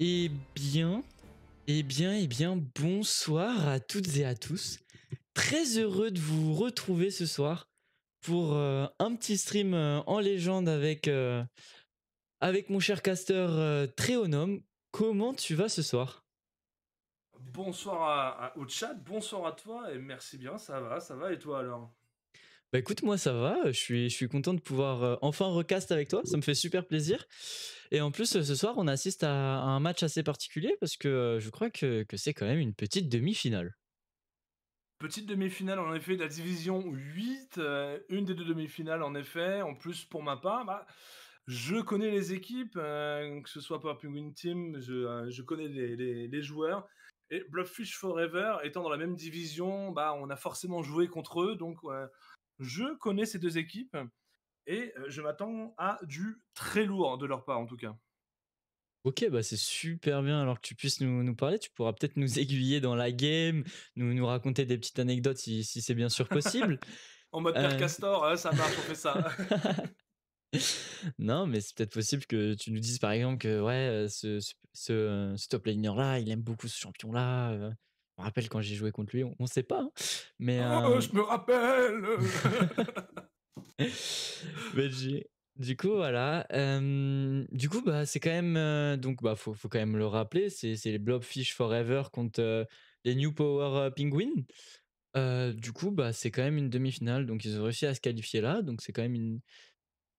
Eh bien, eh bien, eh bien, bonsoir à toutes et à tous. Très heureux de vous retrouver ce soir pour euh, un petit stream euh, en légende avec, euh, avec mon cher caster Tréonome. Comment tu vas ce soir Bonsoir au chat, bonsoir à toi et merci bien, ça va, ça va et toi alors bah écoute, moi ça va, je suis, je suis content de pouvoir euh, enfin recast avec toi, ça me fait super plaisir. Et en plus, euh, ce soir, on assiste à un match assez particulier parce que euh, je crois que, que c'est quand même une petite demi-finale. Petite demi-finale en effet de la division 8, une des deux demi-finales en effet. En plus, pour ma part, bah, je connais les équipes, que ce soit pour Penguin Team, je, je connais les, les, joueurs. Et Blufffish Forever étant dans la même division, bah, on a forcément joué contre eux, donc je connais ces deux équipes et euh, je m'attends à du très lourd de leur part en tout cas. Ok, bah c'est super bien alors que tu puisses nous, parler. Tu pourras peut-être nous aiguiller dans la game, nous, nous raconter des petites anecdotes si, si c'est bien sûr possible. en mode père euh, castor, hein, ça marche, on fait ça. non, mais c'est peut-être possible que tu nous dises par exemple que ouais, euh, ce, ce, ce, top laner là, il aime beaucoup ce champion là me rappelle quand j'ai joué contre lui, on ne sait pas. Hein. mais, oh, je me rappelle Mais Du coup, voilà. du coup, bah, c'est quand même. Euh, donc, bah, faut, quand même le rappeler. C'est, les Blobfish Forever contre euh, les New Power Penguins. du coup, bah, c'est quand même une demi-finale. Donc, ils ont réussi à se qualifier là. Donc, c'est quand même une.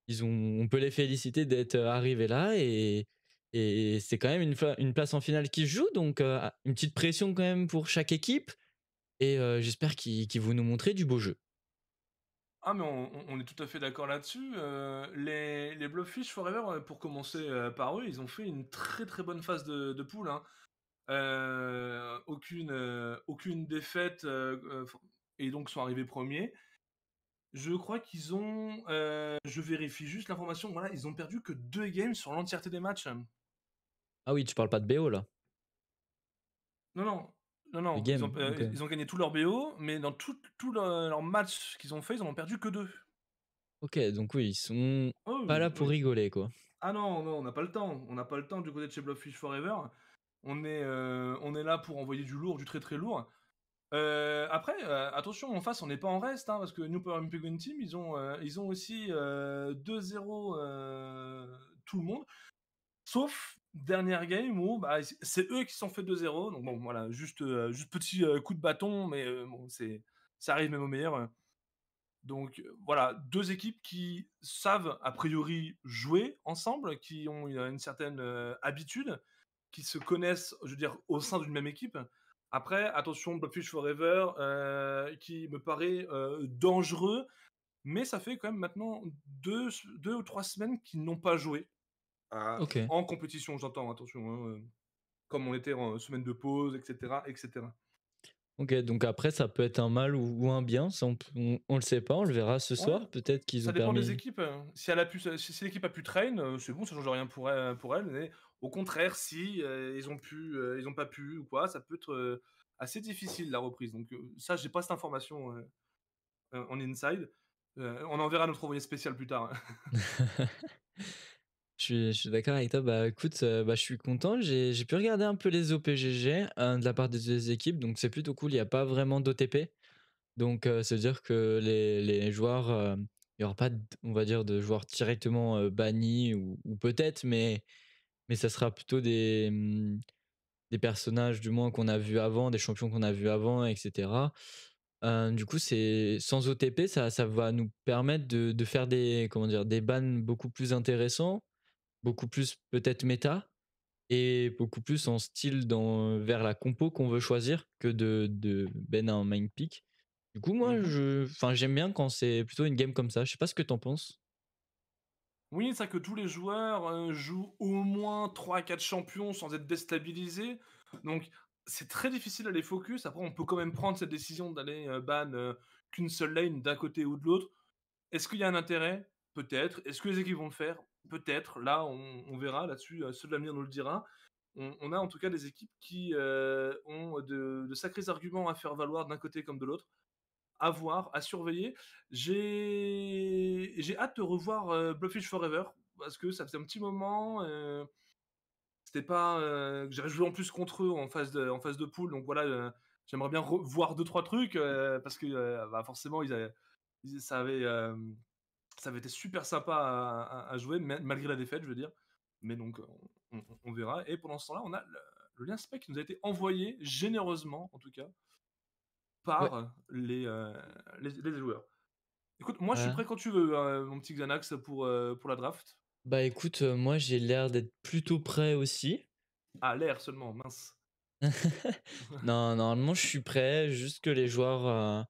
Ils ont, on peut les féliciter d'être arrivés là. Et, et c'est quand même une, place en finale qui se joue, donc une petite pression quand même pour chaque équipe. Et j'espère qu'ils vont nous montrer du beau jeu. Ah mais on, est tout à fait d'accord là-dessus. les, les Forever, euh, pour commencer par eux, ils ont fait une très très bonne phase de, de poule. Hein. aucune, aucune défaite euh, et donc sont arrivés premiers. Je crois qu'ils ont, je vérifie juste l'information, voilà, ils ont perdu que deux games sur l'entièreté des matchs. Ah oui, tu parles pas de BO là Non, non. Non, non, euh, euh. ils ont, gagné tout leur BO, mais dans tout, tout matchs leur match qu'ils ont fait, ils en ont perdu que deux. Ok, donc oui, ils sont oh pas là pour rigoler, quoi. Ah non, non on n'a pas le temps. On n'a pas le temps du côté de chez Fish Forever. On est, euh, on est là pour envoyer du lourd, du très très lourd. après, attention, en face, on n'est pas en reste, hein, parce que New Power Team, ils ont, ils ont aussi 2-0 tout le monde. Sauf dernière game où bah, c'est eux qui sont fait 2-0. Donc bon, voilà, juste, euh, juste petit euh, coup de bâton, mais euh, c'est, ça arrive même au meilleur. Hein. Donc voilà, deux équipes qui savent a priori jouer ensemble, qui ont une, certaine habitude, qui se connaissent, je veux dire, au sein d'une même équipe. Après, attention, Blackfish Forever, qui me paraît dangereux, mais ça fait quand même maintenant deux, deux ou trois semaines qu'ils n'ont pas joué. En compétition, j'entends, attention, hein, euh, comme on était en semaine de pause, etc. etc. Ok, donc après, ça peut être un mal ou, un bien, on, le sait pas, on le verra ce soir, peut-être qu'ils ont Ça équipes. Hein. Si, pu, si, l'équipe a pu train, euh, c'est bon, ça change rien pour elle. Pour elle mais au contraire, si euh, ils ont pu, ils ont pas pu ou quoi, ça peut être assez difficile la reprise. Donc ça, j'ai pas cette information en inside. on en verra notre envoyé spécial plus tard. Hein. je suis d'accord avec toi. Bah écoute, euh, bah, je suis content. J'ai pu regarder un peu les OPGG hein, de la part des équipes, donc c'est plutôt cool. Il n'y a pas vraiment d'OTP. Donc, euh, c'est ça veut dire que les, joueurs, euh, il n'y aura pas, on va dire, de joueurs directement bannis ou, peut-être, mais, mais ça sera plutôt des, hmm, des personnages, du moins, qu'on a vu avant, des champions qu'on a vu avant, etc. du coup, c'est sans OTP, ça, va nous permettre de, faire des, comment dire, des bans beaucoup plus intéressants beaucoup plus peut-être méta et beaucoup plus en style dans, euh, vers la compo qu'on veut choisir que de, de ben à un pick. Du coup, moi, mmh je, enfin, j'aime bien quand c'est plutôt une game comme ça. Je sais pas ce que tu en penses. Oui, c'est que tous les joueurs euh, jouent au moins 3 à 4 champions sans être déstabilisés. Donc, c'est très difficile à les focus. Après, on peut quand même prendre cette décision d'aller euh, ban qu'une seule lane d'un côté ou de l'autre. Est-ce qu'il y a un intérêt Peut-être. Est-ce que les équipes vont le faire peut-être, là, on, verra là-dessus, euh, ceux de l'avenir nous le dira. On, a en tout cas des équipes qui euh, ont de, sacrés arguments à faire valoir d'un côté comme de l'autre. À voir, à surveiller. J'ai, hâte de revoir euh, Forever parce que ça faisait un petit moment. Euh, c'était pas. Euh, j'avais joué en plus contre eux en phase de, en phase de poule, donc voilà. J'aimerais bien revoir deux trois trucs parce que bah, forcément ils avaient, ça avait ça avait été super sympa à, jouer, malgré la défaite, je veux dire. Mais donc, on, verra. Et pendant ce temps-là, on a le, lien spec qui nous a été envoyé généreusement, en tout cas, par euh, les, les, joueurs. Écoute, moi, je suis prêt quand tu veux, euh, mon petit Xanax, pour, euh, pour la draft. Bah écoute, moi, j'ai l'air d'être plutôt prêt aussi. Ah, l'air seulement, mince. non, normalement, je suis prêt, juste que les joueurs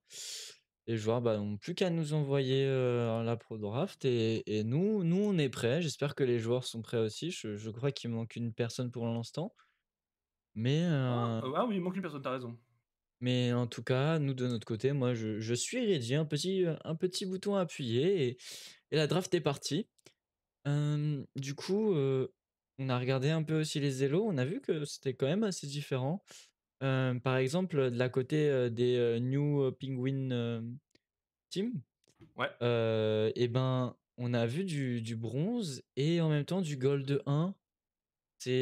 les joueurs n'ont plus qu'à nous envoyer la Pro Draft et, nous, nous, on est prêts. J'espère que les joueurs sont prêts aussi. Je, crois qu'il manque une personne pour l'instant. Mais. Ah, ah, oui, il manque une personne, t'as raison. Mais en tout cas, nous de notre côté, moi je, suis ready, un petit, un petit bouton à appuyer et, la draft est partie. du coup, on a regardé un peu aussi les zélos. on a vu que c'était quand même assez différent. Euh, par exemple, de la côté des New Penguin Team, ouais. et eh ben, on a vu du, du, bronze et en même temps du gold 1.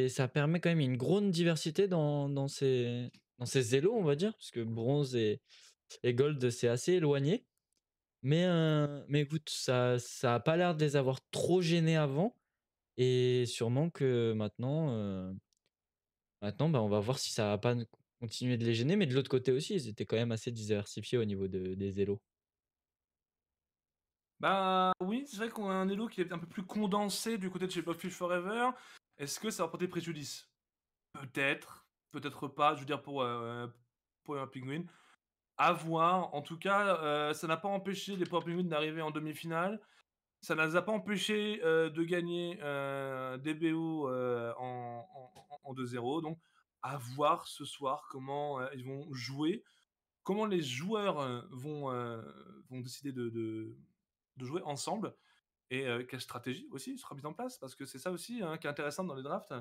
Ça permet quand même une grande diversité dans, dans, ces, dans ces on va dire, parce que bronze et, et gold, c'est assez éloigné. Mais, mais écoute, ça n'a pas l'air de les avoir trop gênés avant. Et sûrement que maintenant, Maintenant, bah, on va voir si ça va pas continuer de les gêner, mais de l'autre côté aussi, ils étaient quand même assez diversifiés au niveau des élos. Bah oui, c'est vrai qu'on a un élo qui est un peu plus condensé du côté de chez Buffy Forever. Est-ce que ça va porter préjudice Peut-être, peut-être pas, je veux dire pour, euh, pour un Penguin. À voir. En tout cas, euh, ça n'a pas empêché les Power d'arriver en demi-finale. Ça ne a pas empêché euh, de gagner des BO en, en 2-0. Donc, à voir ce soir comment euh, ils vont jouer, comment les joueurs euh, vont, euh, vont décider de, de, jouer ensemble et quelle stratégie aussi sera mise en place parce que c'est ça aussi hein, qui est intéressant dans les drafts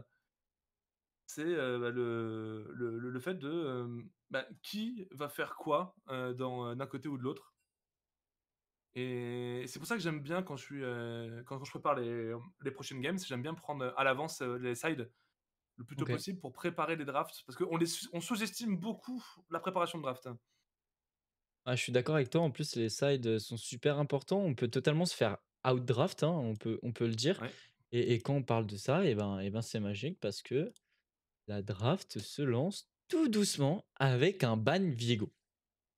c'est bah, le, le, le, fait de bah, qui va faire quoi euh, d'un côté ou de l'autre. Et, c'est pour ça que j'aime bien quand je, suis, quand, quand, je prépare les, les prochaines games, j'aime bien prendre à l'avance les sides le plus tôt possible pour préparer les drafts parce qu'on on sous-estime beaucoup la préparation de draft. Ah, je suis d'accord avec toi. En plus, les sides sont super importants. On peut totalement se faire out draft, hein, on, peut, on peut le dire. Et, quand on parle de ça, et eh ben, et eh ben c'est magique parce que la draft se lance tout doucement avec un ban Viego.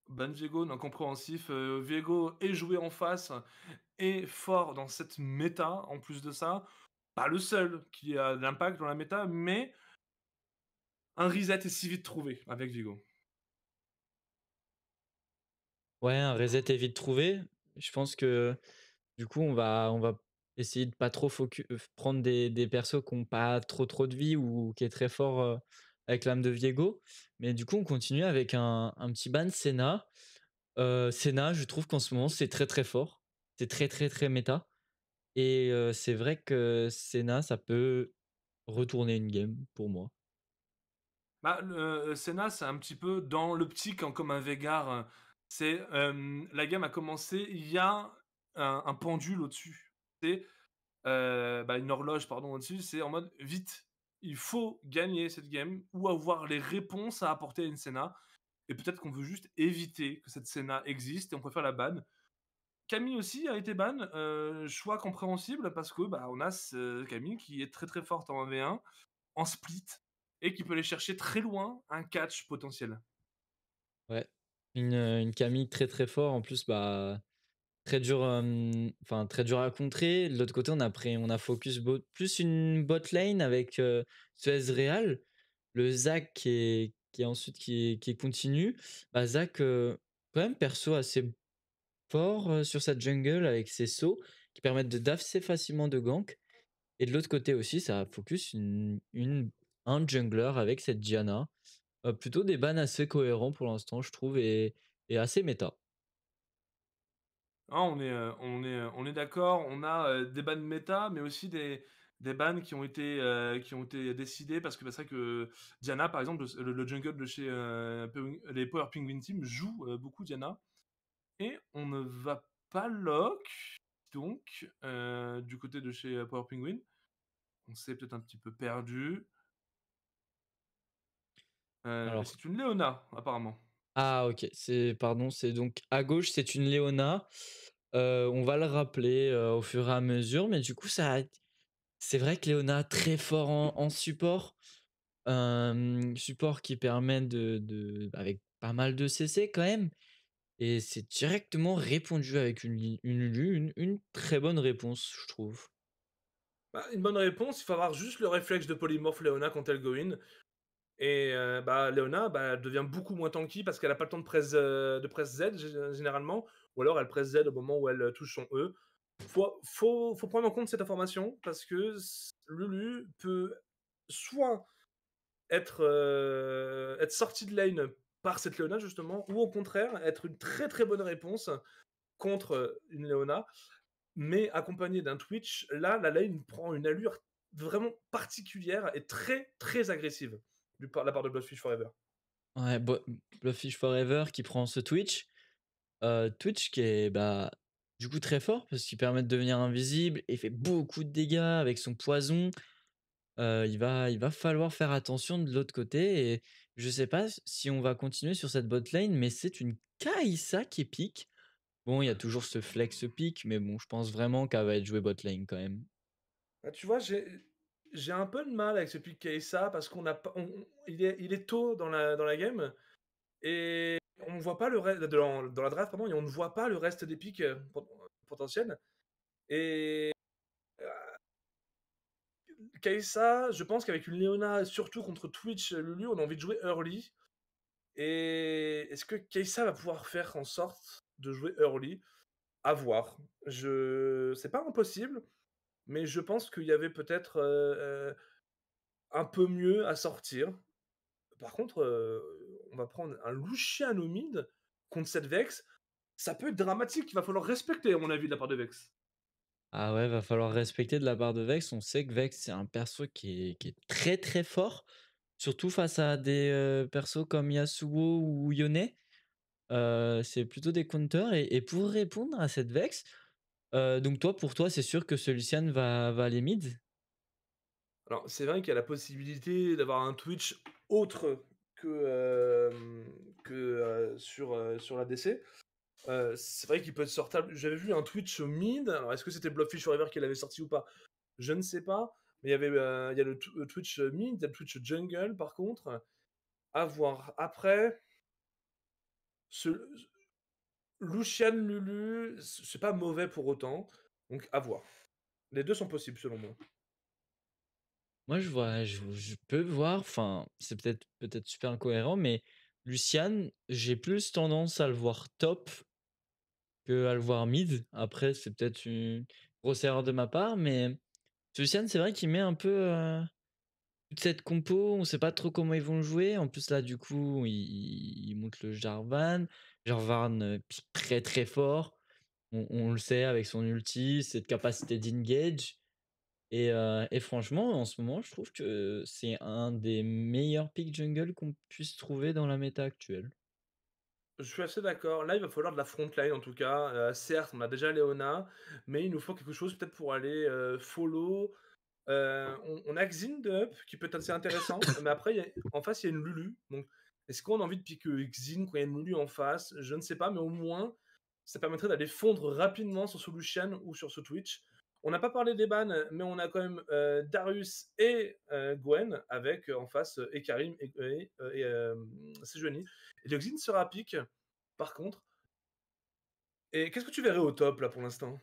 Ban Viego, non compréhensif. Euh, Viego est joué en face et fort dans cette méta en plus de ça pas le seul qui a de l'impact dans la méta, mais un reset est si vite trouvé avec Vigo. Ouais, un reset est vite trouvé. Je pense que du coup, on va, on va essayer de pas trop euh, prendre des, des, persos qui n'ont pas trop trop de vie ou qui est très fort euh, avec l'âme de Viego. Mais du coup, on continue avec un, petit ban Senna. Euh, Senna, je trouve qu'en ce moment, c'est très très fort. C'est très très très méta. Et c'est vrai que Senna, ça peut retourner une game pour moi. Bah, Senna, c'est un petit peu dans l'optique hein, comme un Végard. Hein. C'est la game a commencé, il y a un, pendule au-dessus. C'est bah, une horloge pardon au-dessus. C'est en mode vite. Il faut gagner cette game ou avoir les réponses à apporter à une Senna. Et peut-être qu'on veut juste éviter que cette Senna existe et on préfère la banne. Camille aussi a été ban, euh, choix compréhensible parce que bah, on a ce Camille qui est très très forte en 1v1, en split, et qui peut aller chercher très loin un catch potentiel. Ouais, une, euh, Camille très très forte, en plus bah, très, dur, très dur à contrer. De l'autre côté, on a, on a focus plus une bot lane avec ce euh, Suez Real, le Zach qui est, qui ensuite qui, qui continue. Bah, Zach, quand même perso assez fort sur sa jungle avec ses sauts qui permettent de daffer facilement de gank. Et de l'autre côté aussi, ça focus une, un jungler avec cette Diana. plutôt des bans assez cohérents pour l'instant, je trouve, et, assez méta. Ah, on est, on est, on est d'accord, on a des bans méta, mais aussi des, des bans qui ont été qui ont été décidés parce que bah, c'est que Diana par exemple le, jungle de chez les Power Penguin Team joue beaucoup Diana et on ne va pas lock, donc, euh, du côté de chez euh, Power Penguin. On s'est peut-être un petit peu perdu. Euh, c'est une Léona, apparemment. Ah, ok. C'est Pardon, c'est donc à gauche, c'est une Léona. on va le rappeler au fur et à mesure, mais du coup, ça. C'est vrai que Léona très fort en, en support, support qui permet de, de, avec pas mal de CC quand même, et c'est directement répondu avec une, une, une, une très bonne réponse, je trouve. Bah, une bonne réponse, il faut avoir juste le réflexe de polymorphe Léona quand elle go in. Et bah, Léona bah, devient beaucoup moins tanky parce qu'elle n'a pas le temps de presse, de Z généralement, ou alors elle presse Z au moment où elle touche son E. Faut, faut, prendre en compte cette information parce que Lulu peut soit être, être sortie de lane cette Léona justement, ou au contraire être une très très bonne réponse contre euh, une Léona, mais accompagnée d'un Twitch, là la lane prend une allure vraiment particulière et très très agressive de la part de Bloodfish Forever. Ouais, Bloodfish Forever qui prend ce Twitch. Euh, Twitch qui est bah, du coup très fort parce qu'il permet de devenir invisible et fait beaucoup de dégâts avec son poison. Euh, il, va, il va falloir faire attention de l'autre côté et, je sais pas si on va continuer sur cette botlane, mais c'est une Kaïsa qui pique. Bon, il y a toujours ce flex pique, mais bon, je pense vraiment qu'elle va être jouée botlane quand même. Bah, tu vois, j'ai un peu de mal avec ce pique Kaïsa parce qu'on a il, est, tôt dans la, game et on ne voit pas le reste dans, la draft on ne voit pas le reste des piques euh, potentiels et Kaisa, je pense qu'avec une Leona, surtout contre Twitch, euh, Lulu, on a envie de jouer early. Et est-ce que kaïssa va pouvoir faire en sorte de jouer early À voir. Je... C'est pas impossible, mais je pense qu'il y avait peut-être euh, euh, un peu mieux à sortir. Par contre, on va prendre un Lucian mid contre cette Vex. Ça peut être dramatique, il va falloir respecter, à mon avis, de la part de Vex. Ah ouais, va falloir respecter de la part de Vex. On sait que Vex, c'est un perso qui est, très très fort, surtout face à des persos comme Yasuo ou Yone. c'est plutôt des counters. Et, pour répondre à cette Vex, donc toi, pour toi, c'est sûr que ce Lucian va, va aller mid Alors, c'est vrai qu'il y a la possibilité d'avoir un Twitch autre que, que sur, sur la DC. Euh, c'est vrai qu'il peut être sortable. J'avais vu un Twitch mid. Alors, est-ce que c'était Blobfish River qui l'avait sorti ou pas Je ne sais pas. Mais il y avait euh, il y a le, Twitch mid, il y a le Twitch jungle par contre. À voir. Après, ce, Lucian Lulu, c'est pas mauvais pour autant. Donc, à voir. Les deux sont possibles selon moi. Moi, je vois, je, je peux voir. Enfin, c'est peut-être peut-être super incohérent, mais Lucian, j'ai plus tendance à le voir top que à le voir mid. Après, c'est peut-être une grosse erreur de ma part, mais Lucien, c'est vrai qu'il met un peu cette compo. On sait pas trop comment ils vont jouer. En plus, là, du coup, il, monte le Jarvan. Jarvan pique très très fort. On, le sait avec son ulti, cette capacité d'engage. Et, franchement, en ce moment, je trouve que c'est un des meilleurs picks jungle qu'on puisse trouver dans la méta actuelle. Je suis assez d'accord. Là, il va falloir de la frontline en tout cas. Euh, certes, on a déjà Léona, mais il nous faut quelque chose peut-être pour aller euh, follow. Euh, on, a Xin de up qui peut être assez intéressant, mais après, en face, il y a une Lulu. est-ce qu'on a envie de piquer Xin quand il y a une Lulu en face Je ne sais pas, mais au moins, ça permettrait d'aller fondre rapidement sur Solution ou sur ce Twitch on n'a pas parlé des bannes, mais on a quand même euh, Darius et euh, Gwen avec euh, en face et Karim et, c'est joli. Sejuani. sera pique, par contre. Et qu'est-ce que tu verrais au top là pour l'instant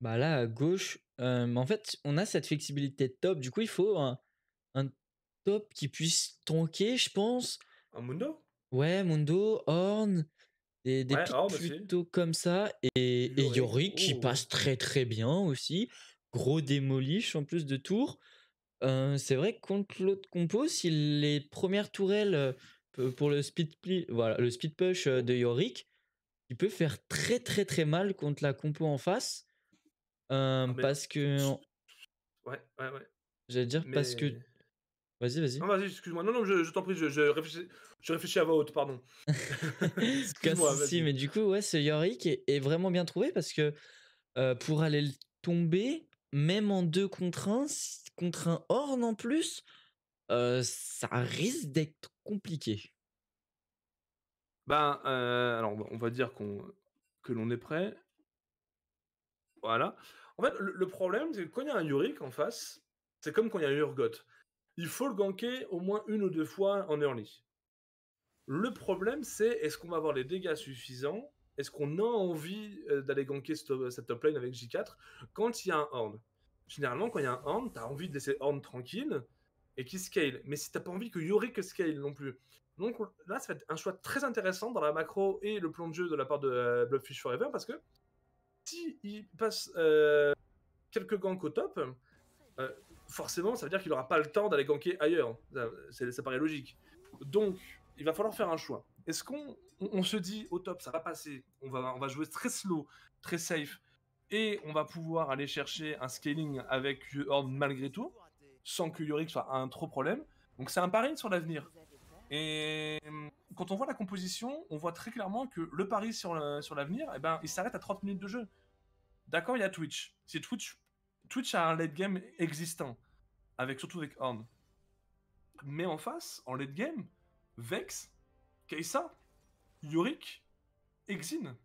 Bah là à gauche, en fait, on a cette flexibilité de top. Du coup, il faut un, top qui puisse tanker, je pense. Un Mundo Ouais, Mundo, Horn. Des, des oh, bah, plutôt comme ça. Et, et Yorick qui passe très très bien aussi. Gros démolish en plus de tours. c'est vrai que contre l'autre compo, si les premières tourelles pour le speed, voilà, le speed push de Yorick, il peut faire très très très mal contre la compo en face. Ah, parce que. Ouais, ouais, ouais. J'allais dire parce que Vas-y, vas-y. Non, vas-y, excuse-moi. Non, non, je, t'en prie, je, réfléchis, à voix haute, pardon. excuse-moi. Si, mais du coup, ouais, ce Yorick est, vraiment bien trouvé parce que euh, pour aller le tomber, même en deux contre un, contre un Horn en plus, euh, ça risque d'être compliqué. Ben, euh, alors, on va dire qu'on que l'on est prêt. Voilà. En fait, le, problème, c'est que quand il y a un Yorick en face, c'est comme quand il y a un Urgot il faut le ganker au moins une ou deux fois en early. Le problème, c'est est-ce qu'on va avoir les dégâts suffisants Est-ce qu'on a envie euh, d'aller ganker euh, cette top lane avec J4 quand il y a un horn Généralement, quand il y a un horn, t'as envie de laisser horn tranquille et qui scale. Mais si t'as pas envie que Yorick scale non plus. Donc là, ça va être un choix très intéressant dans la macro et le plan de jeu de la part de euh, Bloodfish Forever parce que si il passe quelques ganks au top, forcément, ça veut dire qu'il n'aura pas le temps d'aller ganker ailleurs. Ça, paraît logique. Donc, il va falloir faire un choix. Est-ce qu'on se dit, au top, ça va passer, on va, jouer très slow, très safe, et on va pouvoir aller chercher un scaling avec Horn malgré tout, sans que Yorick soit un trop problème. Donc c'est un pari sur l'avenir. Et euh, quand on voit la composition, on voit très clairement que le pari sur l'avenir, eh ben, il s'arrête à 30 minutes de jeu. D'accord, il y a Twitch. Si Twitch, Twitch a un late game existant avec surtout avec Horn. Mais en face, en late game, Vex, Kaisa, Yorick, Exin.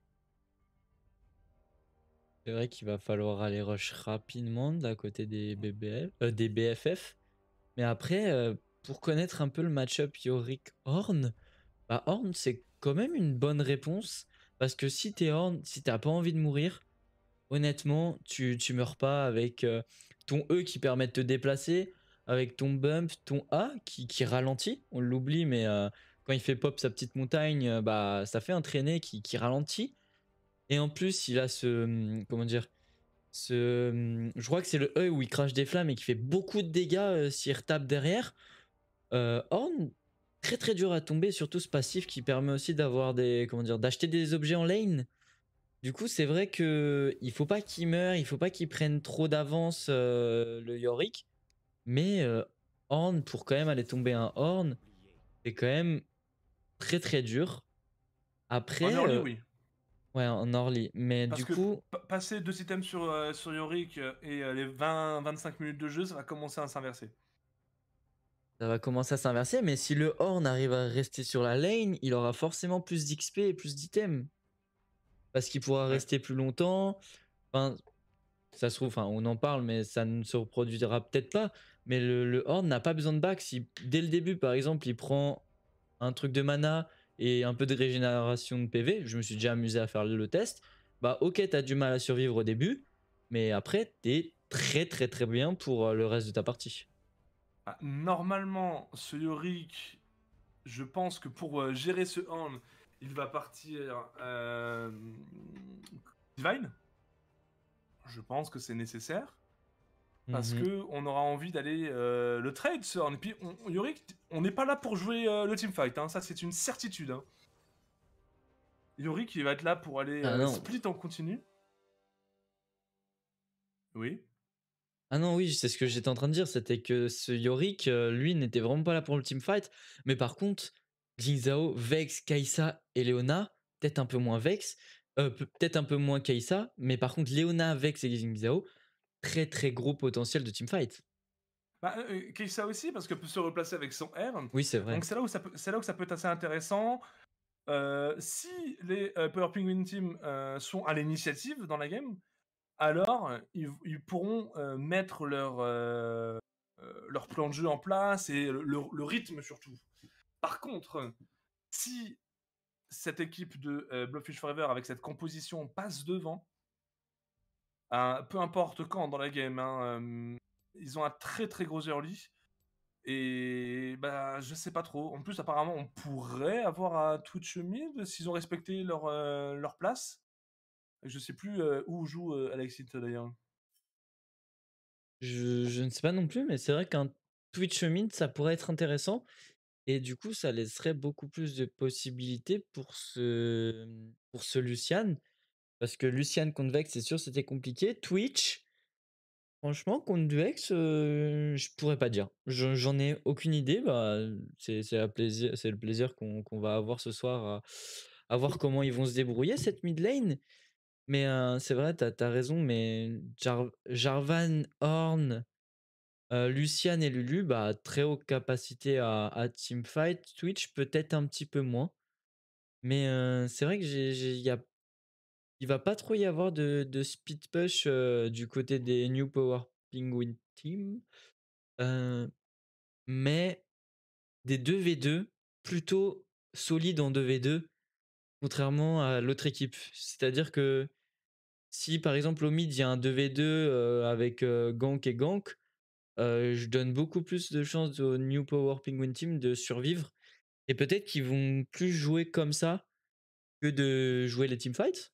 C'est vrai qu'il va falloir aller rush rapidement d'à côté des BBL, euh, des BFF. Mais après, euh, pour connaître un peu le match-up Yorick Horn, bah Horn c'est quand même une bonne réponse parce que si t'es Horn, si t'as pas envie de mourir, honnêtement, tu tu meurs pas avec euh, ton E qui permet de te déplacer, avec ton bump, ton A qui, qui ralentit. On l'oublie, mais euh, quand il fait pop sa petite montagne, euh, bah, ça fait un traîné qui, qui, ralentit. Et en plus, il a ce. Hum, comment dire ce, hum, Je crois que c'est le E où il crache des flammes et qui fait beaucoup de dégâts euh, s'il retape derrière. Horn, très très dur à tomber, surtout ce passif qui permet aussi d'avoir des. Comment dire D'acheter des objets en lane du coup, c'est vrai que il faut pas qu'il meure, il faut pas qu'il prenne trop d'avance euh, le Yorick. Mais euh, Horn, pour quand même aller tomber un Horn, c'est quand même très très dur. Après. En Orly, euh, oui. Ouais, en Orly. Mais du coup. Passer deux items sur, sur Yorick et les 20-25 minutes de jeu, ça va commencer à s'inverser. Ça va commencer à s'inverser, mais si le Horn arrive à rester sur la lane, il aura forcément plus d'XP et plus d'items parce qu'il pourra rester plus longtemps. Enfin, ça se trouve, on en parle, mais ça ne se reproduira peut-être pas. Mais le, Horn n'a pas besoin de back. Si dès le début, par exemple, il prend un truc de mana et un peu de régénération de PV, je me suis déjà amusé à faire le test. Bah, ok, t'as du mal à survivre au début, mais après, t'es très très très bien pour euh, le reste de ta partie. Ah, normalement, ce Yorick, je pense que pour euh, gérer ce Horn... Il va partir. Euh, Divine Je pense que c'est nécessaire. Parce qu'on mhm. que aura envie d'aller euh, le trade, Et puis, on, Yorick, on n'est pas là pour jouer euh, le teamfight. Hein. Ça, c'est une certitude. Hein. Yorick, il va être là pour aller ah split en continu. Oui. Ah non, oui, c'est ce que j'étais en train de dire. C'était que ce Yorick, lui, n'était vraiment pas là pour le teamfight. Mais par contre, Jinzao, Vex, Kaisa et Leona, peut-être un peu moins Vex, euh, peut-être un peu moins Kaisa, mais par contre Leona, Vex et Jinzao très très gros potentiel de teamfight. Bah, euh, euh, Kaisa aussi, parce que peut se replacer avec son R. Oui, c'est vrai. Donc c'est là, où ça peut, là où ça peut être assez intéressant. si les Power Penguin Team sont à l'initiative dans la game, alors ils, pourront mettre leur, leur plan de jeu en place et le rythme surtout. Par contre, euh, si cette équipe de euh, Bloodfish Forever avec cette composition passe devant, hein, peu importe quand dans la game, hein, euh, ils ont un très très gros early. Et bah, je sais pas trop. En plus, apparemment, on pourrait avoir un Twitch mid s'ils ont respecté leur, leur place. Je sais plus où joue Alexis d'ailleurs. Je, je, ne sais pas non plus, mais c'est vrai qu'un Twitch mid, ça pourrait être intéressant. Et du coup, ça laisserait beaucoup plus de possibilités pour ce, pour ce Lucian. Parce que Lucian contre Vex, c'est sûr, c'était compliqué. Twitch, franchement, contre Vex, je euh, je pourrais pas dire. J'en ai aucune idée. Bah, c'est plaisir, le plaisir qu'on va avoir ce soir à, voir comment ils vont se débrouiller, cette mid lane. Mais euh, c'est vrai, tu as, raison. Mais Jarvan, Horn, Lucian Luciane et Lulu, bah, très haute capacité à, à teamfight. Twitch, peut-être un petit peu moins. Mais c'est vrai que j'ai, j'ai- a- il va pas trop y avoir de, de speed push du côté des New Power Penguin Team. mais des 2v2, plutôt solide en 2v2, contrairement à l'autre équipe. C'est-à-dire que si par exemple au mid il y a un 2v2 avec gank et gank, je donne beaucoup plus de chances au New Power Penguin Team de survivre. Et peut-être qu'ils vont plus jouer comme ça que de jouer les teamfights.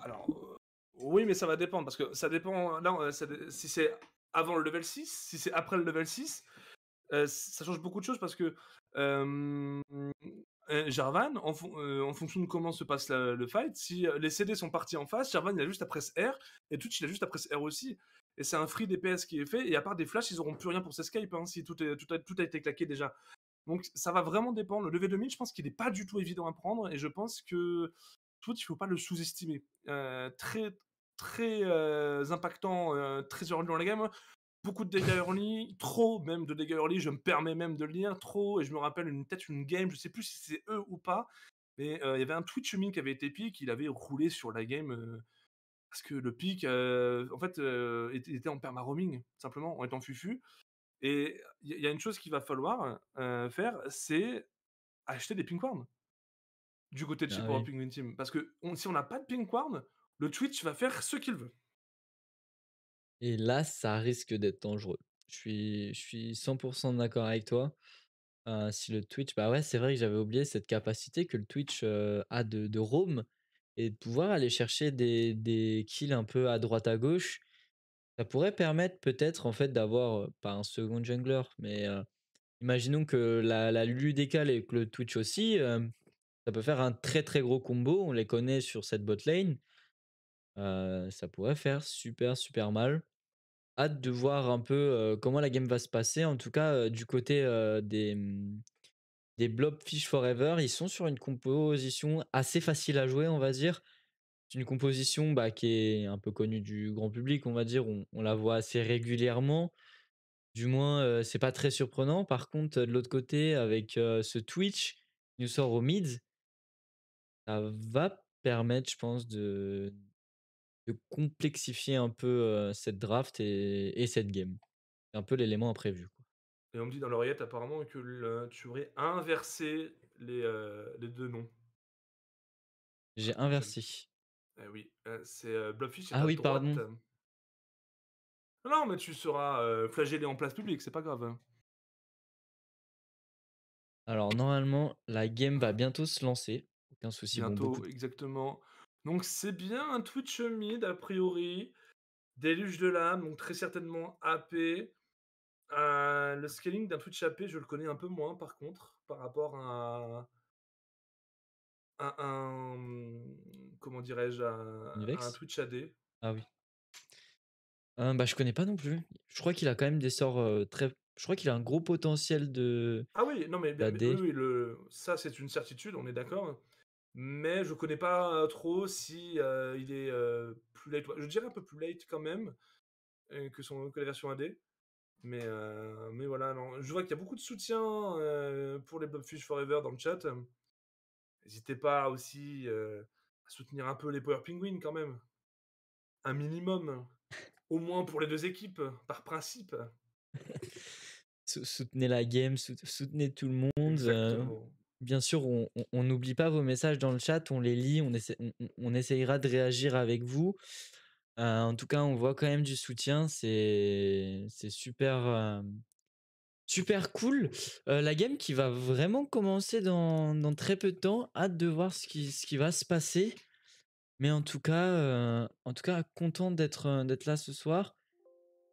Alors, oui, mais ça va dépendre. Parce que ça dépend. Là, si c'est avant le level 6, si c'est après le level 6, ça change beaucoup de choses parce que. Euh, Jarvan, en, fonction de comment se passe le fight, si les CD sont partis en face, Jarvan il a juste après R et Twitch il a juste après R aussi et c'est un free DPS qui est fait. Et à part des flashs, ils n'auront plus rien pour ces Skype hein, si tout, est, tout, a, été claqué déjà. Donc ça va vraiment dépendre. Le lever 2000 je pense qu'il n'est pas du tout évident à prendre et je pense que tout, il ne faut pas le sous-estimer. Euh, très très euh, impactant, euh, très early dans la game. Beaucoup de dégâts early, trop même de dégâts early, je me permets même de le lire, trop. Et je me rappelle une peut-être une game, je sais plus si c'est eux ou pas, mais il y avait un Twitch mine qui avait été piqué, il avait roulé sur la game parce que le pic, en fait, était en perma-roaming, simplement, en étant fufu. Et il y, a une chose qu'il va falloir faire, c'est acheter des pinkworms. du côté de chez ah, Team. Parce que si on n'a pas de pingcorn, le Twitch va faire ce qu'il veut. Et là, ça risque d'être dangereux. Je suis, je suis 100% d'accord avec toi. si le Twitch, bah ouais, c'est vrai que j'avais oublié cette capacité que le Twitch a de roam et de pouvoir aller chercher des, kills un peu à droite à gauche, ça pourrait permettre peut-être en fait d'avoir pas un second jungler, mais imaginons que la, la Lulu décale et que le Twitch aussi, ça peut faire un très très gros combo. On les connaît sur cette bot lane. ça pourrait faire super super mal. Hâte de voir un peu comment la game va se passer. En tout cas, du côté des mmh, des Blobfish Forever. Ils sont sur une composition assez facile à jouer, on va dire. C'est une composition bah, qui est un peu connue du grand public, on va dire. On, la voit assez régulièrement. Du moins, c'est pas très surprenant. Par contre, de l'autre côté, avec ce Twitch qui nous sort au mid, ça va permettre, je pense, de, complexifier un peu cette draft et, et cette game. C'est un peu l'élément imprévu. Et on me dit dans l'oreillette apparemment que tu aurais inversé les, euh, deux noms. J'ai inversé. Eh oui, euh, c'est euh, Bloodfish. Ah oui, pardon. Non, mais tu seras flagellé en place publique, c'est pas grave. Hein. Alors normalement, la game va bientôt se lancer. Aucun souci, Bientôt, exactement. Donc c'est bien un Twitch mid a priori. Déluge de l'âme, donc très certainement AP. Euh, le scaling d'un Twitch AP, je le connais un peu moins par contre, par rapport à, un. Mmh, comment dirais-je un Twitch AD. Ah oui. Euh, bah, je connais pas non plus. Je crois qu'il a quand même des sorts très. Je crois qu'il a un gros potentiel de. Ah oui, non mais, bah, le... ça c'est une certitude, on est d'accord. Mais je connais pas trop si il est plus late. Je dirais un peu plus late quand même que, son, que la version AD. Mais, euh, mais voilà, non. je vois qu'il y a beaucoup de soutien euh, pour les Blobfish Forever dans le chat. N'hésitez pas aussi euh, à soutenir un peu les Power Penguins quand même. Un minimum. Au moins pour les deux équipes, par principe. soutenez la game, soutenez tout le monde. bien sûr, on n'oublie pas vos messages dans le chat, on les lit, on, on, on essayera de réagir avec vous. Euh, en tout cas, on voit quand même du soutien. C'est super, euh, super cool. Euh, la game qui va vraiment commencer dans, très peu de temps. Hâte de voir ce qui, va se passer. Mais en tout cas, en tout cas content d'être là ce soir.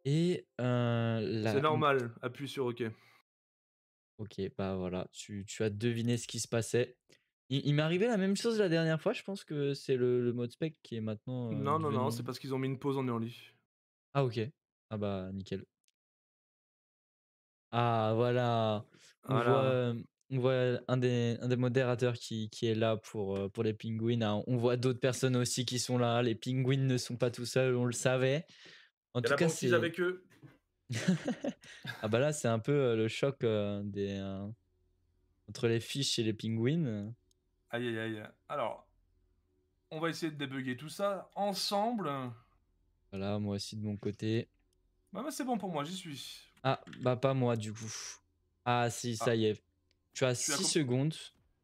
Et C'est normal, appuie sur OK. Ok, bah voilà, tu as deviné ce qui se passait. Il, m'est arrivé la même chose la dernière fois. Je pense que c'est le, mode spec qui est maintenant. Euh, non, non, non, c'est parce qu'ils ont mis une pause en early. Ah, ok. Ah, bah, nickel. Ah, voilà. On, Voit, euh, un, des, un des modérateurs qui, qui, est là pour, euh, pour les pingouins. Ah, on voit d'autres personnes aussi qui sont là. Les pingouins ne sont pas tout seuls, on le savait. En tout cas, c'est. avec eux. ah, bah là, c'est un peu le choc des entre les fiches et les pingouins. Aïe, aïe, aïe. Alors, on va essayer de débugger tout ça ensemble. Voilà, moi aussi de mon côté. Bah, bah, c'est bon pour moi, j'y suis. Ah, bah pas moi du coup. Ah si, ça ah. y est. Tu as 6 secondes.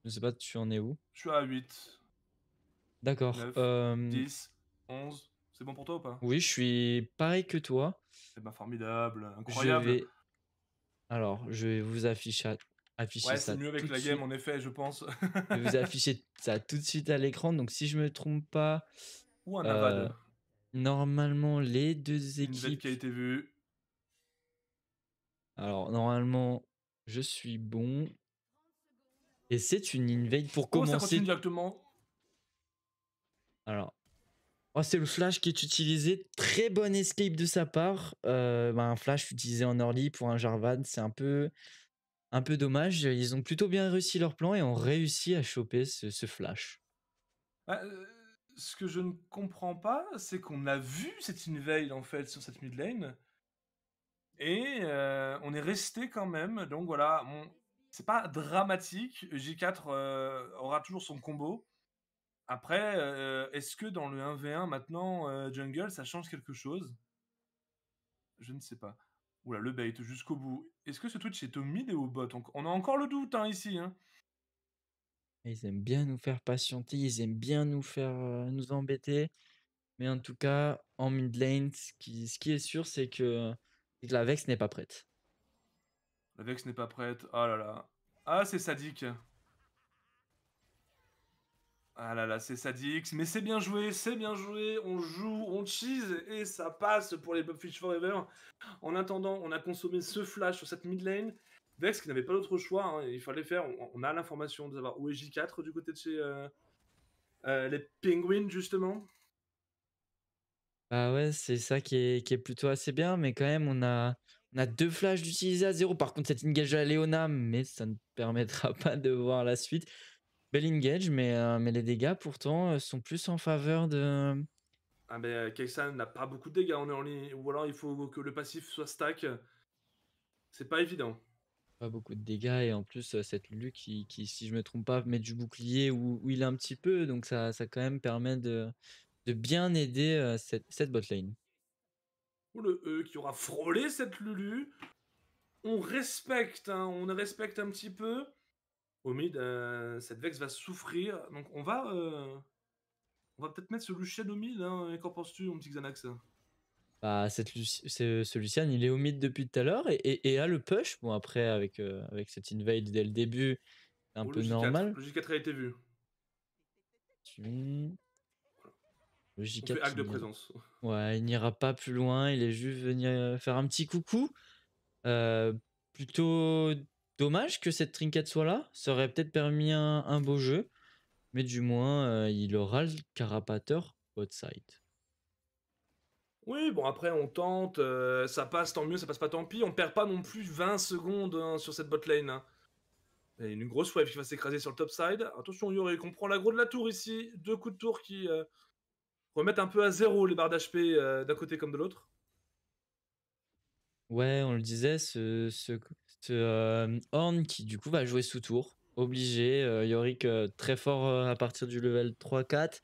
Je sais pas, tu en es où Je suis à 8. D'accord. 10, 11. Euh, c'est bon pour toi ou pas Oui, je suis pareil que toi. C'est eh ben formidable, incroyable. Alors, je vais vous afficher c'est mieux avec la game, en effet, je pense. vous affichez ça tout de suite à l'écran. Donc, si je me trompe pas. Ou euh, Normalement, les deux équipes. qui a été vu Alors, normalement, je suis bon. Et c'est une invade pour oh, commencer. Ça continue directement. Alors. Oh, c'est le flash qui est utilisé. Très bon escape de sa part. Euh, ben, un flash utilisé en early pour un Jarvan, c'est un peu un peu dommage. Ils ont plutôt bien réussi leur plan et ont réussi à choper ce, flash. Bah, euh, ce que je ne comprends pas, c'est qu'on a vu cette veille en fait sur cette mid lane et euh, on est resté quand même. Donc voilà, c'est pas dramatique. J4 euh, aura toujours son combo. Après, est-ce que dans le 1v1 maintenant jungle ça change quelque chose Je ne sais pas. Oula, le bait jusqu'au bout. Est-ce que ce Twitch est au mid et au bot On a encore le doute hein, ici. Hein. Ils aiment bien nous faire patienter, ils aiment bien nous faire euh, nous embêter. Mais en tout cas, en mid lane, ce qui, est sûr, c'est que, la Vex n'est pas prête. La Vex n'est pas prête. oh là là. Ah, c'est sadique. Ah là là, c'est Sadix, mais c'est bien joué, c'est bien joué, on joue, on cheese, et ça passe pour les Bobfish Forever. En attendant, on a consommé ce flash sur cette mid lane. Vex qui n'avait pas d'autre choix, hein, il fallait faire, on, a l'information de savoir où est J4 du côté de chez euh, euh, les Penguins justement. Ah ouais, c'est ça qui est, qui est, plutôt assez bien, mais quand même on a, on a deux flashs d'utiliser à zéro. Par contre, cette engage à Léona, mais ça ne permettra pas de voir la suite. Belle engage, mais, euh, mais les dégâts pourtant euh, sont plus en faveur de. Euh, ah, mais Keksan n'a pas beaucoup de dégâts, on est en ligne. Ou alors il faut que le passif soit stack. C'est pas évident. Pas beaucoup de dégâts, et en plus, cette Lulu qui, si je me trompe pas, met du bouclier où, il a un petit peu, donc ça, ça quand même permet de, de bien aider cette, cette botlane. Ou le E qui aura frôlé cette Lulu. On respecte, hein, on respecte un petit peu au euh, cette Vex va souffrir. Donc on va, euh, on va peut-être mettre ce Lucien au hein. Qu'en penses-tu, mon petit Xanax bah, cette ce, il est au depuis tout à l'heure et, a le push. Bon, après, avec, euh, avec cette invade dès le début, c'est un oh, peu normal. Le J4 a été vu. Le J4. de présence. Ouais, il n'ira pas plus loin. Il est juste venir faire un petit coucou. plutôt Dommage que cette trinquette soit là, ça aurait peut-être permis un, beau jeu, mais du moins euh, il aura le carapateur outside. Oui, bon après on tente, euh, ça passe tant mieux, ça passe pas tant pis, on perd pas non plus 20 secondes hein, sur cette botlane. lane. Hein. une grosse wave qui va s'écraser sur le top side. Attention Yorick, qu'on prend l'aggro de la tour ici, deux coups de tour qui euh, remettent un peu à zéro les barres d'HP d'un côté comme de l'autre. Ouais, on le disait, ce, ce, euh, Horn qui du coup va jouer sous tour, obligé. Euh, Yorick euh, très fort à partir du level 3-4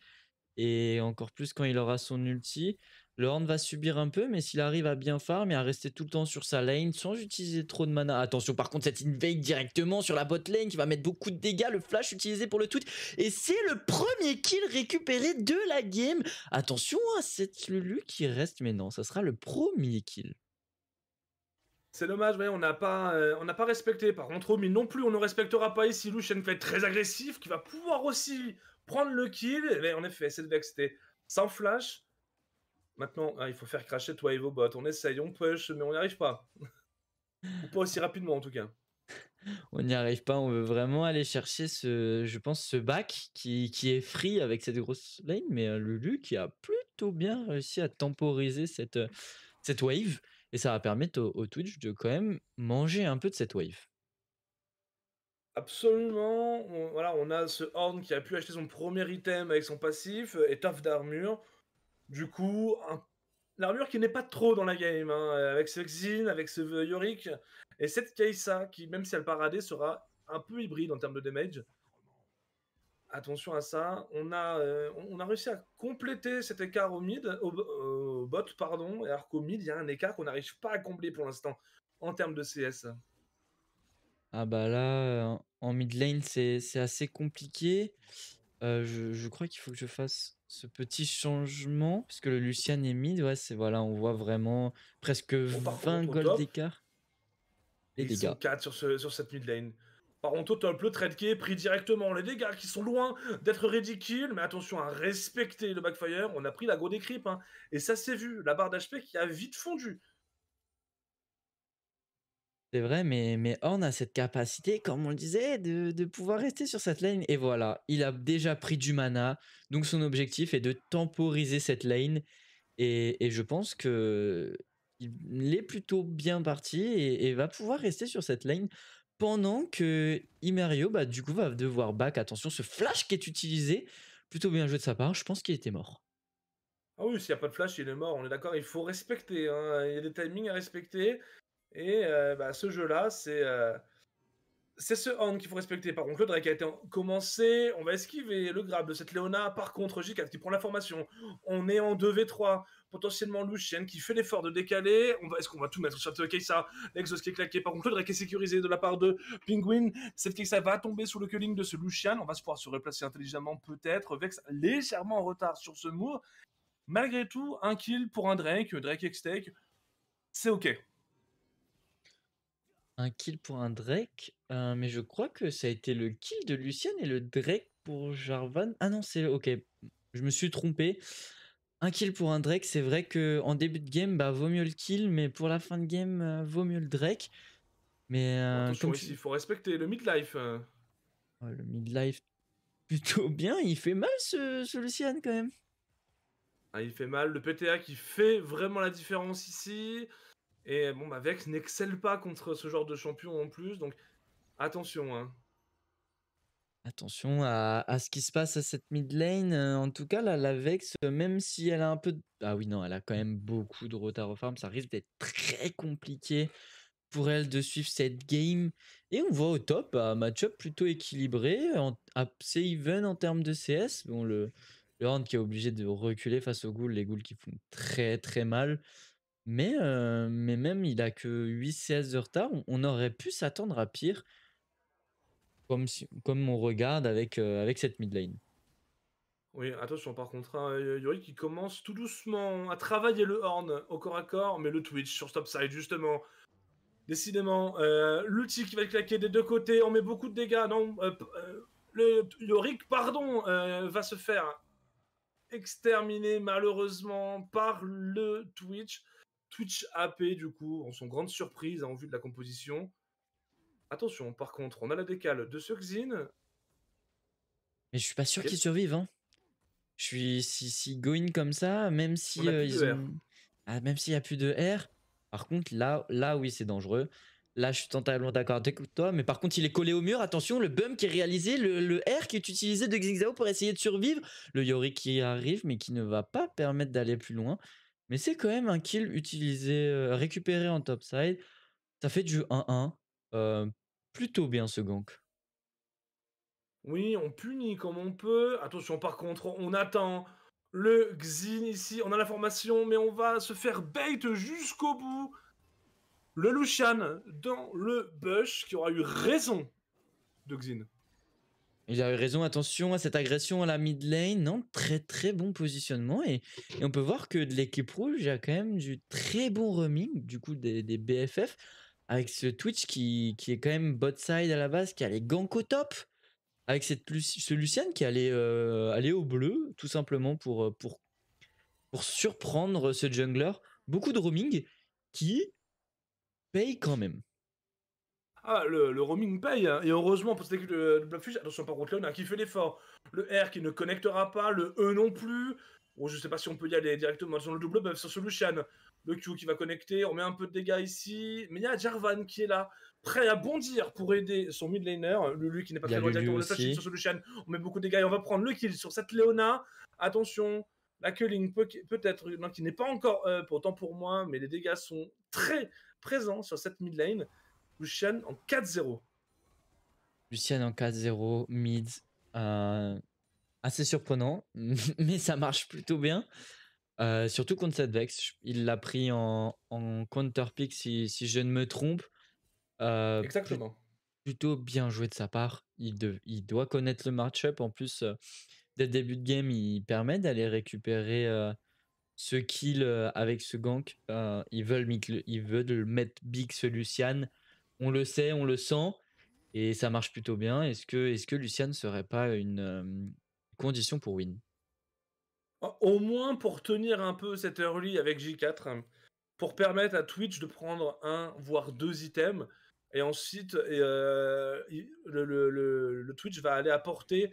et encore plus quand il aura son ulti. Le Horn va subir un peu, mais s'il arrive à bien farm et à rester tout le temps sur sa lane sans utiliser trop de mana. Attention par contre, cette invade directement sur la bot lane qui va mettre beaucoup de dégâts, le flash utilisé pour le tweet. Et c'est le premier kill récupéré de la game. Attention à hein, cette Lulu qui reste, mais non, ça sera le premier kill. C'est dommage, on n'a pas, euh, pas respecté. Par contre, mais non plus, on ne respectera pas ici une fait très agressif, qui va pouvoir aussi prendre le kill. Eh ben, en effet, cette c'était sans flash. Maintenant, ah, il faut faire cracher toi et vos bots. On essaye, on push, mais on n'y arrive pas. Ou pas aussi rapidement en tout cas. On n'y arrive pas, on veut vraiment aller chercher ce, je pense, ce back qui, est free avec cette grosse lane, mais euh, Lulu qui a plutôt bien réussi à temporiser cette wave. Et ça va permettre au, Twitch de quand même manger un peu de cette wave. Absolument. On, voilà, on a ce Horn qui a pu acheter son premier item avec son passif, et euh, taf d'armure. Du coup, l'armure qui n'est pas trop dans la game, hein, euh, avec ce Xin, avec ce Yorick, et cette Kaisa qui, même si elle paradait, sera un peu hybride en termes de damage attention à ça. On a, euh, on a réussi à compléter cet écart au mid, bot, pardon, alors qu'au mid, il y a un écart qu'on n'arrive pas à combler pour l'instant en termes de CS. Ah bah là, euh, en mid lane, c'est assez compliqué. Euh, je, je, crois qu'il faut que je fasse ce petit changement, parce que le Lucian est mid, ouais, c'est voilà, on voit vraiment presque 20 gold d'écart. Et 4 sur, ce, sur cette mid lane. Par contre, le trade qui est pris directement les dégâts qui sont loin d'être ridicules, mais attention à respecter le backfire. On a pris la go des hein. et ça s'est vu, la barre d'HP qui a vite fondu. C'est vrai, mais, mais Horn a cette capacité, comme on le disait, de, pouvoir rester sur cette lane. Et voilà, il a déjà pris du mana. Donc son objectif est de temporiser cette lane. Et, je pense que il est plutôt bien parti et, et, va pouvoir rester sur cette lane pendant que Imario, bah, du coup, va devoir back. Attention, ce flash qui est utilisé, plutôt bien joué de sa part. Je pense qu'il était mort. Ah oui, s'il n'y a pas de flash, il est mort, on est d'accord. Il faut respecter. Hein, il y a des timings à respecter. Et euh, bah, ce jeu-là, euh, c'est. ce hand qu'il faut respecter. Par contre, le Drake a été commencé. On va esquiver le grab de cette Léona. Par contre, J4 qui prend la formation. On est en 2v3 potentiellement Lucien qui fait l'effort de décaler. On va, est-ce qu'on va tout mettre sur Keissa L'exos qui est claqué par contre, le Drake est sécurisé de la part de Penguin. Cette ça va tomber sous le killing de ce Lucian. On va se pouvoir se replacer intelligemment peut-être. Vex légèrement en retard sur ce mur. Malgré tout, un kill pour un Drake, Drake x c'est ok. Un kill pour un Drake, euh, mais je crois que ça a été le kill de Lucien et le Drake pour Jarvan. Ah non, c'est ok. Je me suis trompé un kill pour un Drake, c'est vrai que en début de game, bah, vaut mieux le kill, mais pour la fin de game, euh, vaut mieux le Drake. Mais euh, il faut respecter le midlife. Hein. le midlife, plutôt bien. Il fait mal ce, ce Lucian quand même. Ah, il fait mal. Le PTA qui fait vraiment la différence ici. Et bon, bah, Vex n'excelle pas contre ce genre de champion en plus, donc attention. Hein. Attention à, ce qui se passe à cette mid lane. En tout cas, la Vex, même si elle a un peu. De... Ah oui, non, elle a quand même beaucoup de retard au farm. Ça risque d'être très compliqué pour elle de suivre cette game. Et on voit au top un match-up plutôt équilibré, assez even en termes de CS. Bon, le, le qui est obligé de reculer face aux ghouls, les ghouls qui font très très mal. Mais, mais même, il a que 8 CS de retard. on aurait pu s'attendre à pire comme, comme on regarde avec, euh, avec cette mid lane. Oui, attention par contre, hein, euh, Yorick qui commence tout doucement à travailler le horn au corps à corps, mais le Twitch sur stop side justement. Décidément, l'outil euh, l'ulti qui va claquer des deux côtés, on met beaucoup de dégâts, non Le Yorick, pardon, va se faire exterminer malheureusement par le Twitch. Twitch AP, du coup, en son grande surprise hein, en vue de la composition. Attention, par contre, on a la décale de sur Xin. Mais je suis pas sûr qu'il survive Hein. Je suis si, si going comme ça, même si euh, ah, même s'il y a plus de R. Par contre, là, là oui, c'est dangereux. Là, je suis totalement d'accord avec toi, mais par contre, il est collé au mur. Attention, le bum qui est réalisé, le, R qui est utilisé de Xingzao pour essayer de survivre, le Yori qui arrive, mais qui ne va pas permettre d'aller plus loin. Mais c'est quand même un kill utilisé, euh, récupéré en side Ça fait du 1-1 plutôt bien ce gank. Oui, on punit comme on peut. Attention, par contre, on attend le Xin ici. On a la formation, mais on va se faire bait jusqu'au bout. Le Lucian dans le bush qui aura eu raison de Xin. Il a eu raison, attention à cette agression à la mid lane, non Très très bon positionnement et, on peut voir que de l'équipe rouge, il y a quand même du très bon roaming du coup des BFF avec ce Twitch qui, qui est quand même bot side à la base, qui allait gank au top, avec cette ce Lucien qui allait aller euh, au bleu, tout simplement pour, euh, pour, pour surprendre ce jungler. Beaucoup de roaming qui paye quand même. Ah, le, roaming paye, hein. et heureusement pour que le de, attention par contre, un qui fait l'effort. Le R qui ne connectera pas, le E non plus. Bon, je sais pas si on peut y aller directement sur le double buff sur ce Lucian le Q qui va connecter, on met un peu de dégâts ici, mais il y a Jarvan qui est là, prêt à bondir pour aider son mid laner, Lulu qui n'est pas très loin directement, le sur Solution, on met beaucoup de dégâts et on va prendre le kill sur cette Leona, attention, la killing peut-être, qui n'est pas encore euh, pour autant pour moi, mais les dégâts sont très présents sur cette mid lane, Lucian en 4-0. Lucian en 4-0, mid, euh, assez surprenant, mais ça marche plutôt bien. Euh, surtout contre cette Vex. Il l'a pris en, en counter-pick, si, je ne me trompe. Euh, Exactement. Plutôt bien joué de sa part. Il, doit connaître le match-up. En plus, euh, dès le début de game, il permet d'aller récupérer ce kill avec ce gank. ils, veulent il mettre big ce Lucian. On le sait, on le sent. Et ça marche plutôt bien. Est-ce que, est -ce que Lucian serait pas une condition pour win au moins pour tenir un peu cette early avec J4, pour permettre à Twitch de prendre un, voire deux items. Et ensuite, euh, le, Twitch va aller apporter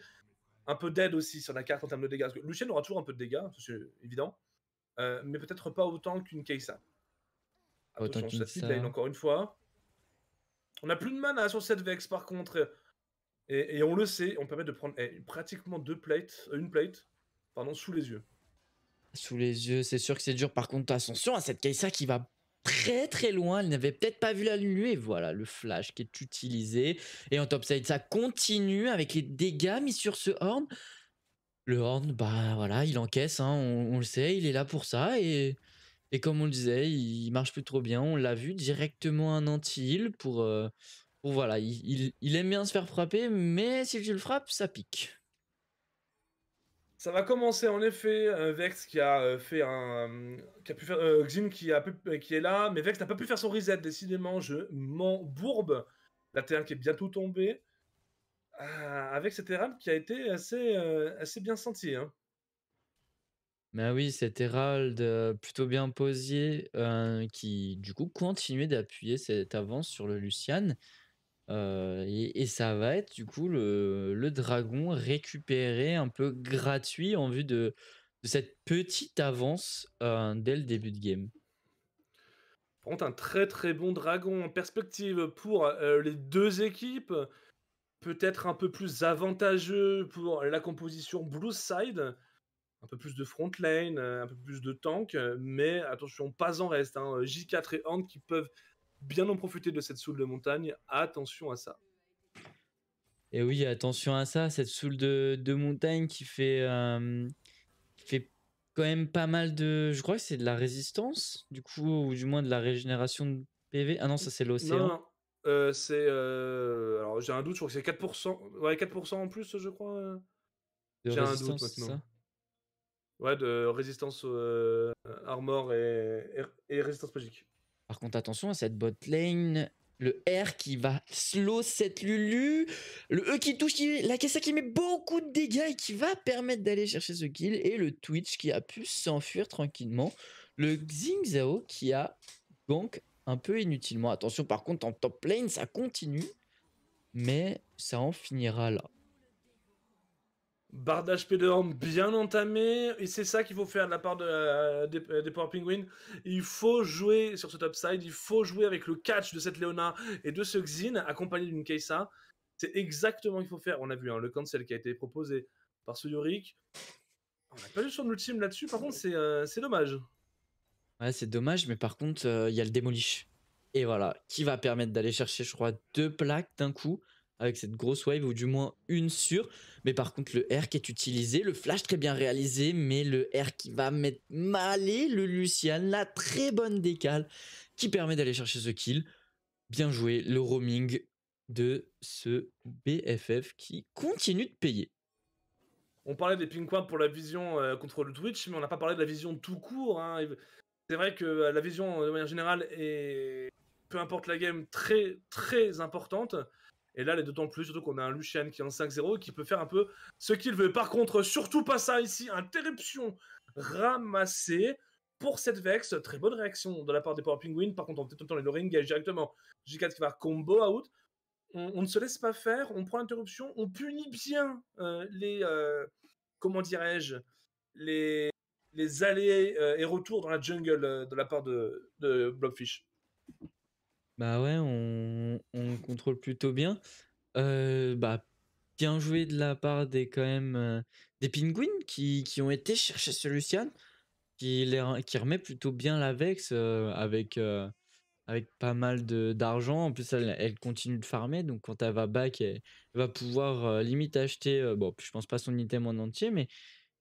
un peu d'aide aussi sur la carte en termes de dégâts. Lucien aura toujours un peu de dégâts, c'est évident, euh, mais peut-être pas autant qu'une Keisa. Ah, autant qu'une hein. encore une fois. On n'a plus de mana sur cette Vex par contre. Et, on le sait, on permet de prendre eh, pratiquement deux plates, une plate Pardon, sous les yeux. Sous les yeux, c'est sûr que c'est dur. Par contre, Ascension à cette Kaisa qui va très très loin. Elle n'avait peut-être pas vu la Et Voilà le flash qui est utilisé. Et en top side, ça continue avec les dégâts mis sur ce horn. Le horn, bah voilà, il encaisse, hein. on, le sait, il est là pour ça. Et, et comme on le disait, il marche plus trop bien. On l'a vu directement un anti-heal euh, pour. voilà, il aime bien se faire frapper, mais si tu le frappes, ça pique. Ça va commencer en effet. Euh, Vex qui a euh, fait un. Euh, qui a pu faire, Xim qui, a qui est là, mais Vex n'a pas pu faire son reset. Décidément, je m'en bourbe. La terre qui est bientôt tombée. avec cette Herald qui a été assez, assez bien senti. Hein. Bah oui, cet Herald plutôt bien posé qui, du coup, continuait d'appuyer cette avance sur le Lucian et, ça va être du coup le, dragon récupéré un peu gratuit en vue de, cette petite avance dès le début de game. un très très bon dragon en perspective pour les deux équipes. Peut-être un peu plus avantageux pour la composition Blue Side. Un peu plus de front lane, un peu plus de tank. Mais attention, pas en reste. Hein, J4 et Hand qui peuvent bien en profiter de cette soule de montagne. Attention à ça. Et oui, attention à ça, cette soule de, montagne qui fait, euh, fait quand même pas mal de. Je crois que c'est de la résistance, du coup, ou du moins de la régénération de PV. Ah non, ça c'est l'océan. Euh, c'est. Euh, alors j'ai un doute, je crois que c'est 4%. Ouais, 4% en plus, je crois. J'ai un doute maintenant. Ça ouais, de résistance armor et résistance magique. Par contre, attention à cette bot lane. Le R qui va slow cette Lulu. Le E qui touche, la Kessa qui met beaucoup de dégâts et qui va permettre d'aller chercher ce kill. Et le Twitch qui a pu s'enfuir tranquillement. Le Xing Zhao qui a donc un peu inutilement. Attention, par contre, en top lane, ça continue. Mais ça en finira là. Bardage p de bien entamé, et c'est ça qu'il faut faire de la part de, euh, des, euh, des, Power Penguins. Il faut jouer sur ce top side, il faut jouer avec le catch de cette Leona et de ce Xin, accompagné d'une Keisa. C'est exactement ce qu'il faut faire. On a vu hein, le cancel qui a été proposé par ce Yorick. On n'a pas eu son ultime là-dessus, par contre, euh, c'est dommage. Ouais, c'est dommage, mais par contre, il y a le Demolish. Et voilà, qui va permettre d'aller chercher, je crois, deux plaques d'un coup avec cette grosse wave, ou du moins une sur. Mais par contre, le R qui est utilisé, le flash très bien réalisé, mais le R qui va mettre mal et le Lucian, la très bonne décale qui permet d'aller chercher ce kill. Bien joué, le roaming de ce BFF qui continue de payer. On parlait des ping pour la vision euh, contre le Twitch, mais on n'a pas parlé de la vision tout court. Hein. C'est vrai que euh, la vision, euh, de manière générale, est, peu importe la game, très très importante. Et là, elle est d'autant plus, surtout qu'on a un Lucien qui est en 5-0 qui peut faire un peu ce qu'il veut. Par contre, surtout pas ça ici, interruption ramassée pour cette Vex. Très bonne réaction de la part des Power Penguins. Par contre, on peut-être entendre les no directement. J4 qui va combo out. On, ne se laisse pas faire, on prend l'interruption, on punit bien euh, les. Euh, comment dirais-je les, les allées euh, et retours dans la jungle de la part de, de bah ouais, on, contrôle plutôt bien. Euh, bah, bien joué de la part des quand même euh, des pingouins qui, qui ont été chercher ce Lucian, qui, qui remet plutôt bien la Vex euh, avec, avec pas mal d'argent. En plus, elle, continue de farmer, donc quand elle va back, elle, va pouvoir limite acheter, bon, je pense pas son item en entier, mais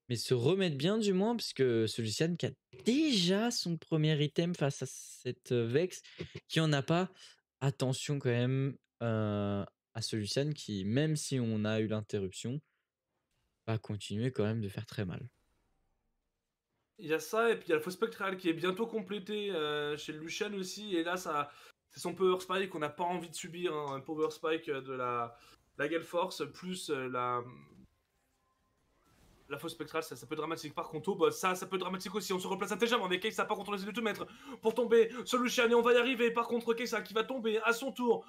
mais se remettre bien du moins, puisque ce Lucian qui a déjà son premier item face à cette Vex, qui en a pas, attention quand même à ce Lucian qui, même si on a eu l'interruption, va continuer quand même de faire très mal. Il y a ça, et puis il y a le faux spectral qui est bientôt complété chez Lucian aussi, et là, ça, c'est son Power Spike qu'on n'a pas envie de subir, hein, un Power Spike de la, la Gale Force, plus la, la fausse spectrale, ça, ça peut dramatique. Par contre, bah, ça, ça peut être dramatique aussi. On se replace intelligemment, mais ça par contre, on essaie de tout mettre pour tomber sur Lucian et on va y arriver. Par contre, ça, qui va tomber à son tour.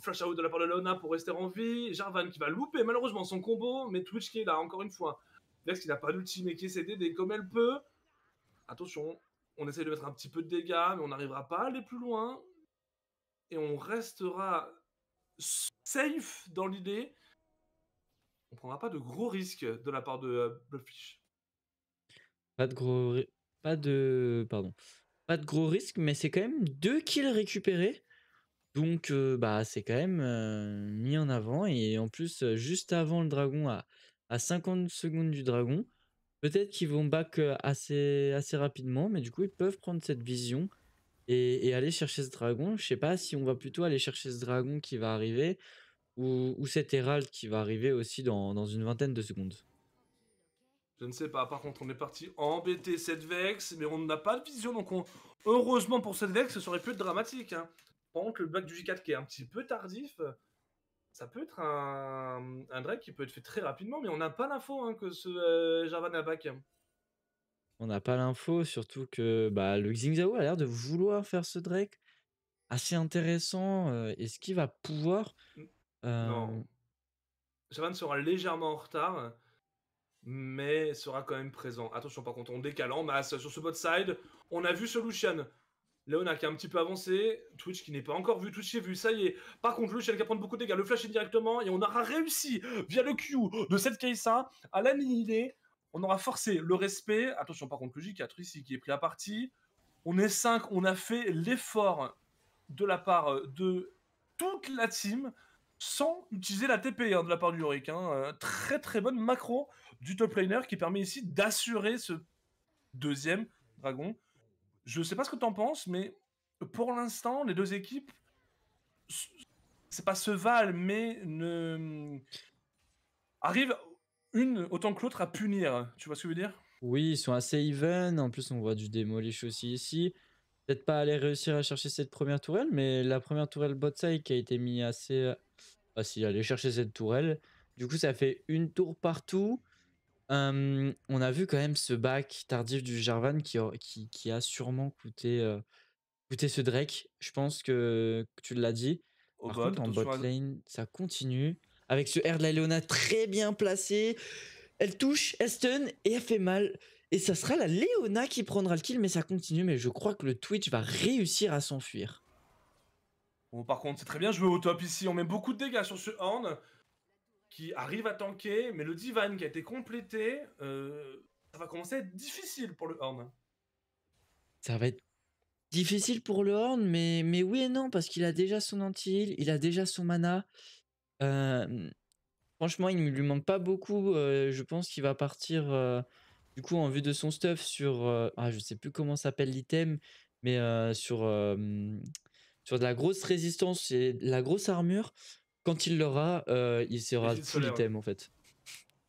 Flash out de la part de Leona pour rester en vie. Jarvan qui va louper malheureusement son combo, mais Twitch qui est là encore une fois. Dex qui n'a pas d'ulti mais qui essaie d'aider comme elle peut. Attention, on essaie de mettre un petit peu de dégâts, mais on n'arrivera pas à aller plus loin. Et on restera safe dans l'idée on prendra pas de gros risques de la part de euh, Pas de gros pas de pardon. Pas de gros risques, mais c'est quand même deux kills récupérés. Donc euh, bah c'est quand même euh, mis en avant et en plus euh, juste avant le dragon à, à 50 secondes du dragon, peut-être qu'ils vont back assez assez rapidement, mais du coup ils peuvent prendre cette vision. Et, aller chercher ce dragon, je sais pas si on va plutôt aller chercher ce dragon qui va arriver, ou, ou Herald qui va arriver aussi dans, une vingtaine de secondes je ne sais pas. Par contre, on est parti embêter cette Vex, mais on n'a pas de vision. Donc, on... heureusement pour cette Vex, ça serait plus dramatique. Hein. Par le bac du J4 qui est un petit peu tardif, ça peut être un, un qui peut être fait très rapidement, mais on n'a pas l'info hein, que ce euh, Jarvan a back. On n'a pas l'info, surtout que bah, le Xingzao a l'air de vouloir faire ce Drake assez intéressant. Euh, est-ce qu'il va pouvoir mmh. Euh, non. Chavan sera légèrement en retard, mais sera quand même présent. Attention, par contre, on décale en masse sur ce bot side. On a vu Solution. Leona qui a un petit peu avancé, Twitch qui n'est pas encore vu, Twitch est vu, ça y est. Par contre, Lucien qui a prendre beaucoup de dégâts, le flash directement. et on aura réussi, via le Q de cette Kaisa, à l'annihiler. On aura forcé le respect. Attention, par contre, le il y a qui est pris à partie. On est 5, on a fait l'effort de la part de toute la team sans utiliser la TP hein, de la part du Yorick. Hein, euh, très très bonne macro du top laner qui permet ici d'assurer ce deuxième dragon. Je sais pas ce que t'en penses, mais pour l'instant, les deux équipes, c'est pas se val mais ne... arrivent une autant que l'autre à punir. Tu vois ce que je veux dire Oui, ils sont assez even. En plus, on voit du demolish aussi ici peut-être pas aller réussir à chercher cette première tourelle, mais la première tourelle Botsai qui a été mise assez. Ah aller chercher cette tourelle. Du coup, ça fait une tour partout. on a vu quand même ce bac tardif du Jarvan qui, qui, a sûrement euh, coûté, ce Drake. Je pense que, tu l'as dit. Oh, Par bah, contre, en bot lane, ça continue. Avec ce air de la Leona très bien placé. Elle touche, elle stun et elle fait mal. Et ça sera la Léona qui prendra le kill, mais ça continue. Mais je crois que le Twitch va réussir à s'enfuir. Bon, par contre, c'est très bien joué au top ici. On met beaucoup de dégâts sur ce Horn qui arrive à tanker, mais le Divan qui a été complété, euh, ça va commencer à être difficile pour le Horn. Ça va être difficile pour le Horn, mais, mais oui et non, parce qu'il a déjà son anti-heal, il a déjà son mana. Euh, franchement, il ne lui manque pas beaucoup. Euh, je pense qu'il va partir du coup, en vue de son stuff sur, je euh, ah, je sais plus comment s'appelle l'item, mais euh, sur, sur de la grosse résistance et de la grosse armure, quand il l'aura, euh, il sera full en fait.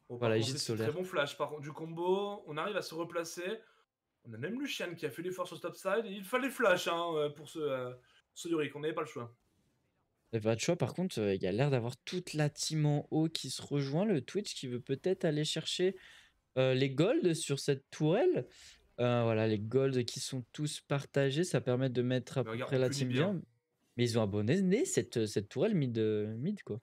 Bon, voilà, le solaire. Très bon flash. Par contre, du combo, on arrive à se replacer. On a même lucien qui a fait l'effort sur le top side. Il fallait flash hein, pour ce, ce Yorick. On n'avait pas le choix. Et pas de choix, par contre, il y a l'air d'avoir toute la team en haut qui se rejoint. Le Twitch qui veut peut-être aller chercher les golds sur cette tourelle. voilà, les golds qui sont tous partagés, ça permet de mettre à peu près la team bien. Mais ils ont abonné cette, cette tourelle mid, mid quoi.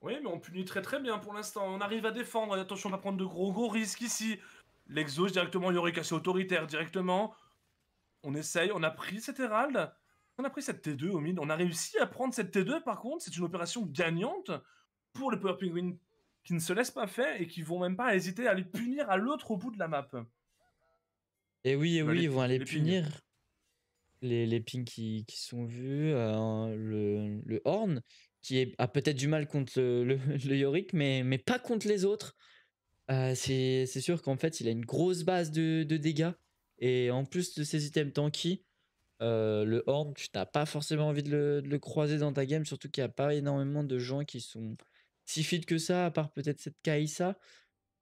Oui, mais on punit très très bien pour l'instant. On arrive à défendre. Attention, on va prendre de gros gros risques ici. L'exos directement, il y aurait cassé autoritaire directement. On essaye, on a pris cette Herald. On a pris cette T2 au mid. On a réussi à prendre cette T2 par contre. C'est une opération gagnante pour le Power Penguin qui ne se laissent pas faire et qui vont même pas hésiter à les punir à l'autre bout de la map. Et oui, et oui, ils vont aller punir. Les, pings qui, sont vus, euh, le, Horn, qui est, a peut-être du mal contre le, le, Yorick, mais, mais pas contre les autres. Euh, c'est sûr qu'en fait, il a une grosse base de, dégâts. Et en plus de ses items tanky, euh, le Horn, tu n'as pas forcément envie de le, de le, croiser dans ta game, surtout qu'il n'y a pas énormément de gens qui sont si fit que ça, à part peut-être cette Kaïsa.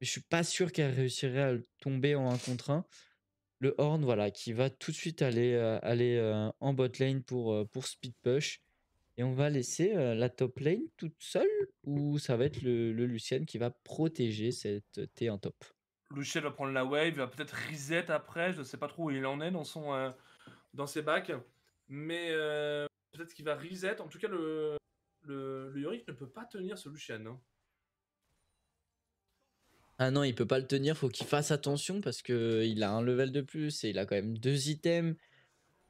Mais je suis pas sûr qu'elle réussirait à tomber en 1 contre 1. Le Horn, voilà, qui va tout de suite aller, euh, aller euh, en bot lane pour, euh, pour speed push. Et on va laisser la top lane toute seule ou ça va être le, Lucien qui va protéger cette T en top Lucien va prendre la wave, il va peut-être reset après, je ne sais pas trop où il en est dans, son, dans ses bacs. Mais peut-être qu'il va reset. En tout cas, le, le, Yorick ne peut pas tenir ce Lucian. Hein. Ah non, il peut pas le tenir, faut qu'il fasse attention parce qu'il a un level de plus et il a quand même deux items.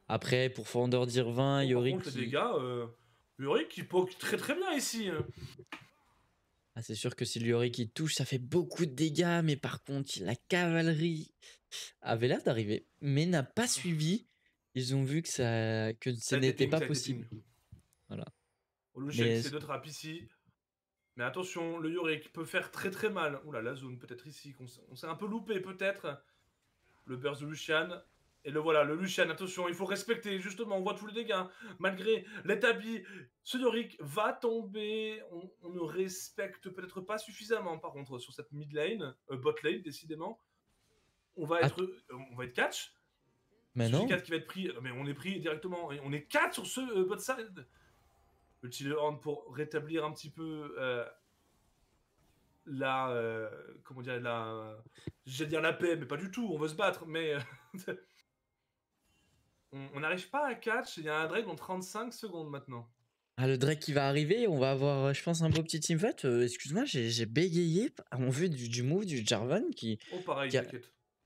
Après, pour Fender dire 20, Yorick. Par contre, les qui... Euh, Yorick il poke très très bien ici. Hein. Ah, c'est sûr que si le Yorick il touche, ça fait beaucoup de dégâts, mais par contre, la cavalerie avait l'air d'arriver, mais n'a pas suivi. Ils ont vu que ça que ça n'était pas possible. Voilà. On le c'est deux trap ici. Mais attention, le Yorick peut faire très très mal. Oula, la zone peut-être ici. On s'est un peu loupé peut-être. Le burst de Lucian. Et le voilà, le Lucian, attention, il faut respecter. Justement, on voit tous les dégâts. Hein. Malgré l'établi, ce Yorick va tomber. On, ne respecte peut-être pas suffisamment par contre sur cette mid lane, euh, bot lane décidément. On va être, euh, on va être catch. Mais non. 4 qui va être pris. Euh, mais on est pris directement. On est 4 sur ce bot side. Le hand pour rétablir un petit peu euh, la. Euh, comment dire La. J'allais dire la paix, mais pas du tout, on veut se battre, mais. Euh, on n'arrive pas à catch, il y a un Drake en 35 secondes maintenant. Ah, le Drake qui va arriver, on va avoir, je pense, un beau petit teamfight. Excuse-moi, j'ai bégayé en vue du, du move du Jarvan qui. Oh,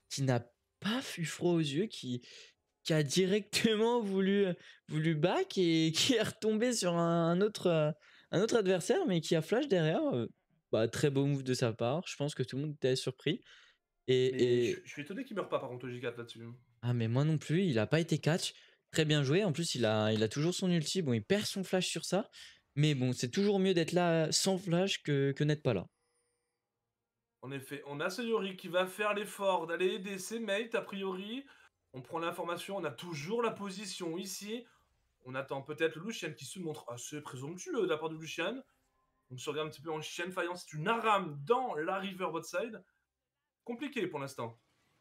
qui, n'a pas eu froid aux yeux, qui, qui a directement voulu, euh, voulu back et qui est retombé sur un, autre, euh, un autre adversaire, mais qui a flash derrière. Euh, bah, très beau move de sa part. Je pense que tout le monde était surpris. Et, et... Je, suis étonné qu'il meure pas par contre G4 là-dessus. Ah mais moi non plus, il a pas été catch. Très bien joué. En plus, il a, il a toujours son ulti. Bon, il perd son flash sur ça. Mais bon, c'est toujours mieux d'être là sans flash que, que n'être pas là. En effet, on a ce Yori qui va faire l'effort d'aller aider ses mates a priori on prend l'information, on a toujours la position ici. On attend peut-être Lucien qui se montre assez présomptueux de la part de Lucien. On se regarde un petit peu en chien faillant. C'est une arame dans la river roadside. Compliqué pour l'instant.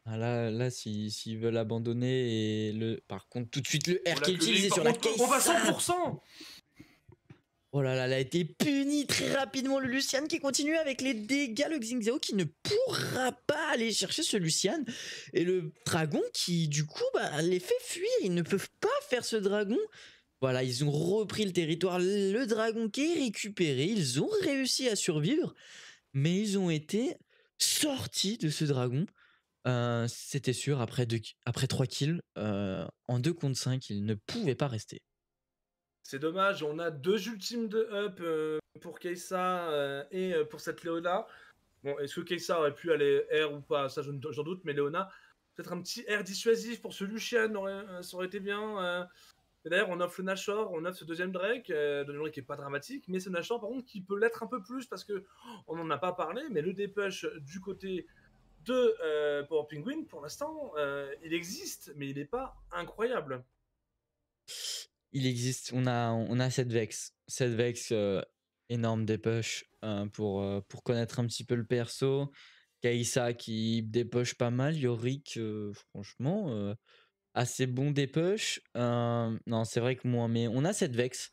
Ah, là, là s'ils veulent abandonner, et le... par contre, tout de suite, le R qui est utilisé sur la case. On va 100% Oh là là, elle a été punie très rapidement. Le Lucian qui continue avec les dégâts. Le Zao qui ne pourra pas aller chercher ce Lucian. Et le dragon qui, du coup, bah, les fait fuir. Ils ne peuvent pas faire ce dragon. Voilà, ils ont repris le territoire. Le dragon qui est récupéré. Ils ont réussi à survivre. Mais ils ont été sortis de ce dragon. Euh, c'était sûr, après, deux, après 3 kills, euh, en 2 contre 5, ils ne pouvaient pas rester. C'est dommage, on a deux ultimes de up euh, pour Kaisa euh, et euh, pour cette Léona. Bon, est-ce que Kaisa aurait pu aller R ou pas Ça, j'en doute, mais Léona, peut-être un petit R dissuasif pour ce Lucien, ça aurait été bien. D'ailleurs, on offre le Nashor, on offre ce deuxième Drake, deuxième Drake qui n'est pas dramatique, mais ce Nashor, par contre, qui peut l'être un peu plus parce que oh, on n'en a pas parlé, mais le dépush du côté de Power Penguin, pour l'instant, il existe, mais il n'est pas incroyable il existe, on a, on a cette vex, cette vex énorme dépush hein, pour, pour connaître un petit peu le perso. Kaïsa qui dépoche pas mal, Yorick, franchement, assez bon dépush. non, c'est vrai que moi, mais on a cette vex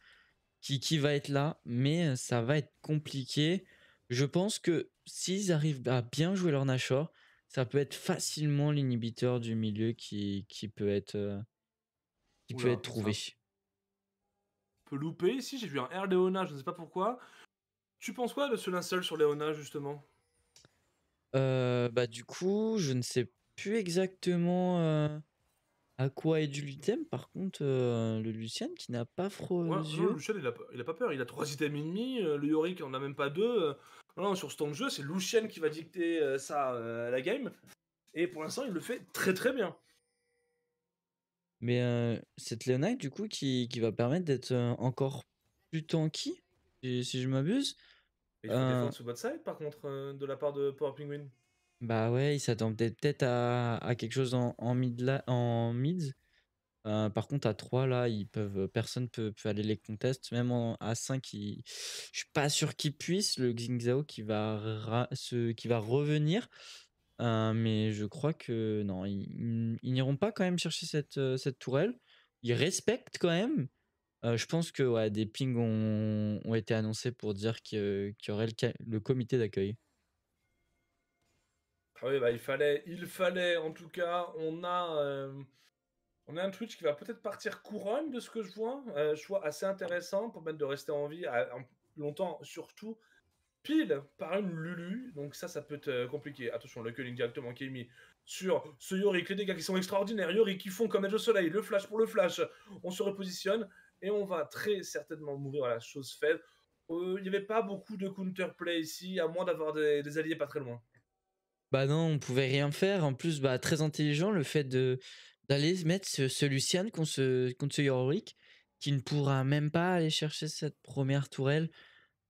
qui, qui va être là, mais ça va être compliqué. Je pense que s'ils arrivent à bien jouer leur Nashor, ça peut être facilement l'inhibiteur du milieu qui, qui peut être, qui peut être trouvé loupé louper. Ici, j'ai vu un R Léona, je ne sais pas pourquoi. Tu penses quoi de ce linceul sur Léona, justement euh, Bah, du coup, je ne sais plus exactement euh, à quoi est du l'item Par contre, euh, le Lucien qui n'a pas froid Lucien, il a, il a, pas peur. Il a trois items et demi. le Yorick en a même pas deux. Non, sur ce temps de jeu, c'est Lucien qui va dicter ça à la game. Et pour l'instant, il le fait très très bien. Mais cette du coup, qui, qui va permettre d'être encore plus tanky, si, si je m'abuse. Et tu défendre sous votre side, par contre, de la part de Power Penguin Bah ouais, il s'attend peut-être à, à, quelque chose en, mid. en mid. par contre, à 3, là, ils peuvent, personne ne peut, peut, aller les contester. Même en, à 5, je je suis pas sûr qu'ils puissent. Le Xingzao qui va, ce, qui va revenir. Euh, mais je crois que non, ils, n'iront pas quand même chercher cette, euh, cette tourelle. Ils respectent quand même. Euh, je pense que des pings ont, ont été annoncés pour dire qu'il y aurait le, comité d'accueil. Ah oui, bah, il fallait, il fallait. En tout cas, on a, on a un Twitch qui va peut-être partir couronne de ce que je vois. Euh, choix assez intéressant pour mettre de rester en vie longtemps, surtout pile par une Lulu. Donc ça, ça peut être euh, compliqué. Attention, le culling directement qui est mis sur ce Yorick. Les dégâts qui sont extraordinaires. Yorick qui font comme être au soleil. Le flash pour le flash. On se repositionne et on va très certainement mourir à la chose faite. Euh, il n'y avait pas beaucoup de counterplay ici, à moins d'avoir des, alliés pas très loin. Bah non, on pouvait rien faire. En plus, bah, très intelligent le fait de d'aller mettre ce, Lucian contre ce, contre ce Yorick qui ne pourra même pas aller chercher cette première tourelle.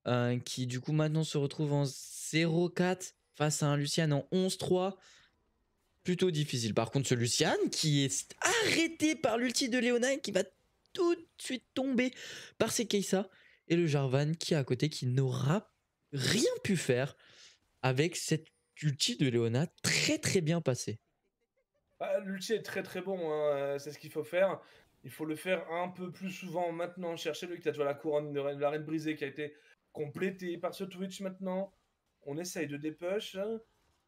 Euh, qui du coup maintenant se retrouve en 0-4 face à un Lucian en 11-3. Plutôt difficile. Par contre, ce Lucian qui est arrêté par l'ulti de et qui va tout de suite tomber par ses Keisa. et le Jarvan qui est à côté qui n'aura rien pu faire avec cette ulti de Léona très très bien passée. Ah, l'ulti est très très bon, hein, euh, c'est ce qu'il faut faire. Il faut le faire un peu plus souvent maintenant, chercher le tu as la couronne de la reine brisée qui a été complété par ce Twitch maintenant. On essaye de dépush.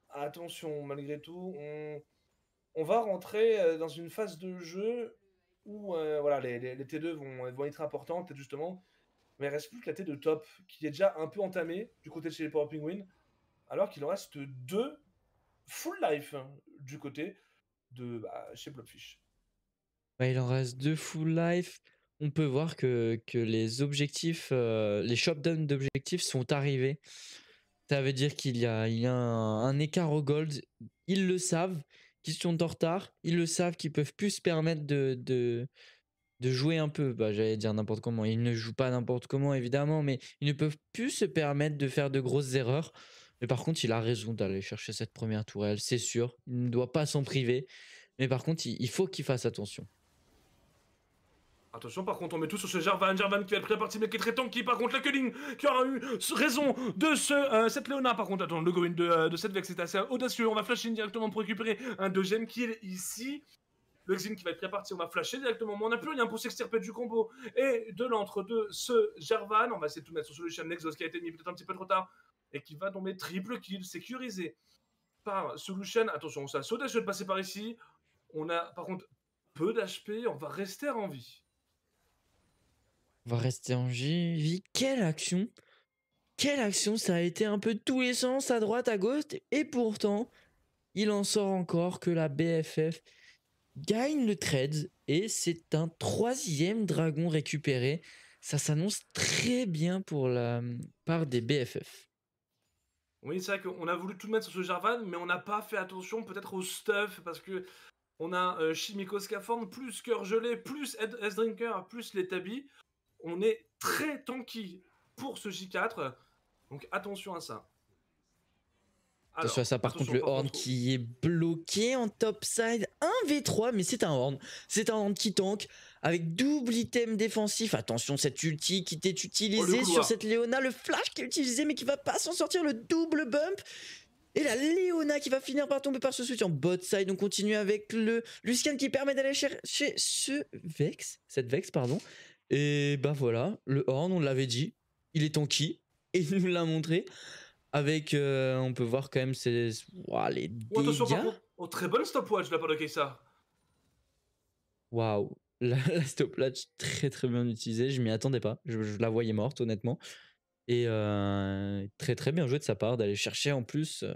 Attention, malgré tout, on, va rentrer euh, dans une phase de jeu où euh, voilà, les, T2 vont, être importantes, justement. Mais il reste plus que la T2 top, qui est déjà un peu entamée du côté de chez les Power alors qu'il en reste deux full life hein, du côté de bah, chez Blobfish. Bah, il en reste deux full life on peut voir que, les objectifs, euh, les shop d'objectifs sont arrivés. Ça veut dire qu'il y a, il a un, écart au gold. Ils le savent, qu'ils sont en retard. Ils le savent qu'ils peuvent plus se permettre de, de, jouer un peu. Bah, j'allais dire n'importe comment. Ils ne jouent pas n'importe comment, évidemment, mais ils ne peuvent plus se permettre de faire de grosses erreurs. Mais par contre, il a raison d'aller chercher cette première tourelle, c'est sûr. Il ne doit pas s'en priver. Mais par contre, il faut qu'il fasse attention. Attention, par contre, on met tout sur ce Jarvan. Jarvan qui va être pris à mais qui est très tanky. Par contre, la Culling qui aura eu raison de ce, euh, cette Leona Par contre, attends, le go euh, de, cette Vex c'est assez audacieux. On va flasher directement pour récupérer un deuxième kill ici. Le Xin qui va être pris on va flasher directement. on n'a plus rien pour s'extirper du combo. Et de l'entre-deux, ce Jarvan. On va essayer de tout mettre sur Solution Nexos qui a été mis peut-être un petit peu trop tard. Et qui va tomber triple kill sécurisé par Solution. Attention, ça saute de passer par ici. On a par contre peu d'HP, on va rester en vie va rester en Vie Quelle action Quelle action Ça a été un peu de tous les sens, à droite, à gauche. Et pourtant, il en sort encore que la BFF gagne le trade. Et c'est un troisième dragon récupéré. Ça s'annonce très bien pour la euh, part des BFF. Oui, c'est vrai qu'on a voulu tout mettre sur ce Jarvan, mais on n'a pas fait attention peut-être au stuff, parce que on a Chimico euh, plus Cœur Gelé, plus s Drinker, plus les Tabis on est très tanky pour ce J4. Donc attention à ça. attention à ça, par contre, le Horn qui est bloqué en top side, 1v3, mais c'est un Horn. C'est un Horn qui tank avec double item défensif. Attention, cette ulti qui était utilisée oh, sur cette Leona. Le flash qui est utilisé, mais qui va pas s'en sortir. Le double bump. Et la Leona qui va finir par tomber par ce soutien bot side. On continue avec le Lucian qui permet d'aller chercher ce Vex, cette Vex, pardon, et bah voilà, le Horn, on l'avait dit, il est tanky et il nous l'a montré. Avec, euh, on peut voir quand même ses, waouh les Oh, attention, oh, très bonne stopwatch la ça. Waouh, la, stopwatch très très bien utilisée. Je m'y attendais pas, je, la voyais morte honnêtement. Et euh, très très bien joué de sa part d'aller chercher en plus euh,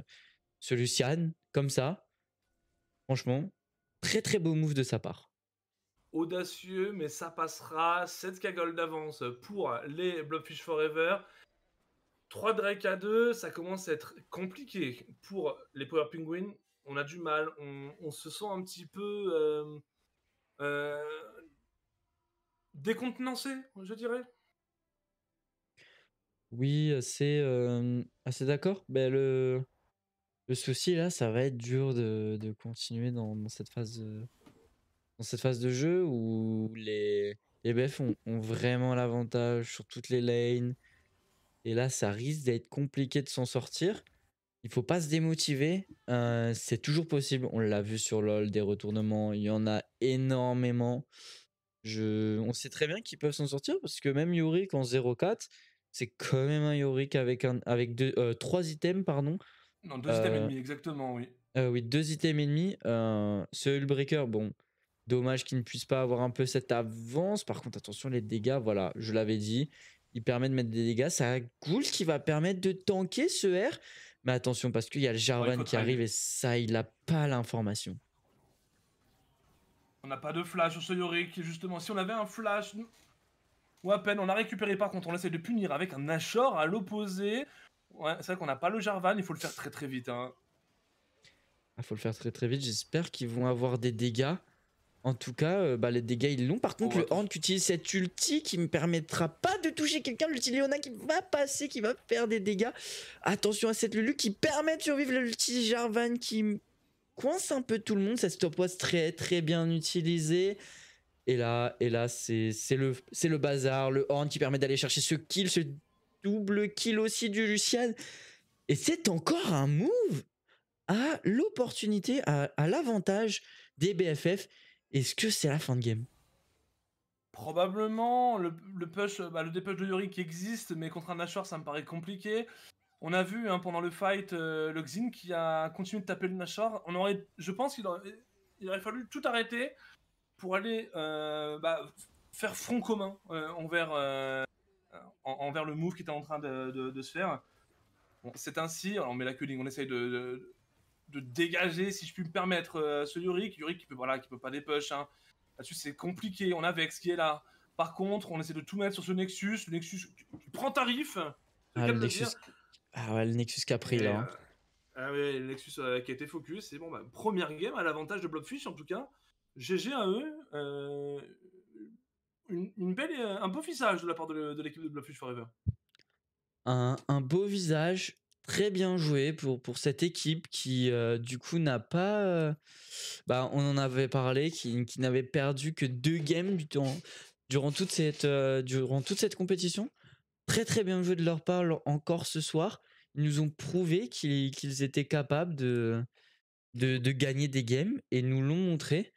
ce Lucian comme ça. Franchement, très très beau move de sa part audacieux, mais ça passera. 7 cagoles d'avance pour les Blobfish Forever. 3 Drake à 2, ça commence à être compliqué pour les Power Penguins. On a du mal, on, se sent un petit peu euh, euh, décontenancé, je dirais. Oui, c'est euh, assez d'accord. Ben, le, souci là, ça va être dur de, continuer dans, cette phase dans cette phase de jeu où les, les BF ont, vraiment l'avantage sur toutes les lanes. Et là, ça risque d'être compliqué de s'en sortir. Il faut pas se démotiver. Euh, c'est toujours possible. On l'a vu sur LoL, des retournements. Il y en a énormément. Je... On sait très bien qu'ils peuvent s'en sortir parce que même Yorick en 0-4, c'est quand même un Yorick avec, un... avec deux... Euh, trois items. Pardon. Non, deux items et euh, demi, exactement, oui. oui, deux items et demi. ce Hullbreaker, bon, Dommage qu'il ne puisse pas avoir un peu cette avance. Par contre, attention, les dégâts, voilà, je l'avais dit. Il permet de mettre des dégâts. Ça un cool qui va permettre de tanker ce R. Mais attention, parce qu'il y a le Jarvan qui arrive et ça, il n'a pas l'information. On n'a pas de flash ce Yorick. justement. Si on avait un flash, ou à peine, on a récupéré par contre, on essaie de punir avec un achor à l'opposé. Ouais, c'est vrai qu'on n'a pas le Jarvan, il faut le faire très très vite. Il hein. ah, faut le faire très très vite, j'espère qu'ils vont avoir des dégâts. En tout cas, euh, bah, les dégâts ils l'ont. Par contre, oh, le Horn qui utilise cette ulti qui me permettra pas de toucher quelqu'un, l'ulti Léona qui va passer, qui va faire des dégâts. Attention à cette Lulu qui permet de survivre l'ulti Jarvan qui coince un peu tout le monde. Cette topoise très très bien utilisé. Et là, et là c'est le, le bazar. Le Horn qui permet d'aller chercher ce kill, ce double kill aussi du Lucian. Et c'est encore un move à l'opportunité, à, à l'avantage des BFF est-ce que c'est la fin de game Probablement. Le, le push, bah, dépush de Yuri qui existe, mais contre un Nashor, ça me paraît compliqué. On a vu hein, pendant le fight euh, le Xin qui a continué de taper le Nashor. On aurait, je pense qu'il aurait, fallu tout arrêter pour aller euh, bah, faire front commun euh, envers, envers le move qui était en train de, se faire. c'est ainsi. on met la cooling. on essaye de de dégager, si je puis me permettre, euh, ce Yurik. Yurik qui peut, voilà, qui peut pas des hein. Là-dessus, c'est compliqué. On a ce qui est là. Par contre, on essaie de tout mettre sur ce Nexus. Le Nexus tu prend tarif. Ah, le, Nexus... ah ouais, le Nexus qui a pris là. Hein. Euh, ah ouais, le Nexus euh, qui a été focus. c'est bon, bah, première game à l'avantage de Blobfish en tout cas. GG à eux. Une, belle, un beau visage de la part de l'équipe de Blobfish Forever. Un, un, beau visage, très bien joué pour, pour cette équipe qui, euh, du coup, n'a pas. Euh, bah, on en avait parlé, qui, qui n'avait perdu que deux games du temps, durant, toute cette, euh, durant toute cette compétition. Très, très bien joué de leur part encore ce soir. Ils nous ont prouvé qu'ils qu'ils étaient capables de, de, de gagner des games et nous l'ont montré.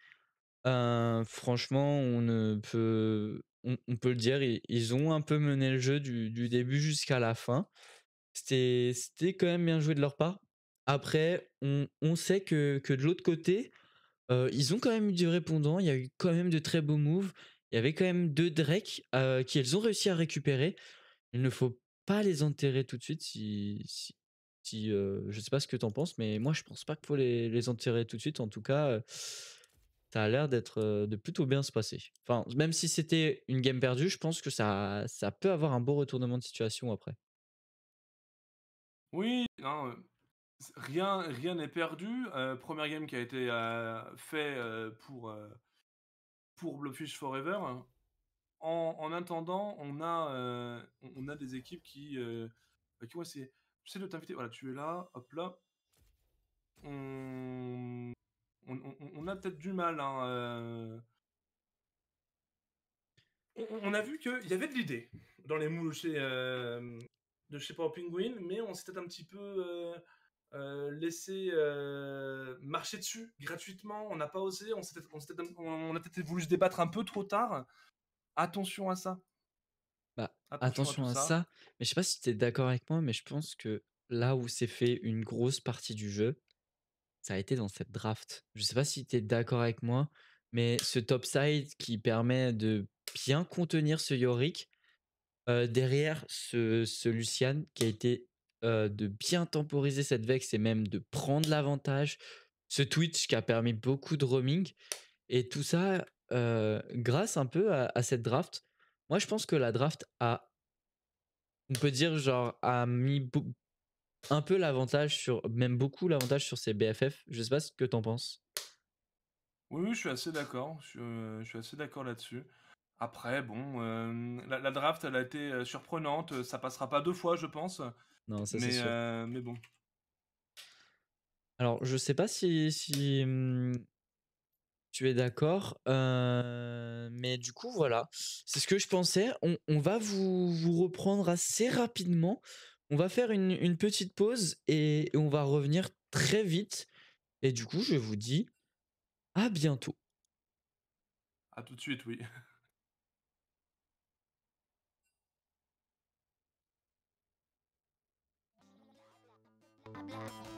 franchement, on ne peut, on, peut le dire, ils, ont un peu mené le jeu du, du début jusqu'à la fin. C'était, quand même bien joué de leur part. Après, on, sait que, que de l'autre côté, euh, ils ont quand même eu du répondant. Il y a eu quand même de très beaux moves. Il y avait quand même deux Drake qui euh, qu'ils ont réussi à récupérer. Il ne faut pas les enterrer tout de suite. Si, si, euh, je sais pas ce que tu en penses, mais moi je pense pas qu'il faut les, enterrer tout de suite. En tout cas, ça a l'air d'être de plutôt bien se passer. Enfin, même si c'était une game perdue, je pense que ça, ça peut avoir un beau retournement de situation après. Oui, non, euh, rien rien n'est perdu. Euh, première game qui a été euh, fait pour, euh, Forever. En, attendant, on a, on a des équipes qui, bah, qui Tu de t'inviter. Voilà, tu es là, hop là. On, a peut-être du mal. Hein, on, a vu qu'il y avait de l'idée dans les moules de chez Power pingouin mais on s'était un petit peu euh, euh, laissé euh, marcher dessus gratuitement. On n'a pas osé, on, s'était, on, a peut-être voulu se débattre un peu trop tard. Attention à ça. Bah, attention, à, ça. Mais je sais pas si tu es d'accord avec moi, mais je pense que là où s'est fait une grosse partie du jeu, ça a été dans cette draft. Je sais pas si tu es d'accord avec moi, mais ce top side qui permet de bien contenir ce Yorick, derrière ce, Lucian qui a été de bien temporiser cette Vex et même de prendre l'avantage, ce Twitch qui a permis beaucoup de roaming et tout ça grâce un peu à, cette draft. Moi, je pense que la draft a, on peut dire, genre, a mis un peu l'avantage sur, même beaucoup l'avantage sur ces BFF. Je sais pas ce que tu t'en penses. Oui, je suis assez d'accord. je, suis assez d'accord là-dessus. Après, bon, euh, la, draft, elle a été euh, surprenante. Euh, ça passera pas deux fois, je pense. Non, ça c'est sûr. mais bon. Alors, je sais pas si, si mmh, tu es d'accord, mais du coup, voilà. C'est ce que je pensais. On, va vous, vous, reprendre assez rapidement. On va faire une, une petite pause et, et on va revenir très vite. Et du coup, je vous dis à bientôt. À tout de suite, oui. blah blah.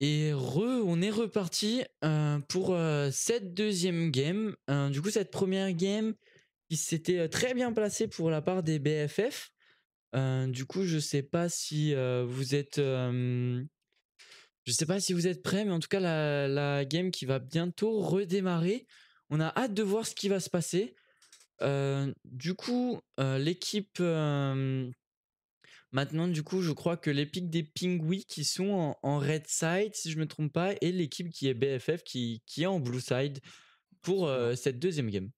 Et on est reparti euh, pour euh, cette deuxième game. Euh, du coup, cette première game qui s'était très bien placée pour la part des BFF. du coup, je sais pas si vous êtes, je sais pas si vous êtes prêts, mais en tout cas la, game qui va bientôt redémarrer. On a hâte de voir ce qui va se passer. du coup, l'équipe Maintenant, du coup, je crois que pics des Pingouins qui sont en, red side, si je ne me trompe pas, et l'équipe qui est BFF qui, est en blue side pour euh, cette deuxième game.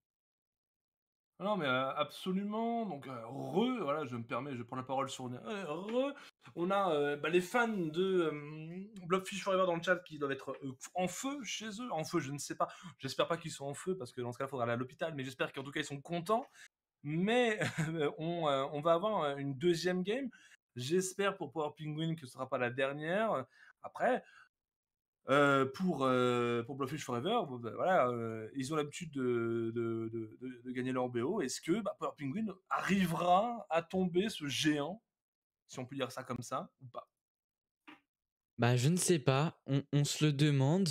Ah non, mais euh, absolument. Donc, euh, re, voilà, je me permets, je prends la parole sur. on a bah, les fans de Blobfish Forever dans le chat qui doivent être en feu chez eux. En feu, je ne sais pas. J'espère pas qu'ils sont en feu parce que dans ce cas, il faudra aller à l'hôpital, mais j'espère qu'en tout cas, ils sont contents mais euh, on, va avoir euh, une deuxième game. J'espère pour Power Penguin que ce ne sera pas la dernière. Après, euh, pour, euh, pour Forever, ben, voilà, ils ont l'habitude de, gagner leur BO. Est-ce que bah, Power Penguin arrivera à tomber ce géant, si on peut dire ça comme ça, ou pas bah, Je ne sais pas. on se le demande.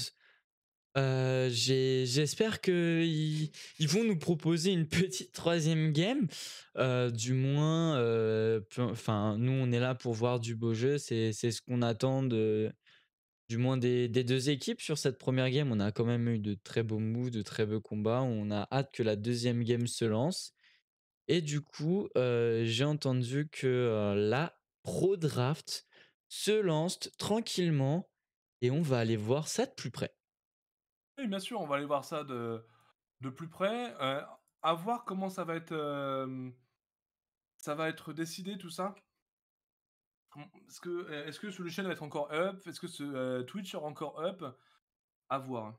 Euh, j'espère qu'ils vont nous proposer une petite troisième game. Euh, du moins, euh, enfin, nous, on est là pour voir du beau jeu. C'est ce qu'on attend de, du moins des, des, deux équipes. Sur cette première game, on a quand même eu de très beaux moves, de très beaux combats. On a hâte que la deuxième game se lance. Et du coup, j'ai entendu que la Pro Draft se lance tranquillement et on va aller voir ça de plus près. Oui, bien sûr, on va aller voir ça de, de plus près. Euh, à voir comment ça va être, euh, ça va être décidé tout ça. Est-ce que, euh, est-ce que va être encore up Est-ce que ce, Twitch sera encore up À voir.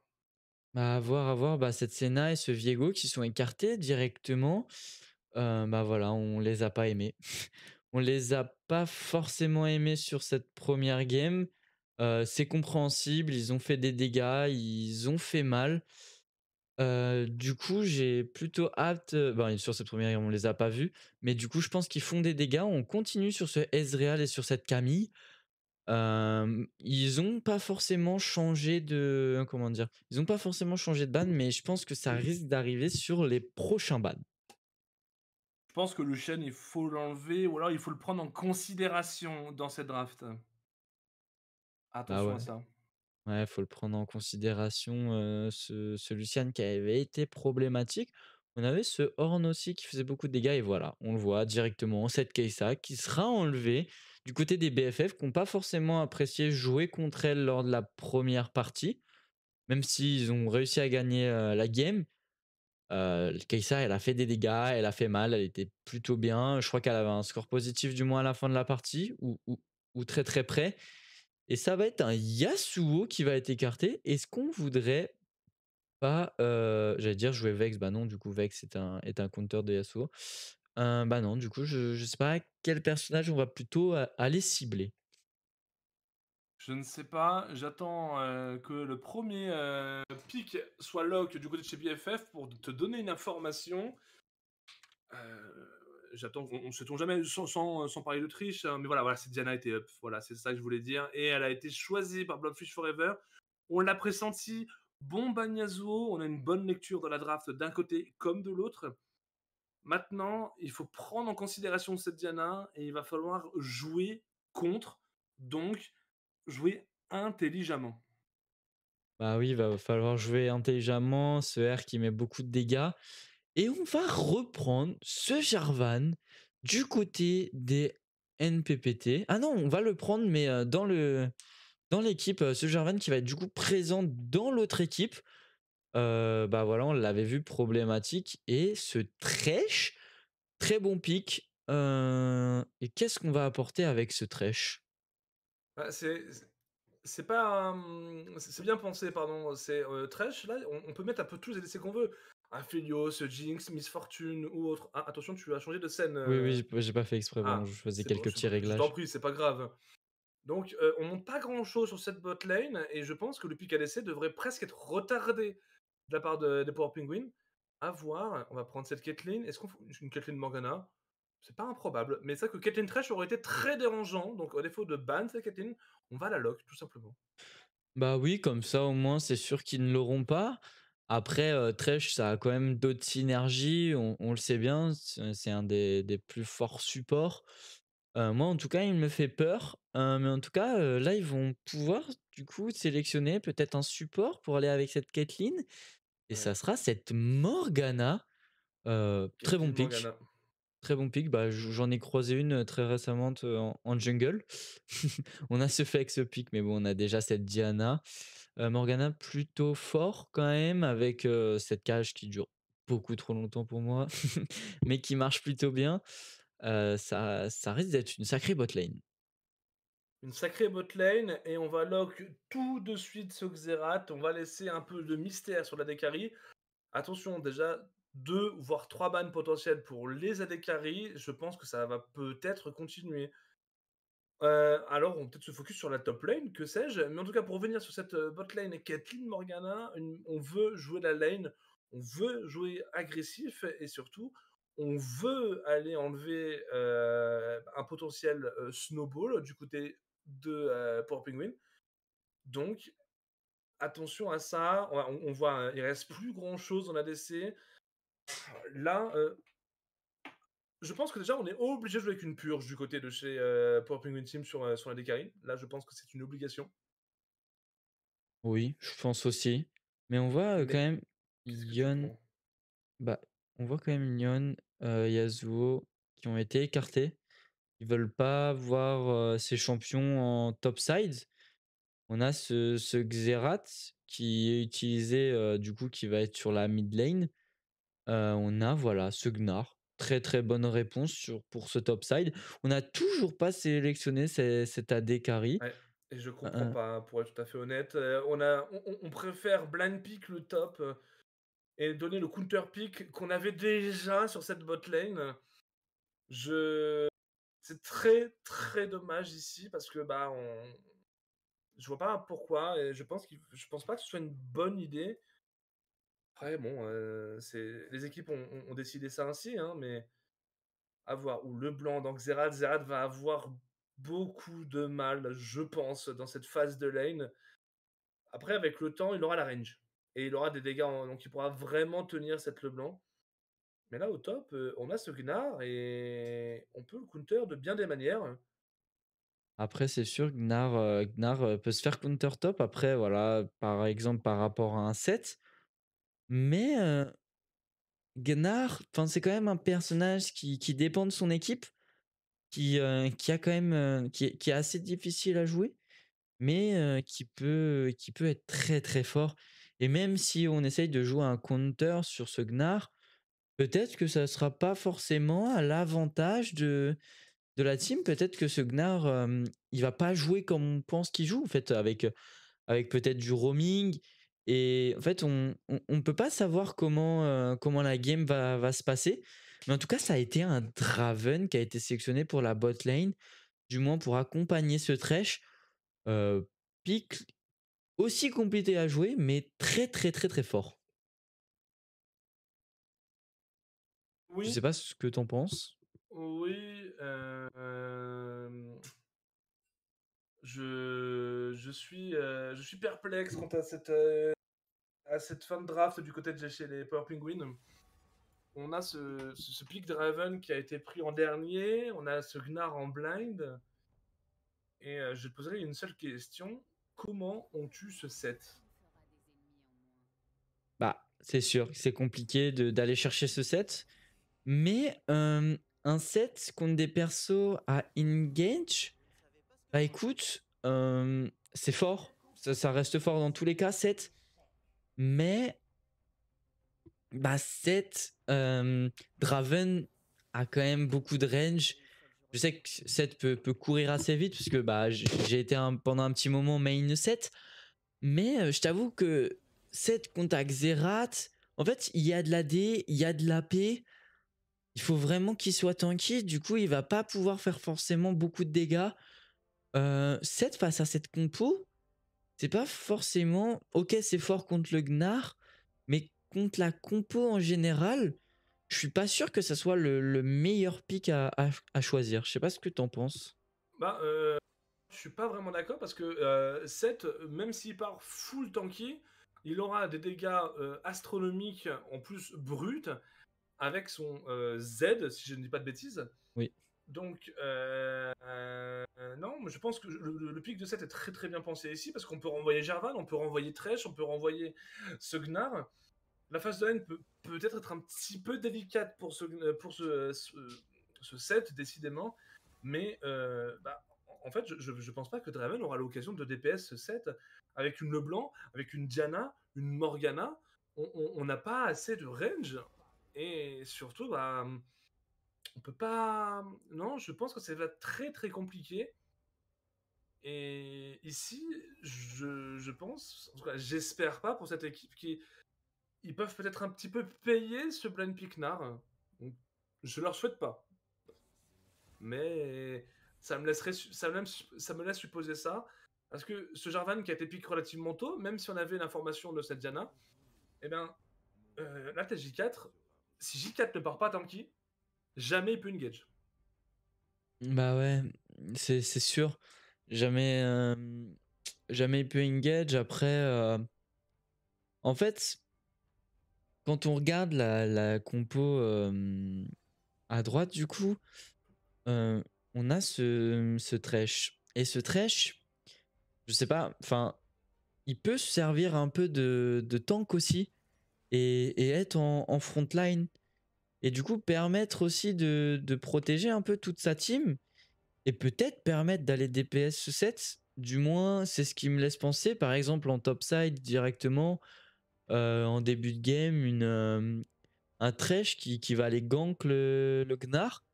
Bah, à voir, à voir. Bah, cette Senna et ce Viego qui sont écartés directement. bah voilà, on les a pas aimés. on les a pas forcément aimés sur cette première game c'est compréhensible, ils ont fait des dégâts, ils ont fait mal. du coup, j'ai plutôt hâte. Ben, sur cette première, on ne les a pas vus, mais du coup, je pense qu'ils font des dégâts. On continue sur ce Ezreal et sur cette Camille. ils n'ont pas forcément changé de hein, comment dire. Ils ont pas forcément changé de ban, mais je pense que ça risque d'arriver sur les prochains bans. Je pense que le chêne, il faut l'enlever ou alors il faut le prendre en considération dans cette draft. Ah Attention ah à ça. Ouais, faut le prendre en considération, ce, ce Lucian qui avait été problématique. On avait ce Horn aussi qui faisait beaucoup de dégâts, et voilà, on le voit directement, cette Kai'Sa qui sera enlevée du côté des BFF qui n'ont pas forcément apprécié jouer contre elle lors de la première partie, même s'ils ont réussi à gagner la game. Euh, elle a fait des dégâts, elle a fait mal, elle était plutôt bien. Je crois qu'elle avait un score positif du moins à la fin de la partie, ou, ou, ou très très près. Et ça va être un Yasuo qui va être écarté. Est-ce qu'on voudrait pas, euh, j'allais dire jouer Vex, bah non, du coup Vex est un, est un counter de Yasuo. Euh, bah non, du coup, je, je sais pas quel personnage on va plutôt euh, aller cibler. Je ne sais pas, j'attends que le premier pick pic soit lock du côté de chez BFF pour te donner une information. Euh, j'attends, qu'on ne se tourne jamais sans, sans, euh, sans parler d'Autriche, hein, mais voilà, voilà, c'est Diana été up, voilà, c'est ça que je voulais dire, et elle a été choisie par Bloodfish Forever. On l'a pressenti, bon bagnazo. on a une bonne lecture de la draft d'un côté comme de l'autre. Maintenant, il faut prendre en considération cette Diana et il va falloir jouer contre, donc jouer intelligemment. Bah oui, il va falloir jouer intelligemment. Ce R qui met beaucoup de dégâts. Et on va reprendre ce Jarvan du côté des NPPT. Ah non, on va le prendre, mais euh, dans le dans l'équipe, euh, ce Jarvan qui va être du coup présent dans l'autre équipe. Euh, bah voilà, on l'avait vu problématique. Et ce Trèche, très bon pic. et qu'est-ce qu'on va apporter avec ce Trèche bah, C'est pas c'est bien pensé pardon c'est euh, là on, peut mettre un peu tous les essais qu'on veut un ce Jinx, Miss Fortune ou autre. Ah, attention, tu as changé de scène. Oui, oui, euh. j'ai pas fait exprès. Ah, je faisais quelques petits réglages. Je t'en prie, c'est pas grave. Donc, euh, on monte pas grand chose sur cette bot lane et je pense que le pic à l'essai devrait presque être retardé de la part des Power Penguins. À voir, on va prendre cette Caitlyn. Est-ce qu'on fait une Caitlyn Morgana C'est pas improbable, mais ça que Caitlyn Trash aurait été très dérangeant. Donc, au défaut de ban cette Caitlyn, on va la lock tout simplement. Bah oui, comme ça au moins, c'est sûr qu'ils ne l'auront pas. Après, euh, Tresh, ça a quand même d'autres synergies, on, le sait bien, c'est un des, plus forts supports. Euh, moi, en tout cas, il me fait peur. Euh, mais en tout cas, euh, là, ils vont pouvoir, du coup, sélectionner peut-être un support pour aller avec cette Caitlyn. Et ça sera cette Morgana. très bon pick. Très bon pic. Bah, j'en ai croisé une très récemment en, jungle. on a ce fait avec ce pic, mais bon, on a déjà cette Diana. Euh, Morgana plutôt fort quand même, avec cette cage qui dure beaucoup trop longtemps pour moi, mais qui marche plutôt bien. ça, ça risque d'être une sacrée botlane. Une sacrée botlane, et on va lock tout de suite ce Xerath. On va laisser un peu de mystère sur la Décarie. Attention, déjà, deux, voire trois bans potentielles pour les ADC je pense que ça va peut-être continuer. Euh, alors, on peut-être se focus sur la top lane, que sais-je. Mais en tout cas, pour revenir sur cette euh, bot lane Kathleen Morgana, on veut jouer la lane, on veut jouer agressif et surtout, on veut aller enlever euh, un potentiel snowball du côté de pour Penguin. Donc, attention à ça. On, voit, hein, il reste plus grand-chose en ADC. Là, euh, je pense que déjà, on est obligé de jouer avec une purge du côté de chez euh, Power Penguin Team sur, euh, sur la décarine. Là, je pense que c'est une obligation. Oui, je pense aussi. Mais on voit quand même Yon. Bah, on voit quand même Yon, Yasuo qui ont été écartés. Ils veulent pas voir ces champions en top side. On a ce, Xerath qui est utilisé, du coup, qui va être sur la mid lane on a voilà Gnar. Très très bonne réponse sur, pour ce top side. On n'a toujours pas sélectionné cet AD carry. et je comprends pas, pour être tout à fait honnête. on, préfère blind pick le top et donner le counter pick qu'on avait déjà sur cette bot lane. Je... C'est très très dommage ici parce que bah on... je vois pas pourquoi et je pense je pense pas que ce soit une bonne idée après, bon, euh, c'est les équipes ont, décidé ça ainsi, hein, mais à voir. Ou Leblanc, donc Zerat, Zerat va avoir beaucoup de mal, je pense, dans cette phase de lane. Après, avec le temps, il aura la range. Et il aura des dégâts, donc il pourra vraiment tenir cette blanc Mais là, au top, euh, on a ce Gnar et on peut le counter de bien des manières. Après, c'est sûr, Gnar, euh, Gnar peut se faire counter top. Après, voilà, par exemple, par rapport à un set, mais Gnar, c'est quand même un personnage qui, dépend de son équipe, qui, même, qui, est assez difficile à jouer, mais qui, peut, qui peut être très très fort. Et même si on essaye de jouer un counter sur ce Gnar, peut-être que ça ne sera pas forcément à l'avantage de, la team. Peut-être que ce Gnar il va pas jouer comme on pense qu'il joue, en fait, avec, avec peut-être du roaming et en fait, on ne peut pas savoir comment, euh, comment la game va, se passer. Mais en tout cas, ça a été un Draven qui a été sélectionné pour la bot lane, du moins pour accompagner ce trash. Euh, aussi compliqué à jouer, mais très très très très fort. Oui. Je sais pas ce que tu en penses. Oui. Euh, je, je, suis, euh, je suis perplexe quant à cette, à cette fin de draft du côté de chez les Power Penguins, on a ce, ce, Draven qui a été pris en dernier, on a ce Gnar en blind. Et euh, je te poserai une seule question comment on tue ce set Bah, c'est sûr, c'est compliqué d'aller chercher ce set. Mais euh, un set contre des persos à engage, bah écoute, euh, c'est fort. Ça, ça, reste fort dans tous les cas. 7, mais bah, cette Draven a quand même beaucoup de range. Je sais que 7 peut, peut courir assez vite parce que bah, j'ai été pendant un petit moment main 7. Mais euh, je t'avoue que 7 contre Zerat, en fait, il y a de la D, il y a de la P. Il faut vraiment qu'il soit tanky. Du coup, il va pas pouvoir faire forcément beaucoup de dégâts. Euh, face à cette compo, c'est pas forcément, ok, c'est fort contre le Gnar, mais contre la compo en général, je suis pas sûr que ça soit le, meilleur pick à, choisir. Je sais pas ce que tu en penses. Bah, euh, je suis pas vraiment d'accord parce que euh, 7, même s'il part full tanky, il aura des dégâts euh, astronomiques en plus brut avec son euh, Z, si je ne dis pas de bêtises. Oui. Donc, euh, euh non, je pense que le, pic de 7 est très très bien pensé ici parce qu'on peut renvoyer Jarvan, on peut renvoyer Trèche, on peut renvoyer Sugnar. La phase de haine peut peut-être être un petit peu délicate pour ce, euh, pour ce, set, décidément, mais euh, bah, en fait, je ne pense pas que Draven aura l'occasion de DPS ce set avec une Leblanc, avec une Diana, une Morgana. On n'a pas assez de range et surtout, bah on peut pas. Non, je pense que ça va être très très compliqué. Et ici, je, pense, en tout cas, j'espère pas pour cette équipe qui ils peuvent peut-être un petit peu payer ce blind nard Je leur souhaite pas. Mais ça me, laisserait, ça, ça me laisse supposer ça. Parce que ce Jarvan qui a été pick relativement tôt, même si on avait l'information de cette Diana, eh bien, la euh, là, t'as J4. Si J4 ne part pas tant qu'il jamais il peut engage. Bah ouais, c'est sûr. Jamais, euh, jamais il peut engage. Après, euh, en fait, quand on regarde la, la compo euh, à droite, du coup, on a ce, ce trash. Et ce trash, je sais pas, enfin, il peut se servir un peu de, de tank aussi et, et être en, en front line. Et du coup, permettre aussi de, de protéger un peu toute sa team et peut-être permettre d'aller DPS ce 7. Du moins, c'est ce qui me laisse penser, par exemple, en topside directement, euh, en début de game, une, euh, un Thresh qui, qui, va aller gank le, le Gnar.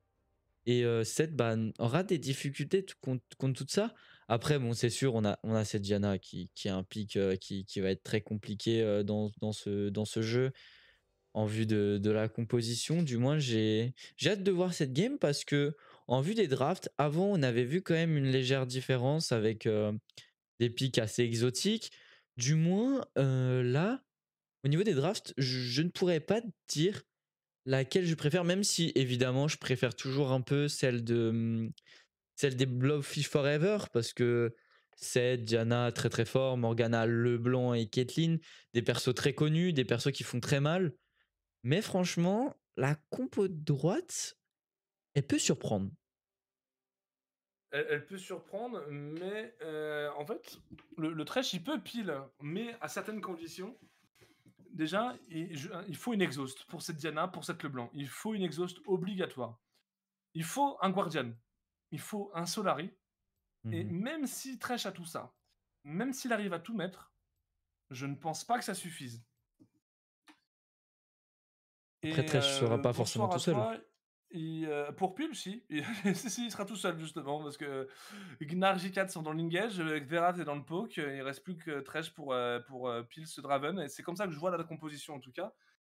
Et euh, bah, aura des difficultés contre, contre, tout ça. Après, bon, c'est sûr, on a, on a cette Diana qui, qui a un pic euh, qui, qui, va être très compliqué dans, dans, ce, dans ce jeu en vue de, la composition. Du moins, j'ai hâte de voir cette game parce que, en vue des drafts, avant, on avait vu quand même une légère différence avec euh, des pics assez exotiques. Du moins, euh, là, au niveau des drafts, je, ne pourrais pas dire laquelle je préfère, même si, évidemment, je préfère toujours un peu celle, de, hum, celle des Blobfish Forever parce que. C'est Diana très très fort, Morgana Leblanc et Caitlyn, des persos très connus, des persos qui font très mal. Mais franchement, la compo de droite, elle peut surprendre. Elle, peut surprendre, mais euh, en fait, le, Trèche, il peut pile, mais à certaines conditions. Déjà, il, faut une exhaust pour cette Diana, pour cette Leblanc. Il faut une exhaust obligatoire. Il faut un Guardian. Il faut un Solari. Et mmh même si Trèche a tout ça, même s'il arrive à tout mettre, je ne pense pas que ça suffise. Et, Tresh ne sera euh, pas forcément tout seul. Hein. Euh, pour Pil si. il sera tout seul, justement, parce que Gnar J4 sont dans l'Ingage, euh, Verat est dans le Poke, il reste plus que Tresh pour, pour Pils Draven, et c'est comme ça que je vois la composition en tout cas.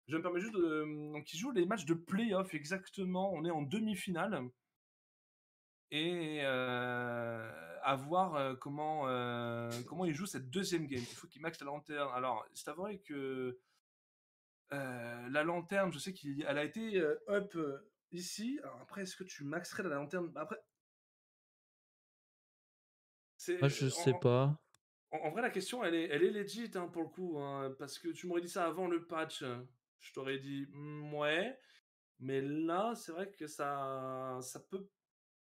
Je me permets juste de. Donc, ils jouent les matchs de playoff, exactement. On est en demi-finale. Et à voir comment, comment ils jouent cette deuxième game. Il faut qu'il max la lanterne. Alors, c'est vrai que euh, la lanterne, je sais qu'elle a été euh, up euh, ici. après, est-ce que tu maxerais la lanterne bah, Après. Ah, je sais pas. En, vrai, la question, elle est, elle est legit hein, pour le coup. Hein, parce que tu m'aurais dit ça avant le patch. Hein. Je t'aurais dit, mmh, ouais. Mais là, c'est vrai que ça, ça peut.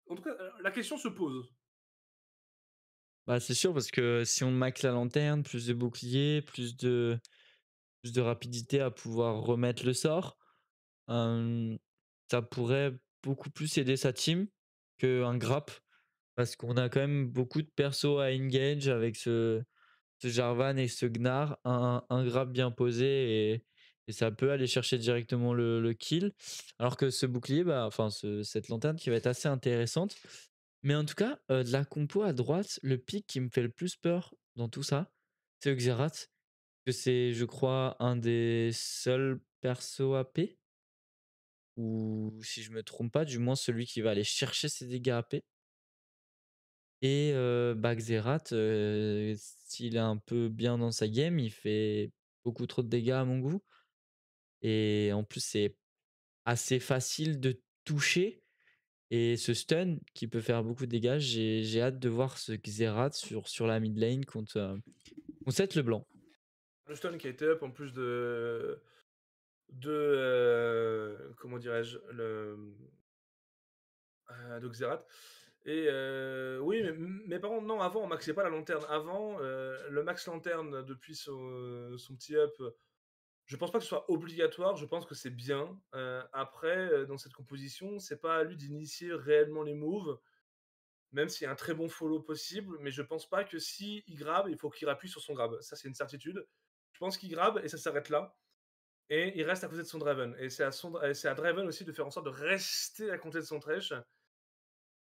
En tout cas, la question se pose. Bah, c'est sûr, parce que si on max la lanterne, plus de boucliers, plus de de rapidité à pouvoir remettre le sort. ça pourrait beaucoup plus aider sa team qu'un grapp parce qu'on a quand même beaucoup de persos à engage avec ce, Jarvan et ce Gnar. Un, un bien posé et, ça peut aller chercher directement le, kill. Alors que ce bouclier, bah, enfin cette lanterne qui va être assez intéressante. Mais en tout cas, de la compo à droite, le pic qui me fait le plus peur dans tout ça, c'est Xerath que c'est, je crois, un des seuls persos AP. Ou si je me trompe pas, du moins celui qui va aller chercher ses dégâts AP. Et euh, s'il est un peu bien dans sa game, il fait beaucoup trop de dégâts à mon goût. Et en plus, c'est assez facile de toucher. Et ce stun qui peut faire beaucoup de dégâts, j'ai hâte de voir ce Xerath sur, sur la mid lane contre, euh, contre le blanc stun qui a été up en plus de. de euh, comment dirais-je le, euh, Et euh, oui, mais, parents par contre, non, avant, on maxait pas la lanterne. Avant, euh, le max lanterne depuis son, petit up, je pense pas que ce soit obligatoire, je pense que c'est bien. après, dans cette composition, c'est pas à lui d'initier réellement les moves même s'il y a un très bon follow possible, mais je pense pas que si il grave il faut qu'il appuie sur son grab. Ça, c'est une certitude. Je pense qu'il grabe et ça s'arrête là. Et il reste à côté de son Draven. Et c'est à, Draven aussi de faire en sorte de rester à côté de son trèche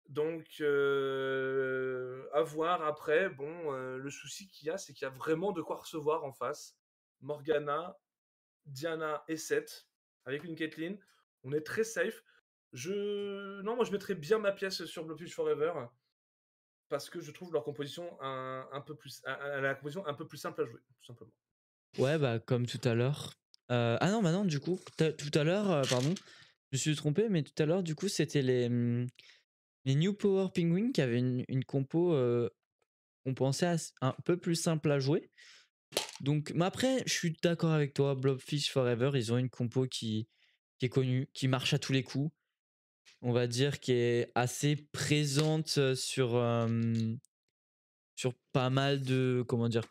Donc, euh, à voir après. Bon, euh, le souci qu'il y a, c'est qu'il y a vraiment de quoi recevoir en face. Morgana, Diana et Seth, avec une Caitlyn. On est très safe. Je... Non, moi, je mettrais bien ma pièce sur Bloodfuse Forever. Parce que je trouve leur composition un, peu plus, la composition un peu plus simple à jouer, tout simplement. Ouais, bah, comme tout à l'heure. Euh, ah non, bah non, du coup, tout à l'heure, euh, pardon, je me suis trompé, mais tout à l'heure, du coup, c'était les, mmh, New Power Penguin qui avaient une, compo euh, qu'on pensait un peu plus simple à jouer. Donc, mais après, je suis d'accord avec toi, Blobfish Forever, ils ont une compo qui, est connue, qui marche à tous les coups, on va dire, qui est assez présente sur, sur pas mal de. Comment dire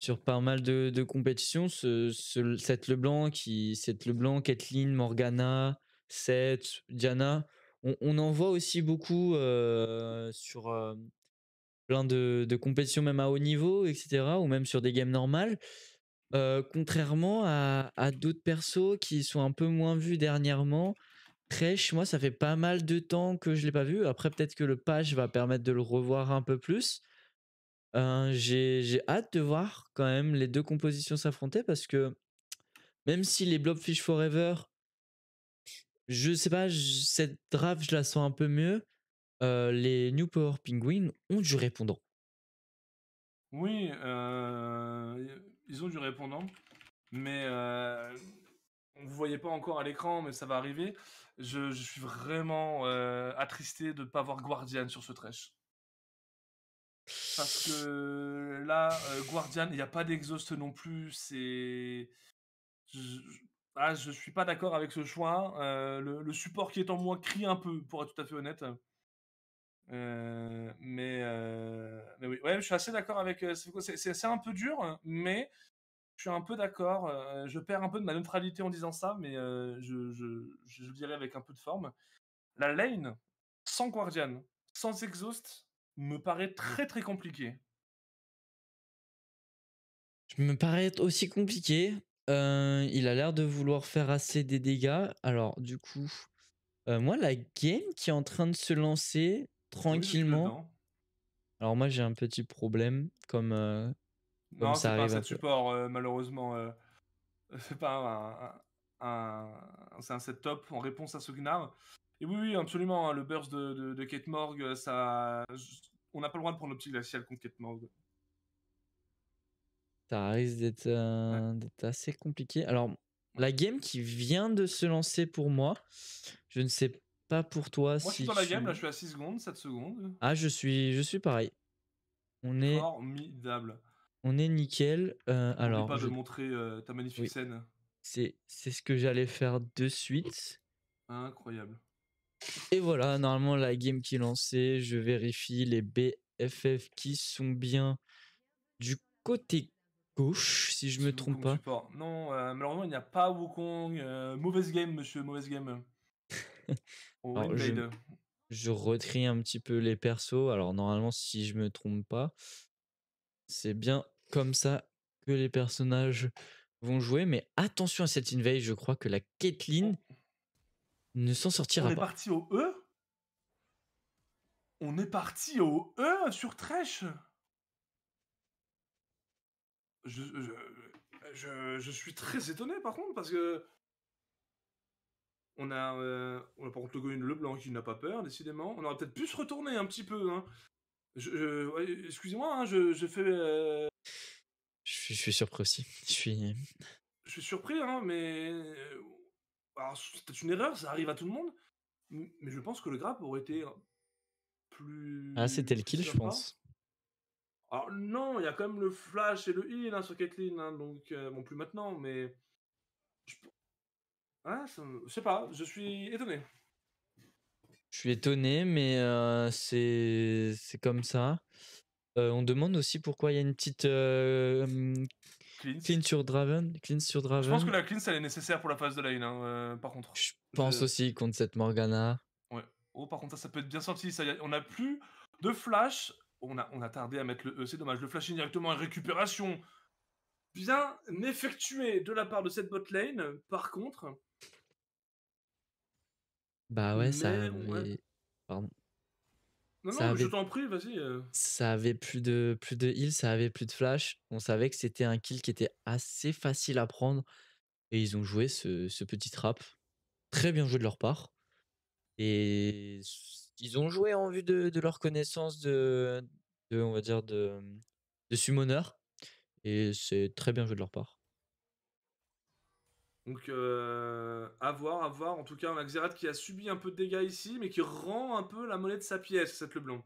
sur pas mal de, de compétitions. Ce, cette Leblanc, qui, cette Leblanc, Kathleen, Morgana, Seth, Diana, on, en voit aussi beaucoup euh, sur euh, plein de, de, compétitions, même à haut niveau, etc., ou même sur des games normales. Euh, contrairement à, d'autres persos qui sont un peu moins vus dernièrement, Crèche, moi, ça fait pas mal de temps que je l'ai pas vu. Après, peut-être que le patch va permettre de le revoir un peu plus j'ai, hâte de voir quand même les deux compositions s'affronter parce que même si les Blobfish Forever, je sais pas, cette draft, je la sens un peu mieux. les New Power Penguin ont du répondant. Oui, ils ont du répondant, mais on ne voyait pas encore à l'écran, mais ça va arriver. Je, suis vraiment attristé de ne pas voir Guardian sur ce trash. Parce que là, euh, Guardian, il n'y a pas d'exhaust non plus. C'est. Je... Ah, suis pas d'accord avec ce choix. Euh, le, support qui est en moi crie un peu, pour être tout à fait honnête. Euh, mais, oui, ouais, je suis assez d'accord avec. C'est un peu dur, mais je suis un peu d'accord. je perds un peu de ma neutralité en disant ça, mais je, je, je dirais avec un peu de forme. La lane, sans Guardian, sans exhaust, me paraît mmh. très très compliqué. Je me paraît aussi compliqué. Euh, il a l'air de vouloir faire assez des dégâts. Alors, du coup, euh, moi, la game qui est en train de se lancer tranquillement. Alors, moi, j'ai un petit problème. Comme, euh, non, ça Pas un support, malheureusement. c'est pas un, un, un, C'est en réponse à ce Gnar. Et oui, oui, absolument. Hein, le burst de, Kate Morgue, euh, ça. On n'a pas le droit de prendre le petit glacial contre Kate Morgue. Ça risque d'être euh, assez compliqué. Alors, la game qui vient de se lancer pour moi, je ne sais pas pour toi si. Moi, je suis dans la game, là, je suis à 6 secondes, 7 secondes. Ah, je suis, je suis pareil. On est. Formidable. On est nickel. Euh, alors. pas je... montrer euh, ta magnifique scène. scène. C'est ce que j'allais faire de suite. Incroyable. Et voilà, normalement, la game qui est lancée, je vérifie les BFF qui sont bien du côté gauche, si je me trompe pas. Non, euh, malheureusement, il n'y a pas Wukong. Euh, mauvaise game, monsieur, mauvaise game. je, retrie un petit peu les persos. Alors, normalement, si je me trompe pas, c'est bien comme ça que les personnages vont jouer. Mais attention à cette invade, je crois que la Caitlyn. Oh ne s'en sortira on On est parti au E On est parti au E sur Trèche je, suis très étonné par contre parce que. On a, euh, on a par contre le blanc Leblanc qui n'a pas peur, décidément. On aurait peut-être pu se retourner un petit peu. Hein. Excusez-moi, hein, je, fais. Euh, je, suis surpris aussi. Je suis. Je suis surpris, hein, mais euh, c'est une erreur, ça arrive à tout le monde, mais je pense que le grapple aurait été plus. Ah, c'était le kill, je pense. Alors, non, il y a quand même le flash et le heal hein, sur Caitlyn, hein, donc, euh, bon, plus maintenant, mais. Hein, je, sais pas, je suis étonné. Je suis étonné, mais euh, c'est comme ça. Euh, on demande aussi pourquoi il y a une petite Clean sur Draven. Clean sur Draven. Je pense que la clean, elle est nécessaire pour la phase de lane, hein, euh, par contre. Je pense aussi contre cette Morgana. Ouais. Oh, par contre, ça, ça peut être bien sorti. Ça, on n'a plus de flash. On a, on a tardé à mettre le E, c'est dommage. Le flash directement et récupération bien effectuée de la part de cette bot lane. Par contre. Bah ouais, ça. Pardon. Non, ça je t'en prie, vas-y. Euh. Ça avait plus de, plus de heal, ça avait plus de flash. On savait que c'était un kill qui était assez facile à prendre. Et ils ont joué ce, petit trap. Très bien joué de leur part. Et ils ont joué en vue de, leur connaissance de, on va dire, de, de summoner. Et c'est très bien joué de leur part. Donc, euh, à voir, à voir. En tout cas, on a Xerath qui a subi un peu de dégâts ici, mais qui rend un peu la monnaie de sa pièce, cette Leblanc.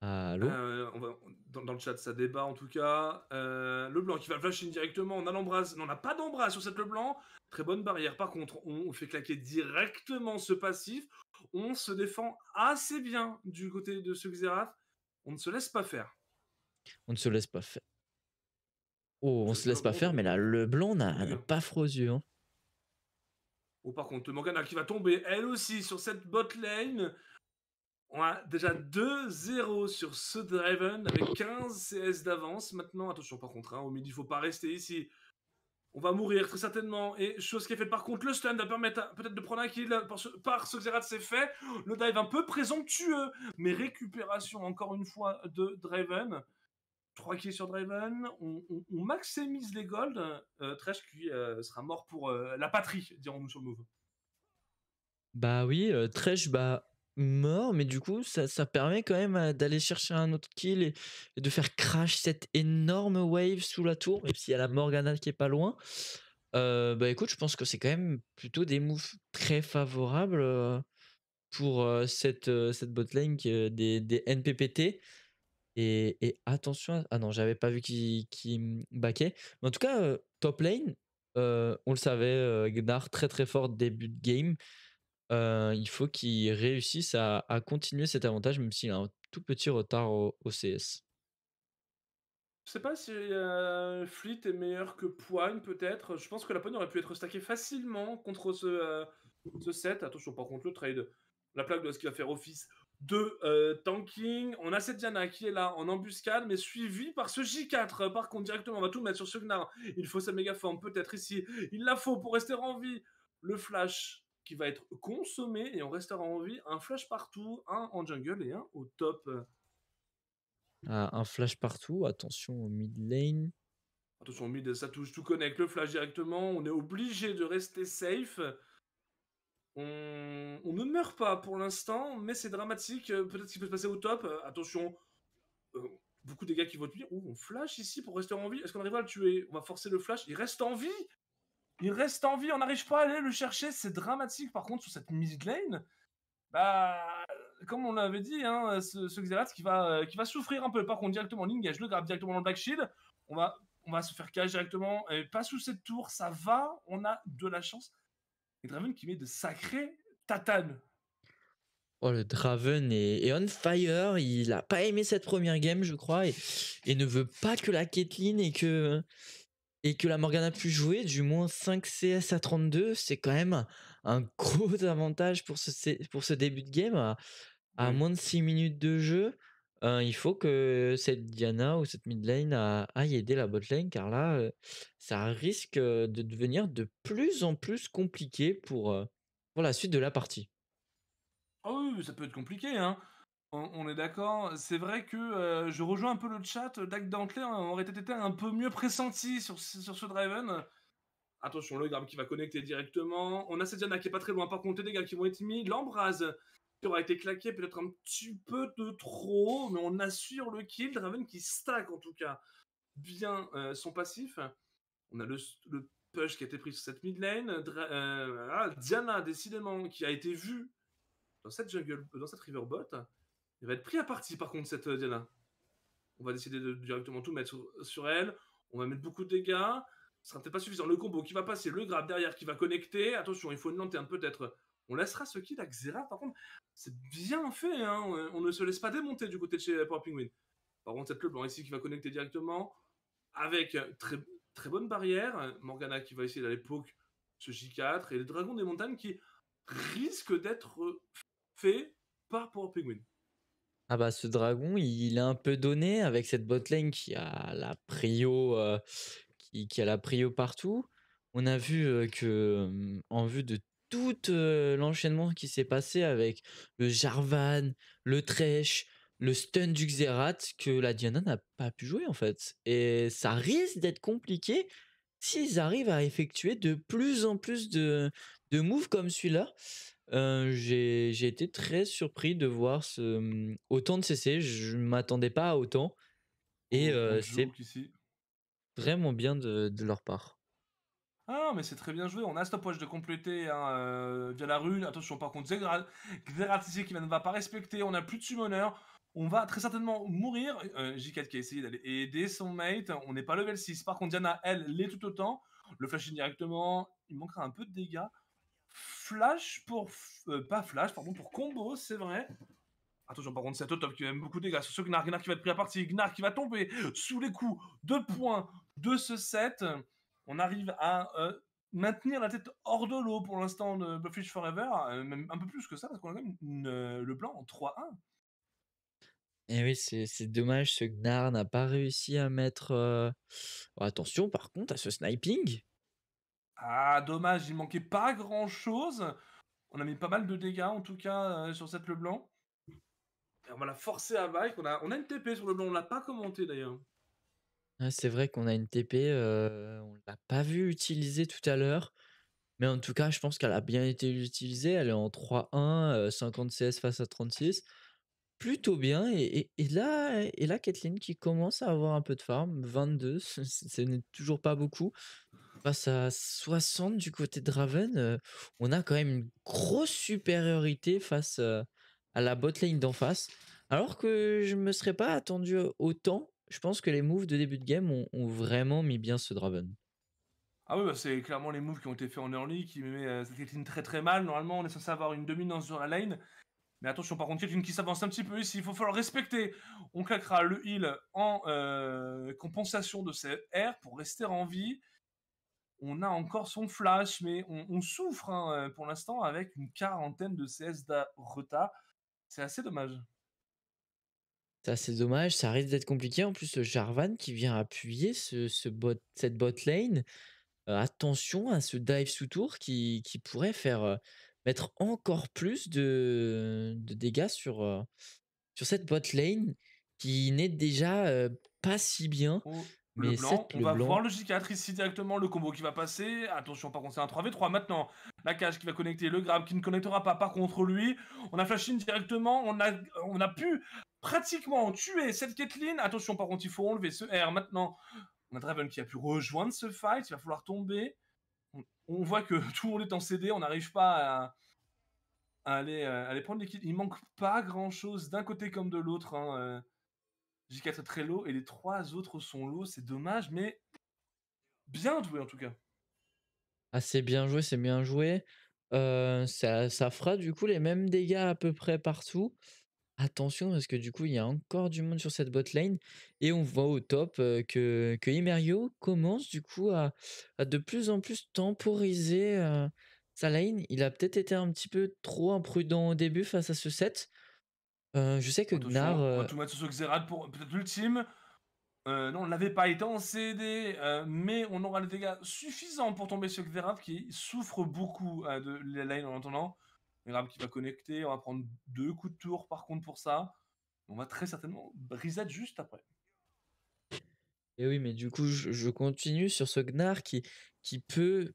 Allô euh, dans, le chat, ça débat en tout cas. Euh, Leblanc qui va le directement. On a l'embrasse. On n'a pas d'embrasse sur cette Leblanc. Très bonne barrière. Par contre, on, on fait claquer directement ce passif. On se défend assez bien du côté de ce Xerath. On ne se laisse pas faire. On ne se laisse pas faire. Oh, on se laisse pas faire, mais là, le blanc n'a pas froid yeux. Oh, par contre, Morgana qui va tomber, elle aussi, sur cette bot lane. On a déjà 2-0 sur ce Draven avec 15 CS d'avance. Maintenant, attention par contre, au hein, mid, il faut pas rester ici. On va mourir très certainement. Et chose qui est faite par contre, le stun va permettre peut-être de prendre un kill par ce, que c'est fait. Le dive un peu présomptueux, mais récupération encore une fois de Draven. 3 kills sur Draven. On, maximise les golds. Euh, Tresh qui euh, sera mort pour euh, la patrie, dirons-nous sur le move. Bah oui, Trash, bah mort, mais du coup, ça, permet quand même d'aller chercher un autre kill et, de faire crash cette énorme wave sous la tour, même s'il y a la Morgana qui est pas loin. bah écoute, je pense que c'est quand même plutôt des moves très favorables pour cette, cette botlane des, des NPPT. Et, attention, ah non, j'avais pas vu qui, qui baquait. Mais en tout cas, top lane, on le savait, Gnar très très fort début de game. il faut qu'il réussisse à, continuer cet avantage, même s'il a un tout petit retard au, CS. Je sais pas si Fleet est meilleur que Poigne, peut-être. Je pense que la Poigne aurait pu être stackée facilement contre ce, set. Attention, par contre, le trade. La plaque de ce qu'il va faire office de euh, tanking. On a cette Diana qui est là en embuscade, mais suivie par ce J4. Euh, par contre, directement, on va tout mettre sur ce Gnar Il faut sa méga forme, peut-être ici. Il la faut pour rester en vie. Le flash qui va être consommé et on restera en vie. Un flash partout, un en jungle et un au top. Ah, un flash partout, attention au mid lane. Attention au mid, ça touche, tout connecte le flash directement. On est obligé de rester safe. On, ne meurt pas pour l'instant, mais c'est dramatique. Euh, peut-être qu'il peut se passer au top. Euh, attention, euh, beaucoup de gars qui vont tuer. on flash ici pour rester en vie. Est-ce qu'on arrive à le tuer On va forcer le flash. Il reste en vie Il reste en vie. On n'arrive pas à aller le chercher. C'est dramatique. Par contre, sur cette mid lane, bah, comme on l'avait dit, hein, ce, Xerath qui va, qui va souffrir un peu. Par contre, directement en ligne, le grappe directement dans le Black On va, on va se faire cash directement. pas sous cette tour. Ça va. On a de la chance. Et Draven qui met de sacrés tatanes. Oh, le Draven est, on fire. Il a pas aimé cette première game, je crois, et, ne veut pas que la Caitlyn et que, et que la Morgana puisse jouer. Du moins 5 CS à 32, c'est quand même un gros avantage pour ce, pour ce début de game à, moins de 6 minutes de jeu il faut que cette Diana ou cette mid lane aille aider la bot car là, ça risque de devenir de plus en plus compliqué pour, la suite de la partie. Ah oui, ça peut être compliqué, hein. On, est d'accord. C'est vrai que je rejoins un peu le chat. Dak Dantley hein, aurait été un peu mieux pressenti sur, ce- sur Draven. Attention, le Grab qui va connecter directement. On a cette Diana qui est pas très loin. Par contre, les gars qui vont être mis. L'embrase qui aura été claqué peut-être un petit peu de trop, mais on assure le kill. Draven qui stack en tout cas bien euh, son passif. On a le, push qui a été pris sur cette mid lane. Euh, Diana, décidément, qui a été vue dans cette jungle, dans cette river bot. Il va être pris à partie par contre cette euh, Diana. On va décider de directement tout mettre sur, elle. On va mettre beaucoup de dégâts. Ce sera peut-être pas suffisant. Le combo qui va passer, le grab derrière qui va connecter. Attention, il faut une lanterne peut-être on laissera ce qui à Xerath. Par contre, c'est bien fait. Hein. On ne se laisse pas démonter du côté de chez Power Penguin. Par contre, cette le blanc ici qui va connecter directement avec euh, très, très bonne barrière. Morgana qui va essayer d'aller poke ce J4 et le dragon des montagnes qui risque d'être fait par Power Penguin. Ah bah ce dragon, il est un peu donné avec cette botlane qui a la prio, euh, qui, qui, a la prio partout. On a vu euh, que en vue de tout l'enchaînement qui s'est passé avec le Jarvan, le Tresh, le stun du Xerath que la Diana n'a pas pu jouer en fait. Et ça risque d'être compliqué s'ils arrivent à effectuer de plus en plus de, de moves comme celui-là. J'ai été très surpris de voir mmh, autant de CC, je ne m'attendais pas à autant. Et c'est vraiment bien de leur part. Ah, mais c'est très bien joué. On a stopwatch de compléter hein, euh, via la rune. Attention, par contre, ici qui ne va pas respecter. On n'a plus de summoner. On va très certainement mourir. Euh, J4 qui a essayé d'aller aider son mate. On n'est pas level 6. Par contre, Diana, elle, l'est tout autant. Le flash directement. Il manquera un peu de dégâts. Flash pour. Euh, pas flash, pardon, pour combo, c'est vrai. Attention, par contre, c'est top qui aime beaucoup de dégâts Gnar. Gnar qui va être pris à partie. Gnar qui va tomber sous les coups. de points de ce set on arrive à euh, maintenir la tête hors de l'eau pour l'instant de Buffish Forever, euh, même un peu plus que ça, parce qu'on a même euh, le blanc en 3-1. Et eh oui, c'est dommage, ce Gnar n'a pas réussi à mettre. Oh, attention, par contre, à ce sniping. Ah, dommage, il manquait pas grand chose. On a mis pas mal de dégâts, en tout cas, sur cette Leblanc. on va la forcer à bike. On a, on a une TP sur le blanc, on l'a pas commenté d'ailleurs. Ah, c'est vrai qu'on a une TP, euh, on l'a pas vu utiliser tout à l'heure, mais en tout cas, je pense qu'elle a bien été utilisée. Elle est en 3-1, 50 CS face à 36. Plutôt bien. Et, là, et là, Kathleen qui commence à avoir un peu de farm, 22, ce n'est toujours pas beaucoup. Face à 60 du côté de Raven, euh, on a quand même une grosse supériorité face euh, à la botlane d'en face. Alors que je ne me serais pas attendu autant je pense que les moves de début de game ont, vraiment mis bien ce Draven. Ah oui, bah, c'est clairement les moves qui ont été faits en early qui met cette euh, très très mal. Normalement, on est censé avoir une dominance sur la lane. Mais attention, par contre, une qui s'avance un petit peu ici, il faut falloir respecter. On claquera le heal en euh, compensation de ses R pour rester en vie. On a encore son flash, mais on, souffre hein, euh, pour l'instant avec une quarantaine de CS de retard. C'est assez dommage. Ça, c'est dommage. Ça risque d'être compliqué. En plus, Jarvan qui vient appuyer ce, cette bot lane. attention à ce dive sous-tour qui, qui, pourrait faire mettre encore plus de, dégâts sur, sur cette bot lane qui n'est déjà pas si bien. le on va voir le cicatrice directement, le combo qui va passer. Attention, par contre, c'est un 3v3 maintenant. La cage qui va connecter, le grab qui ne connectera pas. Par contre, lui, on a flash in directement. On a, on a pu pratiquement tué cette Caitlyn Attention, par contre, il faut enlever ce R maintenant. On a Draven qui a pu rejoindre ce fight, il va falloir tomber. On, voit que tout le monde est en CD, on n'arrive pas à, euh, aller, prendre l'équipe kills. Il manque pas grand-chose d'un côté comme de l'autre. Hein, euh. J4 très low et les trois autres sont low, c'est dommage, mais bien joué en tout cas. Ah, c'est bien joué, c'est bien joué. Euh, ça, ça, fera du coup les mêmes dégâts à peu près partout attention parce que du coup, il y a encore du monde sur cette bot lane. et on voit au top que, que Imerio commence du coup à, de plus en plus temporiser sa lane. Il a peut-être été un petit peu trop imprudent au début face à ce set. je sais que On va hein, tout mettre sur Xerath pour peut-être l'ultime. non, on l'avait pas été en CD, mais on aura le dégâts suffisants pour tomber sur Xerath qui souffre beaucoup hein, de la lane en attendant une rame qui va connecter, on va prendre deux coups de tour par contre pour ça. On va très certainement briser juste après. Et oui, mais du coup, je, continue sur ce Gnar qui, qui peut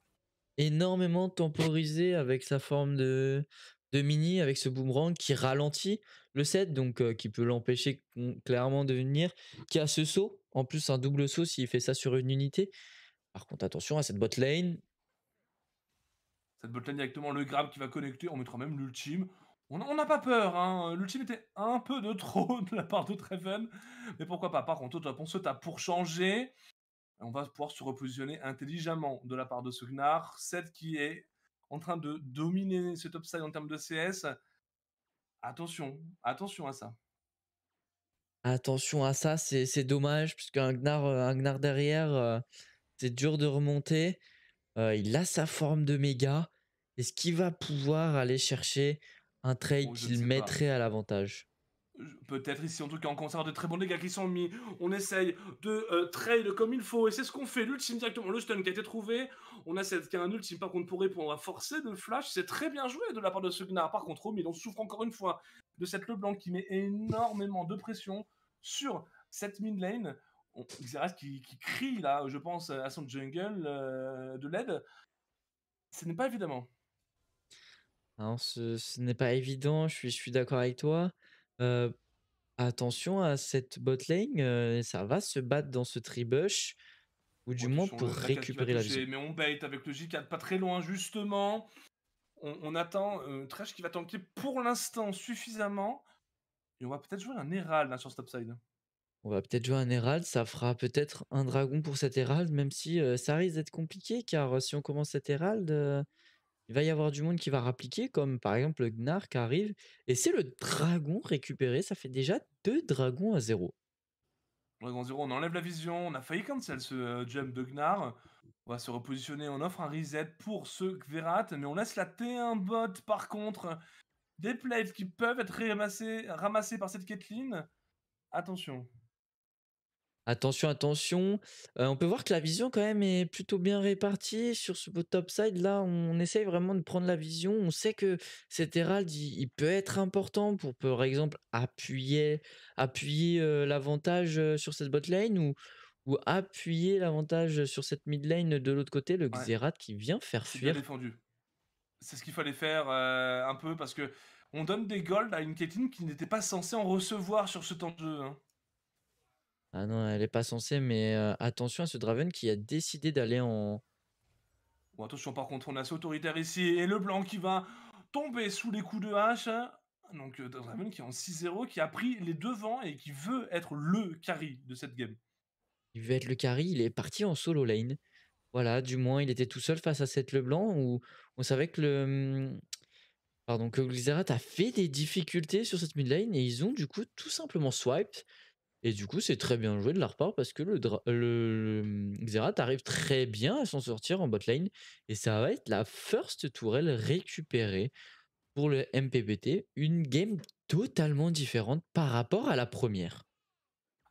énormément temporiser avec sa forme de, de mini, avec ce boomerang qui ralentit le set, donc euh, qui peut l'empêcher clairement de venir, qui a ce saut, en plus un double saut s'il fait ça sur une unité. Par contre, attention à cette bot lane cette directement, le grab qui va connecter, on mettra même l'ultime. On n'a pas peur, hein. l'ultime était un peu de trop de la part de Treven, mais pourquoi pas. Par contre, on se tape pour changer. On va pouvoir se repositionner intelligemment de la part de ce Gnar celle qui est en train de dominer ce top side en termes de CS. Attention, attention à ça. Attention à ça, c'est dommage, puisque un Gnar, un derrière, euh, c'est dur de remonter. Euh, il a sa forme de méga. Est-ce qu'il va pouvoir aller chercher un trade oh, qu'il mettrait à l'avantage Peut-être ici, en tout cas, on conserve de très bons dégâts qui sont mis. On essaye de euh, trade comme il faut, et c'est ce qu'on fait. L'ultime directement, le stun qui a été trouvé. On a cette un ultime, par contre, pour répondre à forcer de flash. C'est très bien joué de la part de Sugnar. Par contre, mais on souffre encore une fois de cette Leblanc qui met énormément de pression sur cette mid lane. On, qui, crie là, je pense, à son jungle euh, de l'aide. Ce n'est pas évidemment. Hein, ce n'est pas évident, je suis, je suis d'accord avec toi. Euh, attention à cette botlane, euh, ça va se battre dans ce tribush ou du moins pour récupérer la mais on bait avec le J4 pas très loin, justement. On, attend euh, qui va tanker pour l'instant suffisamment. Et on va peut-être jouer un Herald sur ce topside. On va peut-être jouer un Herald, ça fera peut-être un dragon pour cet Herald, même si, euh, ça risque d'être compliqué car, si on commence cet Herald, il va y avoir du monde qui va rappliquer, comme par exemple le Gnar qui arrive, et c'est le dragon récupéré, ça fait déjà deux dragons à zéro. Dragon zéro, on enlève la vision, on a failli cancel ce jump euh, de Gnar, on va se repositionner, on offre un reset pour ce Gverat, mais on laisse la T1 bot par contre, des plates qui peuvent être ramassées, par cette Caitlyn, attention. Attention, attention. on peut voir que la vision quand même est plutôt bien répartie. Sur ce top side, là, on essaye vraiment de prendre la vision. On sait que cet Herald, il, peut être important pour, par exemple, appuyer, appuyer l'avantage sur cette bot lane ou, ou appuyer l'avantage sur cette mid lane de l'autre côté, le Xerath qui vient faire fuir. C'est ce qu'il fallait faire un peu parce que on donne des golds à une Caitlyn qui n'était pas censée en recevoir sur ce temps de jeu. Hein. Ah non, elle est pas censée, mais attention à ce Draven qui a décidé d'aller en. Bon, attention, par contre, on est assez autoritaire ici. Et le blanc qui va tomber sous les coups de hache. Hein. Donc, Draven qui est en 6-0, qui a pris les devants et qui veut être le carry de cette game. Il veut être le carry, il est parti en solo lane. Voilà, du moins, il était tout seul face à cette Leblanc où on savait que le. Mmh, pardon, que Glizerat a fait des difficultés sur cette mid lane et ils ont du coup tout simplement swiped. Et du coup, c'est très bien joué de la part parce que le, mmh, Xerath arrive très bien à s'en sortir en botlane. Et ça va être la first tourelle récupérée pour le MPPT. Une game totalement différente par rapport à la première.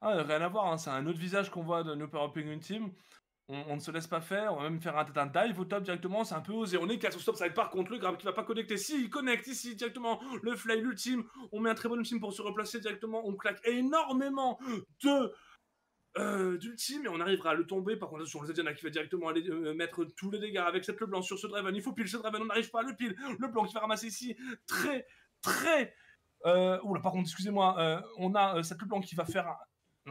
Ah, rien à voir, hein, c'est un autre visage qu'on voit de No Penguin Team on, ne se laisse pas faire, on va même faire un, dive au top directement, c'est un peu osé, on est 4 stop, ça va être par contre le grab qui va pas connecter, si il connecte ici directement, le fly, l'ultime, on met un très bon ultime pour se replacer directement, on claque énormément de euh, et on arrivera à le tomber. Par contre, sur le Zediana qui va directement aller euh, mettre tous les dégâts avec cette blanc sur ce Draven. Il faut pile ce Draven, on n'arrive pas à le pile. Le blanc qui va ramasser ici très, très. Euh, oula, par contre, excusez-moi, on a cette blanc qui va faire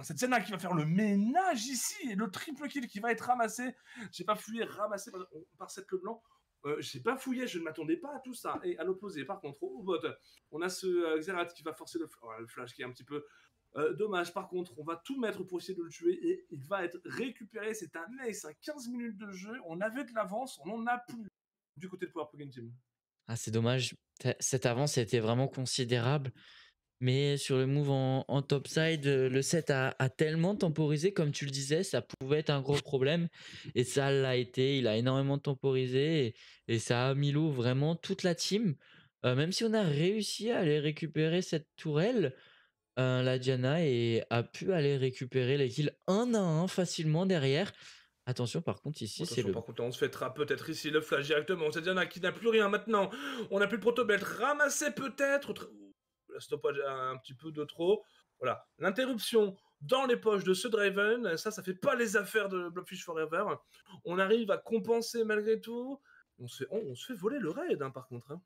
cette c'est là qui va faire le ménage ici et le triple kill qui va être ramassé. J'ai pas fouillé, ramassé par, euh, cette le blanc. Euh, j'ai pas fouillé, je ne m'attendais pas à tout ça. Et à l'opposé, par contre, au bot, on a ce euh, Xerath qui va forcer oh, le, flash qui est un petit peu dommage. Par contre, on va tout mettre pour essayer de le tuer et il va être récupéré. C'est un ace, 15 minutes de jeu. On avait de l'avance, on en a plus du côté de Power Team. Ah, c'est dommage. Cette avance était vraiment considérable. Mais sur le move en, topside, euh, le set a, tellement temporisé, comme tu le disais, ça pouvait être un gros problème. Et ça l'a été, il a énormément temporisé. Et, ça a mis l'eau vraiment toute la team. Euh, même si on a réussi à aller récupérer cette tourelle, euh, la Diana a pu aller récupérer les kills un à un facilement derrière. Attention, par contre, ici, c'est le. on se fêtera peut-être ici le flash directement. C'est Diana qui n'a plus rien maintenant. On n'a plus le belt. Ramassé peut-être stoppage un petit peu de trop. Voilà, l'interruption dans les poches de ce Draven, ça, ça fait pas les affaires de Blobfish Forever. On arrive à compenser malgré tout. On se fait, on, fait voler le raid, hein, par contre. Hein.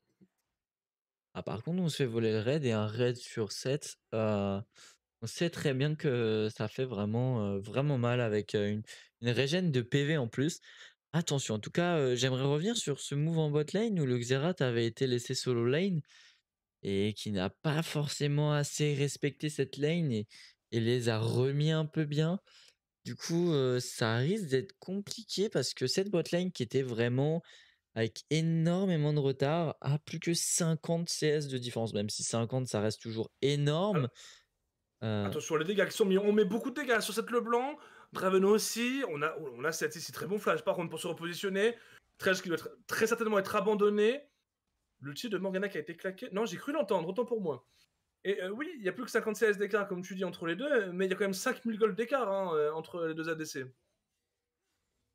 Ah, par contre, on se fait voler le raid et un raid sur 7. Euh, on sait très bien que ça fait vraiment, euh, vraiment mal avec euh, une, une régène de PV en plus. Attention, en tout cas, j'aimerais revenir sur ce move en bot lane où le Xerath avait été laissé solo lane et qui n'a pas forcément assez respecté cette lane et, les a remis un peu bien. Du coup, ça risque d'être compliqué parce que cette botlane qui était vraiment avec énormément de retard a plus que 50 CS de différence, même si 50 ça reste toujours ah. énorme. Attention les dégâts qui sont mis, on met beaucoup de dégâts sur cette Leblanc, Draven aussi, on a, on a cette ici, très bon flash par contre pour se repositionner, 13 qui doit très certainement être abandonné, le tir de Morgana qui a été claqué. Non, j'ai cru l'entendre, autant pour moi. Et euh, oui, il n'y a plus que CS d'écart, comme tu dis, entre les deux, mais il y a quand même 5000 gold d'écart hein, euh, entre les deux ADC.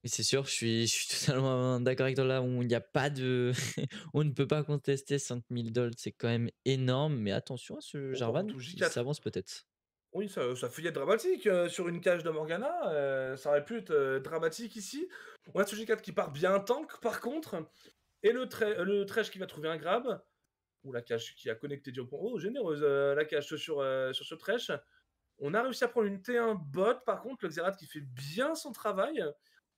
c'est sûr, je suis, je suis totalement d'accord avec toi là. où il n'y a pas de... on ne peut pas contester 5000 gold c'est quand même énorme, mais attention à ce Jarvan, il s'avance peut-être. Oui, ça, ça être dramatique euh, sur une cage de Morgana. ça aurait pu être dramatique ici. On a ce 4 qui part bien tank, par contre. Et le, le trash qui va trouver un grab, ou la cache qui a connecté du Oh, généreuse euh, la cache sur, euh, sur ce trash. On a réussi à prendre une T1 bot, par contre, le Xerath qui fait bien son travail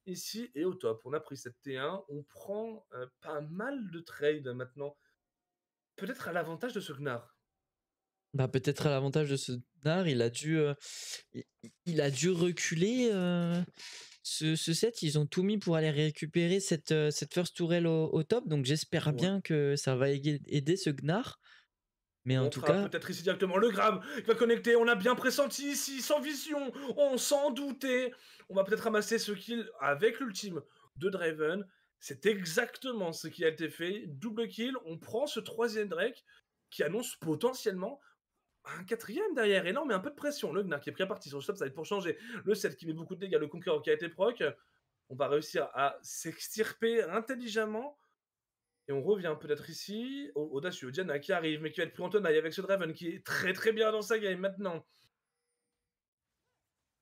ici et au top. On a pris cette T1, on prend euh, pas mal de trades maintenant. Peut-être à l'avantage de ce Gnar. Bah, peut-être à l'avantage de ce Gnar, il a dû, il, a dû reculer ce, set, ils ont tout mis pour aller récupérer cette, euh, cette first tourelle au, top. Donc j'espère bien que ça va aider ce Gnar. Mais en tout cas. Peut-être ici directement le grave. Il va connecter. On l'a bien pressenti ici, sans vision. On s'en doutait. On va peut-être ramasser ce kill avec l'ultime de Draven. C'est exactement ce qui a été fait. Double kill. On prend ce troisième Drake qui annonce potentiellement un quatrième derrière. Et mais un peu de pression. Le Gnar qui est pris à partie sur le stop, ça va être pour changer. Le 7 qui met beaucoup de dégâts, le Conqueror qui a été proc. On va réussir à s'extirper intelligemment. Et on revient peut-être ici. Audacieux, Diana qui arrive, mais qui va être pris en avec ce Draven qui est très très bien dans sa game maintenant.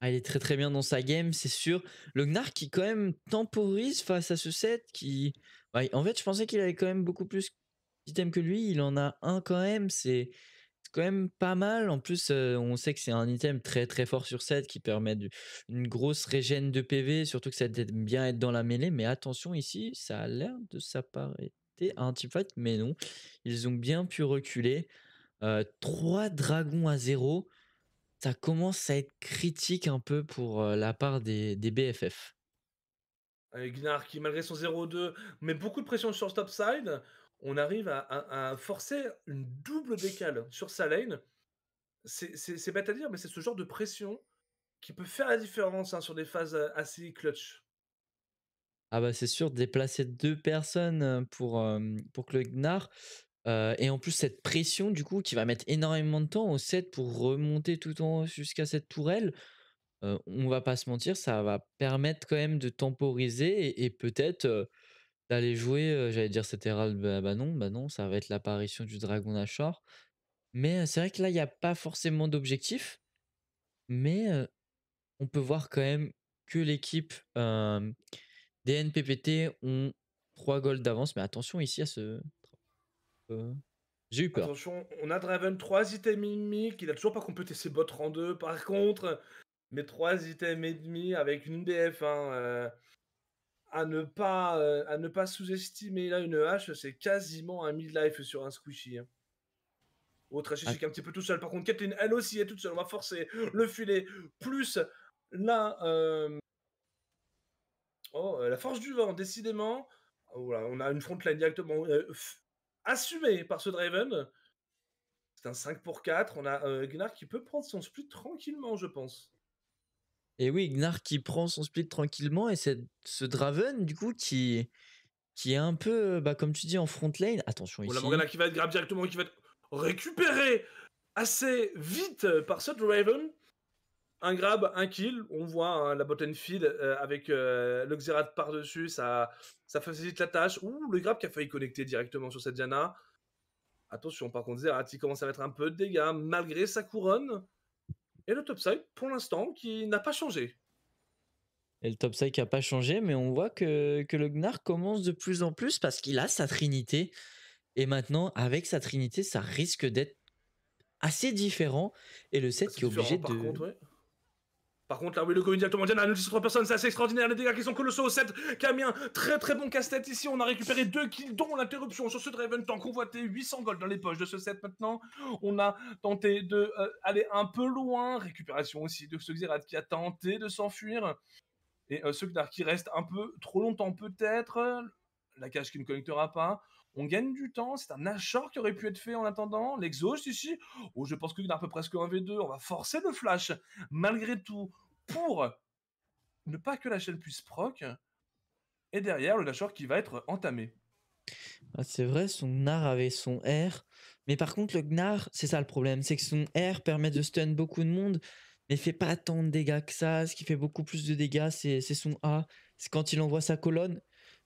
Ah, il est très très bien dans sa game, c'est sûr. Le Gnar qui quand même temporise face à ce set qui... en fait, je pensais qu'il avait quand même beaucoup plus d'items que lui. Il en a un quand même. C'est quand même pas mal. En plus, on sait que c'est un item très très fort sur 7 qui permet une grosse régène de PV, surtout que ça aide bien être dans la mêlée. Mais attention ici, ça a l'air de s'apparenter à un fight. mais non. Ils ont bien pu reculer. Trois 3 dragons à 0, ça commence à être critique un peu pour la part des, des BFF. Gnar qui, malgré son 0-2, met beaucoup de pression sur ce top side on arrive à, forcer une double décale sur sa lane. C'est bête à dire, mais c'est ce genre de pression qui peut faire la différence hein, sur des phases euh, assez clutch. Ah bah c'est sûr, déplacer deux personnes euh, pour, euh, pour que et en plus cette pression du coup qui va mettre énormément de temps au set pour remonter tout en haut jusqu'à cette tourelle, on va pas se mentir, ça va permettre quand même de temporiser et peut-être d'aller jouer, j'allais dire c'était bah, bah non, bah non, ça va être l'apparition du dragon Nashor. Mais c'est vrai que là, il n'y a pas forcément d'objectif, mais on peut voir quand même que l'équipe des NPPT ont trois gold d'avance. Mais attention ici à ce. Euh, j'ai eu peur. Attention, on a Draven 3 items et demi, il n'a toujours pas complété ses bottes en deux. Par contre, mais trois items et demi avec une BF. Hein, à ne pas, euh, à ne pas sous-estimer. Là, une hache, c'est quasiment un mid-life sur un squishy. Hein. Autre hache, ah. un petit peu tout seul. Par contre, Kathleen, elle aussi est toute seule. On va forcer le filet. Plus là. Euh, oh, euh, la force du vent, décidément. Oh on a une frontline directement assumée par ce Draven. C'est un 5 pour 4. On a Gnar qui peut prendre son split tranquillement, je pense. Et oui, Gnar qui prend son split tranquillement et c'est ce Draven du coup qui qui est un peu bah, comme tu dis en front lane. Attention oh, ici. la qui va être grab directement qui va être récupéré assez vite euh, par ce Draven. Un grab, un kill, on voit hein, la bottom field euh, avec euh, le Xerath par-dessus, ça, ça facilite la tâche. Ouh, le grab qui a failli connecter directement sur cette Diana. Attention, par contre, Xerath, il commence à mettre un peu de dégâts malgré sa couronne. Et le top 5 pour l'instant, qui n'a pas changé. Et le 5 qui n'a pas changé, mais on voit que, le Gnar commence de plus en plus parce qu'il a sa trinité. Et maintenant, avec sa trinité, ça risque d'être assez différent. Et le set qui est obligé de. Par contre, là, oui, le Comédien On a annoncé trois personnes, c'est assez extraordinaire. Les dégâts qui sont colossaux au 7. qui très très bon casse-tête ici. On a récupéré deux kills, dont l'interruption sur ce Draven Tank. convoité 800 gold dans les poches de ce set maintenant. On a tenté de euh, aller un peu loin. Récupération aussi de ce Xerath qui a tenté de s'enfuir. Et ce euh, qui reste un peu trop longtemps peut-être. La cage qui ne connectera pas. On gagne du temps. C'est un achat qui aurait pu être fait en attendant. L'exhaust ici, oh, je pense qu'il a à presque un V2. On va forcer le flash, malgré tout, pour ne pas que la chaîne puisse proc. Et derrière, le lâcheur qui va être entamé. Ah, c'est vrai, son Gnar avait son R. Mais par contre, le Gnar, c'est ça le problème. C'est que son R permet de stun beaucoup de monde, mais fait pas tant de dégâts que ça. Ce qui fait beaucoup plus de dégâts, c'est son A. C'est quand il envoie sa colonne.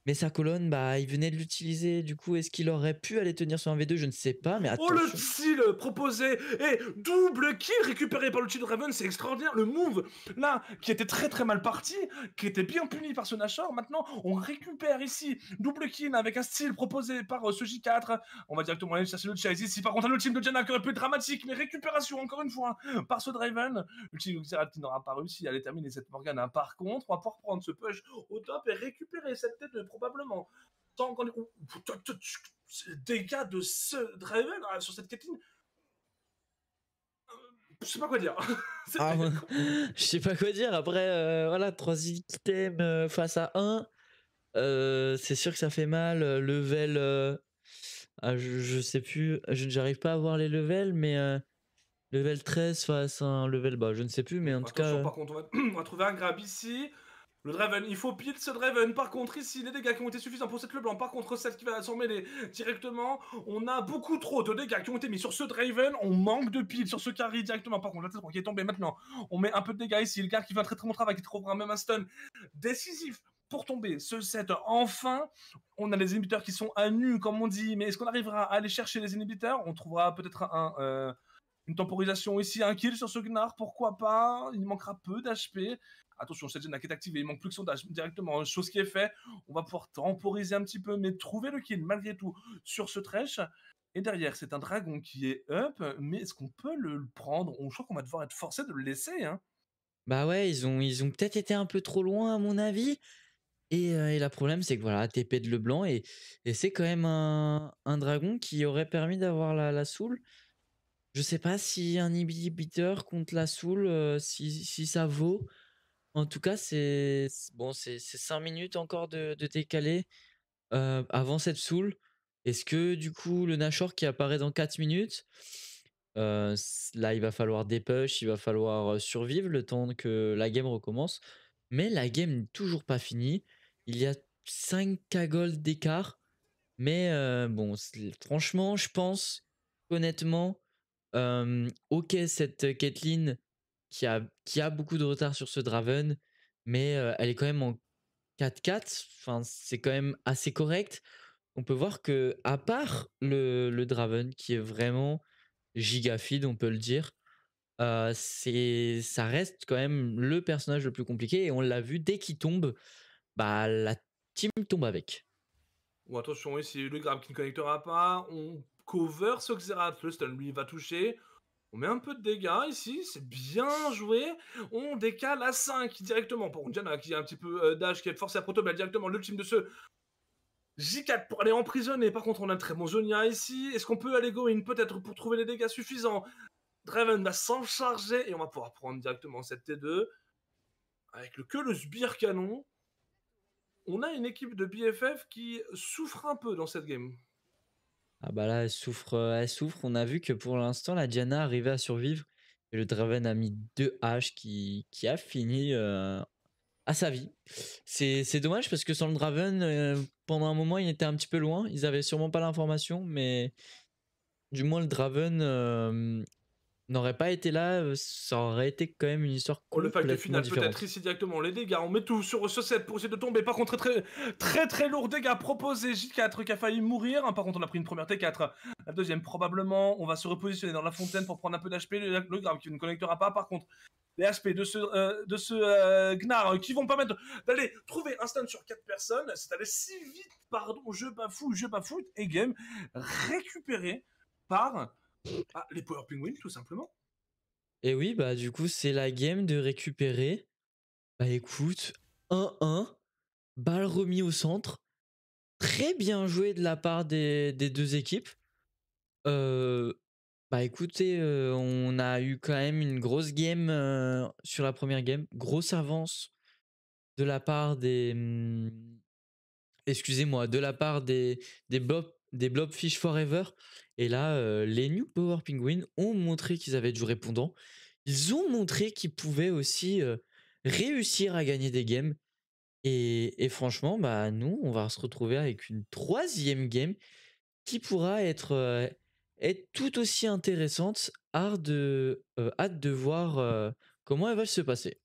Mais sa colonne, bah, il venait de l'utiliser. Du coup, est-ce qu'il aurait pu aller tenir sur un V2 Je ne sais pas, mais attention. Oh, le style proposé Et double kill récupéré par le de Raven, c'est extraordinaire. Le move, là, qui était très très mal parti, qui était bien puni par ce Nashor. Maintenant, on récupère ici double kill avec un style proposé par ce euh, J4. On va directement aller chercher le Chase ici. Par contre, un de Jenna qui aurait pu être dramatique, mais récupération encore une fois hein, par ce Draven. Ultime qui n'aura pas réussi à aller terminer cette Morgana. Hein. Par contre, on va pouvoir prendre ce push au top et récupérer cette tête de probablement. Tant qu'on est... Des de ce Draven hein, sur cette Caitlyn, euh, je sais pas quoi dire. Ah, je sais pas quoi dire. Après, euh, voilà, 3 items euh, face à 1. c'est sûr que ça fait mal. Level. Ah, je, sais plus. J'arrive pas à voir les levels, mais. level 13 face à un level bas. Je ne sais plus, mais en tout cas. on va trouver un grab ici. Le Draven, il faut pile ce Draven. Par contre, ici, les dégâts qui ont été suffisants pour cette blanc. Par contre, celle qui va s'en mêler directement. On a beaucoup trop de dégâts qui ont été mis sur ce Draven. On manque de pile sur ce carry directement. Par contre, la tête qui est tombée maintenant. On met un peu de dégâts ici. Le gars qui va très très bon travail, qui trouvera même un stun décisif pour tomber ce set enfin on a les inhibiteurs qui sont à nu comme on dit mais est-ce qu'on arrivera à aller chercher les inhibiteurs on trouvera peut-être un euh, une temporisation ici, un kill sur ce Gnar, pourquoi pas Il manquera peu d'HP. Attention, cette qui est activée, il manque plus que son dash directement. Chose qui est fait, on va pouvoir temporiser un petit peu, mais trouver le kill malgré tout sur ce trèche. Et derrière, c'est un dragon qui est up, mais est-ce qu'on peut le prendre On crois qu'on va devoir être forcé de le laisser. Hein. Bah ouais, ils ont, ils ont peut-être été un peu trop loin à mon avis. Et, la euh, le problème, c'est que voilà, TP de Leblanc, et, et c'est quand même un, dragon qui aurait permis d'avoir la, la soul. Je sais pas si un inhibiteur contre la soul, si, si, ça vaut. En tout cas, c'est bon, c'est 5 minutes encore de, de décalé avant cette soul. Est-ce que du coup, le Nashor qui apparaît dans 4 minutes, là, il va falloir dépush, il va falloir survivre le temps que la game recommence. Mais la game n'est toujours pas finie. Il y a 5 cagoles d'écart. Mais bon, franchement, je pense honnêtement ok, cette Caitlyn qui a, qui a beaucoup de retard sur ce Draven, mais elle est quand même en 4-4. Enfin, c'est quand même assez correct. On peut voir que, à part le, Draven, qui est vraiment giga feed, on peut le dire, c'est, ça reste quand même le personnage le plus compliqué. Et on l'a vu, dès qu'il tombe, bah, la team tombe avec. attention, oui, le grab qui ne connectera pas, on cover ce stun, Lui, va toucher. On met un peu de dégâts ici, c'est bien joué. On décale à 5 directement. Pour Diana qui a un petit peu euh, d'âge, qui est forcé à mais directement l'ultime de ce J4 pour aller emprisonner. Par contre, on a un très bon Zonia ici. Est-ce qu'on peut aller go in peut-être pour trouver les dégâts suffisants Draven va s'en charger et on va pouvoir prendre directement cette T2. Avec le que le sbire canon. On a une équipe de BFF qui souffre un peu dans cette game. Ah bah là, elle souffre, euh, elle souffre. On a vu que pour l'instant, la Diana arrivait à survivre. Et le Draven a mis deux haches qui, a fini euh, à sa vie. C'est dommage parce que sans le Draven, euh, pendant un moment, il était un petit peu loin. Ils avaient sûrement pas l'information, mais du moins le Draven n'aurait pas été là, euh, ça aurait été quand même une histoire pour oh, Le fact final peut-être ici directement. Les dégâts, on met tout sur ce set pour essayer de tomber. Par contre, très très, très, lourd dégâts proposé J4 qui a failli mourir. Hein. Par contre, on a pris une première T4. La deuxième, probablement. On va se repositionner dans la fontaine pour prendre un peu d'HP. Le, Grave qui ne connectera pas. Par contre, les HP de ce, euh, de ce euh, Gnar qui vont permettre d'aller trouver un stun sur 4 personnes. C'est allé si vite, pardon, je bafouille, je bafouille. Et game récupéré par ah, les Power Penguins, tout simplement. Et oui, bah du coup, c'est la game de récupérer. Bah écoute, 1-1, balle remis au centre. Très bien joué de la part des, deux équipes. Euh, bah écoutez, euh, on a eu quand même une grosse game euh, sur la première game. Grosse avance de la part des. Hmm, excusez-moi, de la part des, des, Bob, des fish Forever. Et là, euh, les New Power penguins ont montré qu'ils avaient du répondant. Ils ont montré qu'ils pouvaient aussi euh, réussir à gagner des games. Et, franchement, bah, nous, on va se retrouver avec une troisième game qui pourra être, euh, tout aussi intéressante. Hâte de, hâte de voir comment elle va se passer.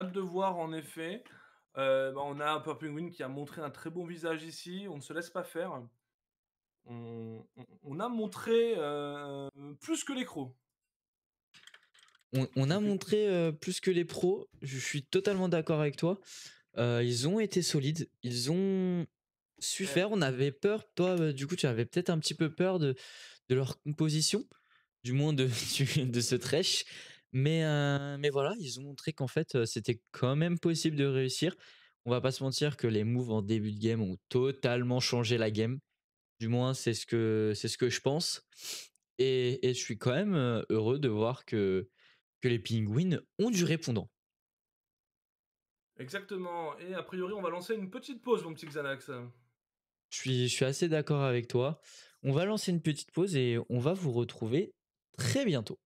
Hâte de voir, en effet. Euh, bah, on a un Purple Penguin qui a montré un très bon visage ici. On ne se laisse pas faire. On, a montré euh, plus que les crocs. On, a montré euh, plus que les pros. Je suis totalement d'accord avec toi. ils ont été solides. Ils ont su faire. On avait peur. Toi, du coup, tu avais peut-être un petit peu peur de, leur composition, du moins de, de ce trèche. Mais, mais voilà, ils ont montré qu'en fait, c'était quand même possible de réussir. On va pas se mentir que les moves en début de game ont totalement changé la game. Du moins, c'est ce que, c'est ce que je pense. Et, je suis quand même heureux de voir que, que les pingouins ont du répondant. Exactement. Et a priori, on va lancer une petite pause, mon petit Xanax. Je suis, je suis assez d'accord avec toi. On va lancer une petite pause et on va vous retrouver très bientôt.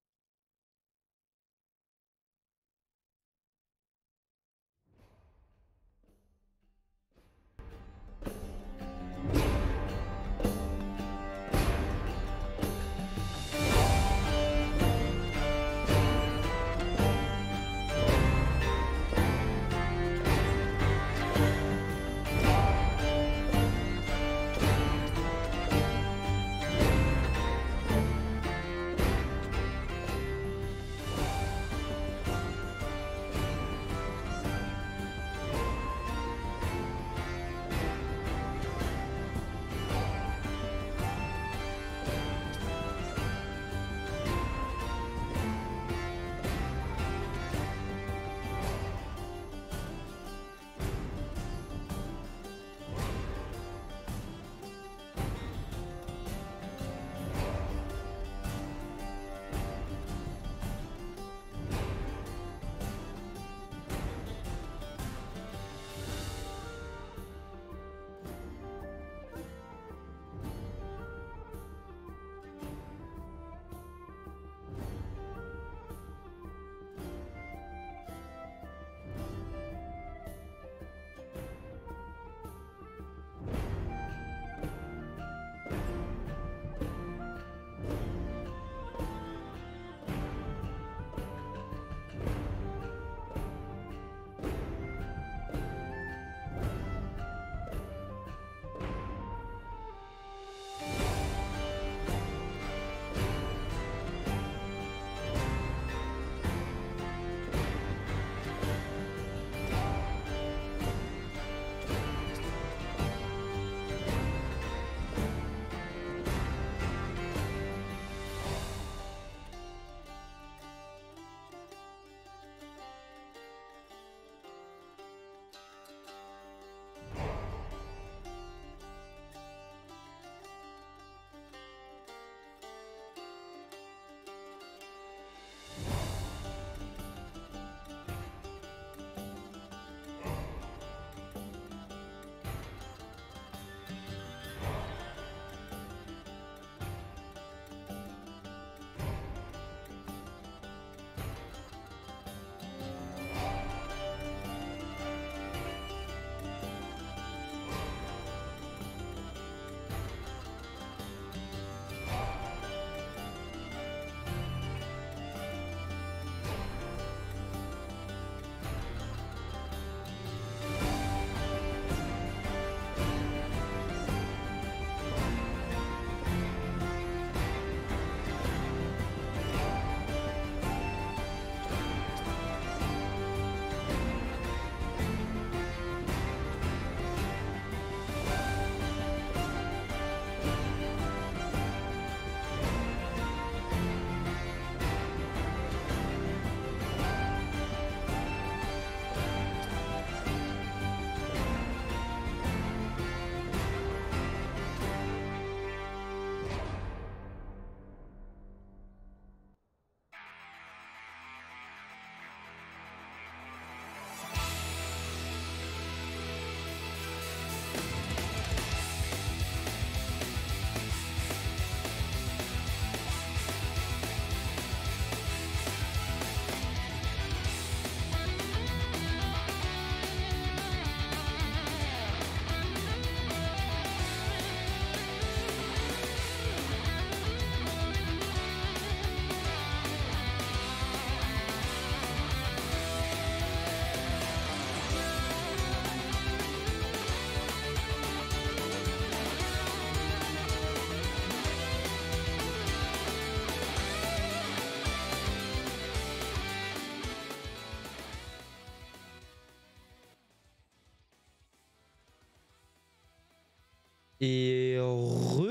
Et re,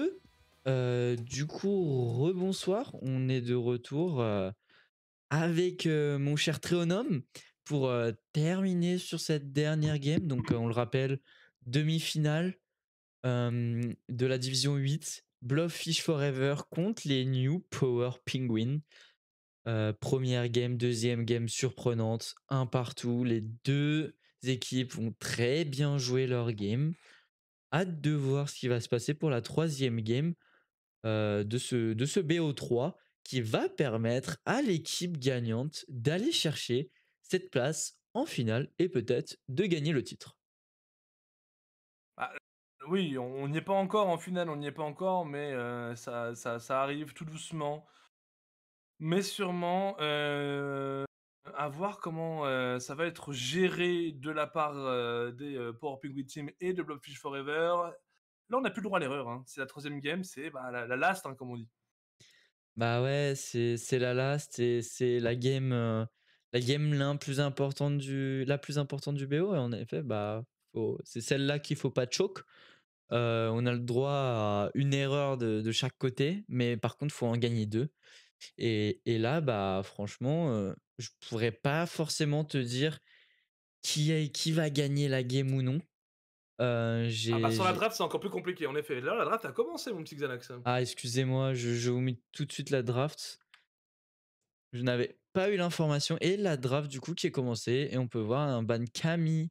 euh, du coup, rebonsoir. On est de retour euh, avec euh, mon cher Tréonome pour terminer sur cette dernière game. Donc, on le rappelle, demi-finale de la division 8. Bluff Fish Forever contre les New Power Penguin. première game, deuxième game surprenante, un partout. Les deux équipes ont très bien joué leur game. Hâte de voir ce qui va se passer pour la troisième game euh, de, ce, de ce BO3 qui va permettre à l'équipe gagnante d'aller chercher cette place en finale et peut-être de gagner le titre. Bah, oui, on n'y est pas encore en finale, on n'y est pas encore, mais euh, ça, ça, arrive tout doucement. Mais sûrement, euh, à voir comment euh, ça va être géré de la part euh, des euh, Power Penguin Team et de Blobfish Forever. Là, on n'a plus le droit à l'erreur. Hein. C'est la troisième game, c'est bah, la, last, hein, comme on dit. Bah ouais, c'est la last c'est la game, euh, la game plus importante du, la plus importante du BO. Et en effet, bah, c'est celle-là qu'il faut pas choke. on a le droit à une erreur de, chaque côté, mais par contre, il faut en gagner deux. Et, là, bah, franchement, euh, je pourrais pas forcément te dire qui, est, qui va gagner la game ou non. Euh, ah bah, sur la draft, c'est encore plus compliqué, en effet. Là, la draft a commencé, mon petit Xanax. Hein. Ah, excusez-moi, je, vous mets tout de suite la draft. Je n'avais pas eu l'information. Et la draft, du coup, qui est commencée. Et on peut voir un ban Camille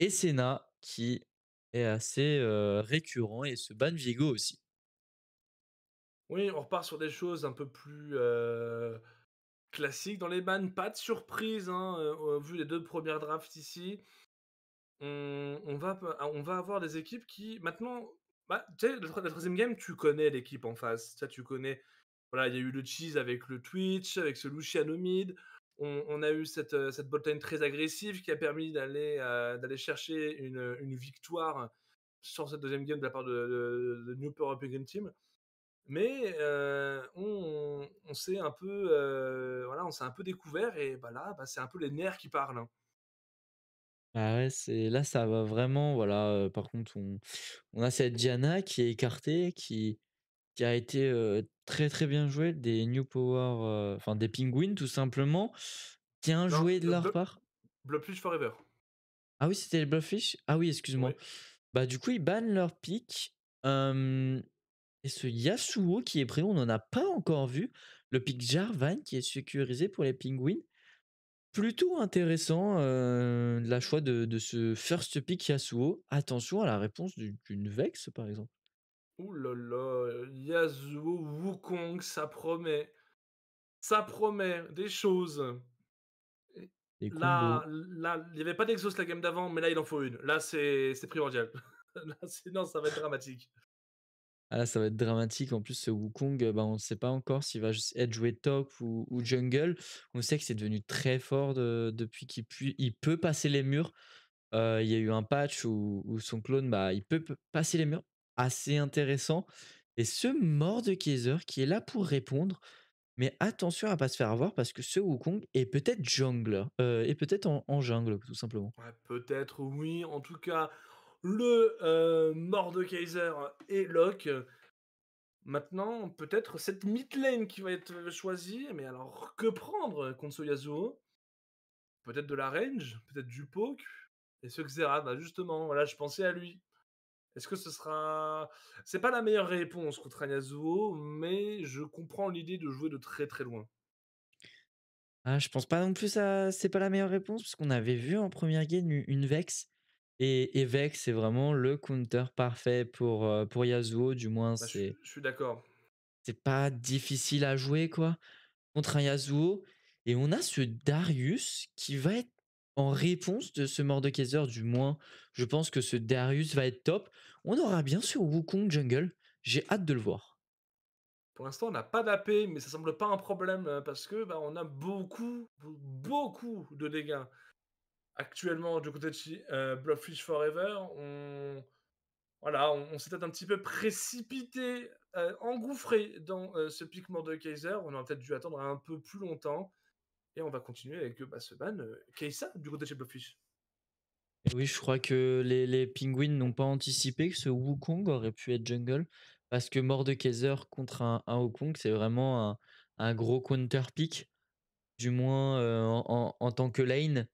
et Senna qui est assez euh, récurrent. Et ce ban Vigo aussi. Oui, on repart sur des choses un peu plus euh, classiques dans les bannes. Pas de surprise, hein, euh, vu les deux premières drafts ici. On, va, avoir des équipes qui, maintenant, bah, tu sais, la troisième game, tu connais l'équipe en face. Ça, tu connais. Voilà, il y a eu le cheese avec le Twitch, avec ce Luciano Mid. On, a eu cette, euh, cette très agressive qui a permis d'aller chercher une, victoire sur cette deuxième game de la part de, de, New Team. Mais euh, on, on s'est un peu, euh, voilà, on s'est un peu découvert et bah là, bah, c'est un peu les nerfs qui parlent. Hein. Ah ouais, c'est là ça va vraiment voilà. par contre, on, on a cette Diana qui est écartée, qui, qui a été très très bien jouée des New Power, enfin des Penguins tout simplement, tiens a joué de leur part. Blobfish Forever. Ah oui, c'était les Blufffish. Ah oui, excuse-moi. Bah du coup ils bannent leur pick. Et ce Yasuo qui est prêt, on n'en a pas encore vu. Le pic Jarvan qui est sécurisé pour les pingouins. Plutôt intéressant euh, la choix de, ce first pick Yasuo. Attention à la réponse d'une Vex par exemple. Ouh là là, Yasuo Wukong, ça promet. Ça promet des choses. Là, là, il n'y avait pas d'exhaust la game d'avant, mais là, il en faut une. Là, c'est primordial. là, ça va être dramatique. Ah, ça va être dramatique. En plus, ce Wukong, ben on ne sait pas encore s'il va être joué top ou, jungle. On sait que c'est devenu très fort depuis qu'il peut passer les murs. Euh, il y a eu un patch où, son clone, bah, il peut passer les murs. Assez intéressant. Et ce mort de qui est là pour répondre. Mais attention à pas se faire avoir parce que ce Wukong est peut-être jungle, et euh, peut-être en, jungle tout simplement. peut-être oui, en tout cas le euh, mort de Kaiser et Locke. Maintenant, peut-être cette mid lane qui va être choisie, mais alors que prendre contre ce Peut-être de la range, peut-être du poke. Et ce Xerath, bah, justement, voilà, je pensais à lui. Est-ce que ce sera. C'est pas la meilleure réponse contre un Yasuo, mais je comprends l'idée de jouer de très très loin. Ah, je pense pas non plus à. C'est pas la meilleure réponse, parce qu'on avait vu en première game une Vex et Evex c'est vraiment le counter parfait pour, pour Yasuo, du moins. Bah, c'est, je, suis d'accord. C'est pas difficile à jouer, quoi, contre un Yasuo. Et on a ce Darius qui va être en réponse de ce Mordekaiser, du moins. Je pense que ce Darius va être top. On aura bien sûr Wukong Jungle. J'ai hâte de le voir. Pour l'instant, on n'a pas d'AP, mais ça semble pas un problème parce que bah, on a beaucoup, beaucoup de dégâts actuellement du côté de euh, Blufffish Forever, on, voilà, on, s'est un petit peu précipité, euh, engouffré dans euh, ce pic Mordekaiser. On a peut-être dû attendre un peu plus longtemps. Et on va continuer avec bah, ce ban euh, Kaiser du côté de chez Blufffish. Oui, je crois que les, Penguins n'ont pas anticipé que ce Wukong aurait pu être jungle. Parce que Mordekaiser contre un, Wukong, c'est vraiment un, gros counter pick. Du moins en, tant que lane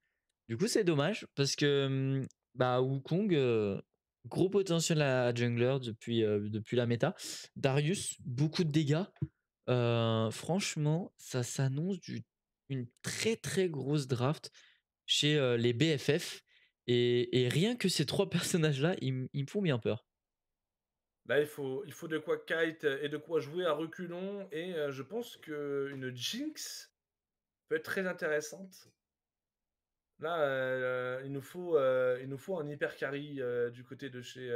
du coup, c'est dommage parce que mmh, bah, Wukong, gros potentiel à jungler depuis, depuis la méta. Darius, beaucoup de dégâts. franchement, ça s'annonce une très très grosse draft chez les BFF. Et, rien que ces trois personnages-là, ils, me font bien peur. Là, bah, il faut, il faut de quoi kite et de quoi jouer à reculons. Et je pense qu'une Jinx peut être très intéressante Là, euh, il, nous faut, euh, il nous faut un hyper carry euh, du côté de chez.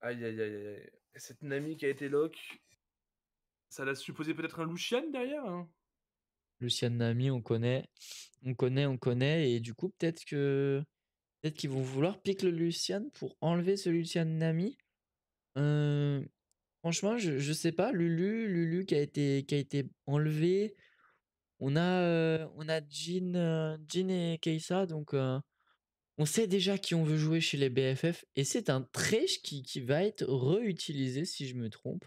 Aïe, aïe, aïe, aïe. Cette Nami qui a été lock, ça l'a supposé peut-être un Lucian derrière hein Lucian Nami, on connaît. On connaît, on connaît. Et du coup, peut-être que. Peut-être qu'ils vont vouloir piquer le Lucian pour enlever ce Lucian Nami. Franchement, je, je sais pas. Lulu, Lulu qui a été, qui a été enlevé. On a, on a Jean, et Keisa donc on sait déjà qui on veut jouer chez les BFF. Et c'est un trèche qui, va être réutilisé, si je me trompe,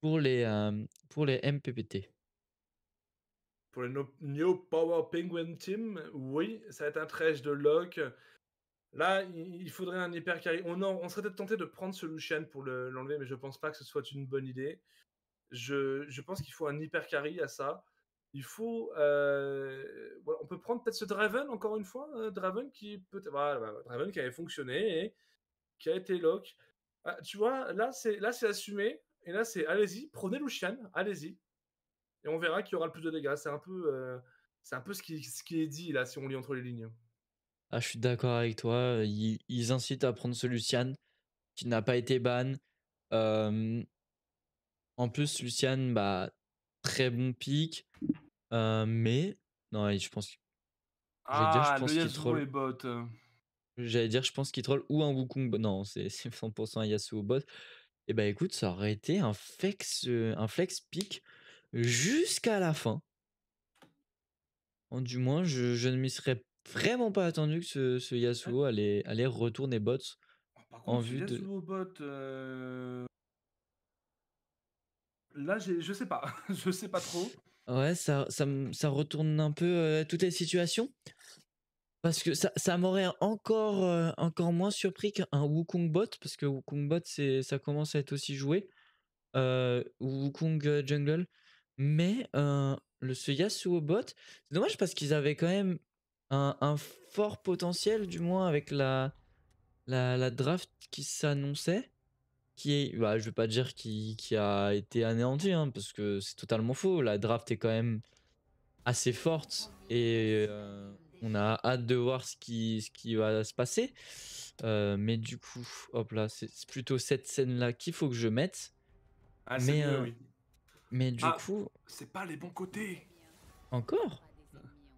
pour les, pour les MPPT. Pour les New Power Penguin Team, oui, ça va être un trèche de Locke. Là, il faudrait un hyper carry. On, serait peut-être tenté de prendre ce Lucian pour l'enlever, mais je pense pas que ce soit une bonne idée. Je, je pense qu'il faut un hyper carry à ça il faut. Euh, on peut prendre peut-être ce Draven, encore une fois, euh, Draven, qui peut qui avait fonctionné et qui a été lock. Ah, tu vois, là, c'est assumé. Et là, c'est allez-y, prenez Lucian, allez-y. Et on verra qui aura le plus de dégâts. C'est un peu, euh, c'est un peu ce, qui, ce qui est dit, là, si on lit entre les lignes. Ah, je suis d'accord avec toi. Ils, ils, incitent à prendre ce Lucian qui n'a pas été ban. en plus, Lucian, bah, très bon pic. Euh, mais non, je pense. dire, je Ah, pense qu'il Yasuo troll. est bot. Euh. J'allais dire, je pense qu'il troll ou un Wukong. Non, c'est 100% un Yasuo bot. Et eh bah ben, écoute, ça aurait été un flex, euh, un flex pick jusqu'à la fin. Du moins, je, je ne m'y serais vraiment pas attendu que ce, ce Yasuo allait, allait retourner bot oh, par en contre, vue de. Yasuo bot, là, je sais pas. je sais pas trop. Ouais, ça, ça, ça retourne un peu toutes les situations. Parce que ça, m'aurait encore, encore moins surpris qu'un Wukong bot, parce que Wukong bot, ça commence à être aussi joué. Wukong jungle. Mais le ce Yasuo bot, c'est dommage parce qu'ils avaient quand même un, fort potentiel, du moins avec la, la, la draft qui s'annonçait qui est, bah, je ne vais pas dire qui, qui a été anéanti, hein, parce que c'est totalement faux. La draft est quand même assez forte et euh, on a hâte de voir ce qui, ce qui va se passer. Euh, mais du coup, hop là, c'est plutôt cette scène-là qu'il faut que je mette. Ah, mais, euh, mais du ah, coup. C'est pas les bons côtés Encore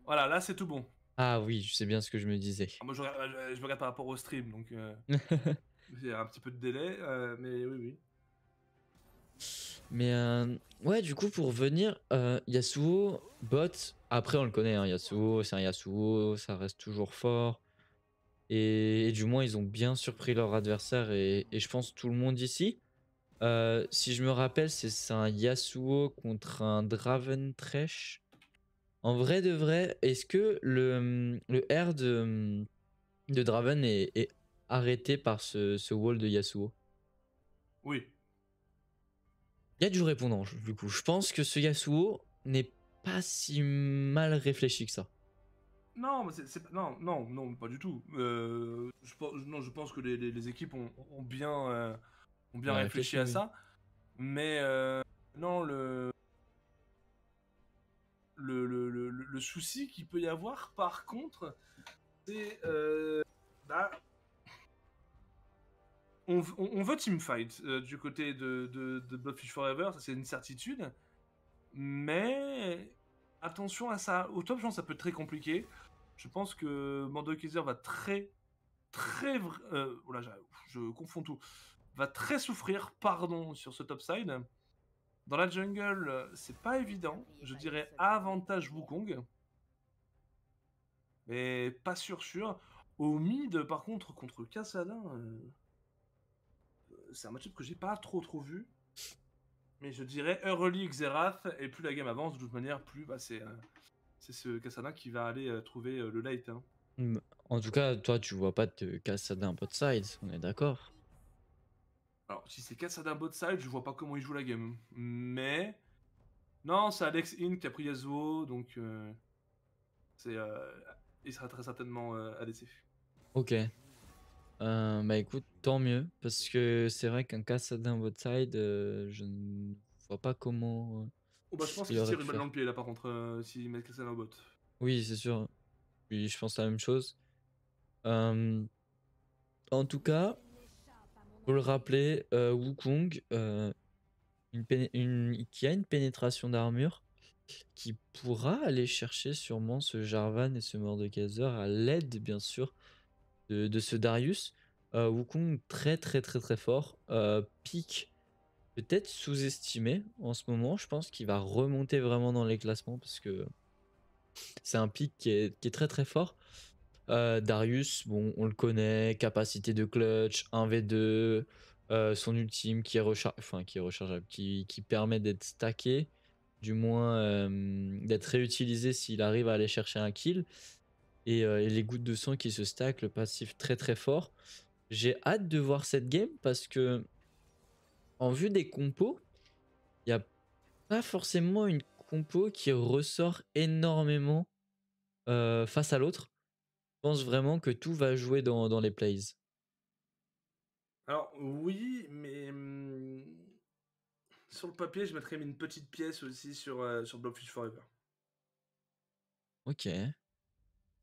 Voilà, oh là c'est tout bon. Ah oui, je sais bien ce que je me disais. Ah, moi je, je regarde par rapport au stream, donc. Il y a un petit peu de délai, euh, mais oui, oui. Mais euh, ouais, du coup, pour venir, euh, Yasuo, bot, après on le connaît, hein, Yasuo, c'est un Yasuo, ça reste toujours fort. Et, du moins, ils ont bien surpris leur adversaire et, je pense tout le monde ici. si je me rappelle, c'est un Yasuo contre un Draven Thresh. En vrai de vrai, est-ce que le, le R de, de Draven est, est arrêté par ce, wall de Yasuo Oui. Il y a du répondant, du coup. Je pense que ce Yasuo n'est pas si mal réfléchi que ça. Non, non, non, pas du tout. Euh, je, non, je pense que les, équipes ont, bien, euh, ont bien réfléchi, à ça. Mais euh, non, le, le, souci qu'il peut y avoir, par contre, c'est bah, on, veut teamfight euh, du côté de, de, Bloodfish Forever, ça c'est une certitude. Mais attention à ça. Au top, je ça peut être très compliqué. Je pense que Mando va très, très. Euh, oh je confonds tout. Va très souffrir, pardon, sur ce top side. Dans la jungle, c'est pas évident. Je dirais avantage Wukong. Mais pas sûr, sûr. Au mid, par contre, contre Kassadin. Euh, c'est un matchup que j'ai pas trop trop vu. Mais je dirais early Xerath, et plus la game avance, de toute manière, plus bah, c'est euh, ce Kassadin qui va aller euh, trouver euh, le late. Hein. Hmm. En tout cas, toi, tu vois pas de Kassadin bot side, on est d'accord Alors, si c'est Kassadin bot side, je vois pas comment il joue la game. Mais. Non, c'est Alex In qui a pris Yasuo, donc. c'est. il sera très certainement ADC. Ok. Euh, bah écoute, tant mieux, parce que c'est vrai qu'un Cassadin votre side, euh, je ne vois pas comment. Euh, oh bah je pense qu'il aurait tire une balle dans le pied là par contre s'il met casse dans bot. Oui, c'est sûr. Oui, je pense la même chose. en tout cas, pour le rappeler, Wukong, qui a une pénétration d'armure, qui pourra aller chercher sûrement ce Jarvan et ce Mordekaiser à l'aide, bien sûr, de, ce Darius. Euh, Wukong très très très très fort. Euh, peut-être sous-estimé en ce moment. Je pense qu'il va remonter vraiment dans les classements parce que c'est un pic qui est, très très fort. Euh, Darius, bon, on le connaît, capacité de clutch, 1v2, euh, son ultime qui est, enfin, qui rechargeable, qui, permet d'être stacké, du moins d'être réutilisé s'il arrive à aller chercher un kill. Euh, et, les gouttes de sang qui se stackent, le passif très très fort. J'ai hâte de voir cette game parce que, en vue des compos, il n'y a pas forcément une compo qui ressort énormément euh, face à l'autre. Je pense vraiment que tout va jouer dans, les plays. Alors oui, mais hmm, sur le papier, je mettrais une petite pièce aussi sur, euh, sur Blobfish Forever. Ok.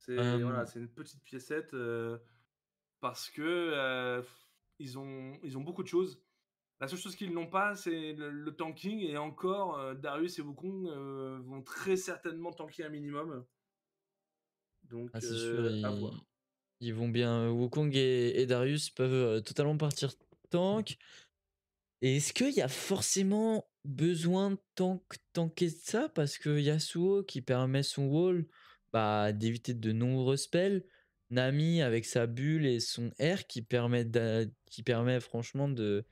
C'est une petite piécette parce que ils ont ils ont beaucoup de choses. La seule chose qu'ils n'ont pas, c'est le, tanking et encore Darius et Wukong vont très certainement tanker un minimum. Donc ah, ils... vont bien Wukong et, Darius peuvent totalement partir mmh. tank. Et est-ce qu'il y a forcément besoin de tank, tanker ça parce que Yasuo qui permet son wall bah, d'éviter de nombreux spells. Nami avec sa bulle et son air qui permet, qui permet franchement de,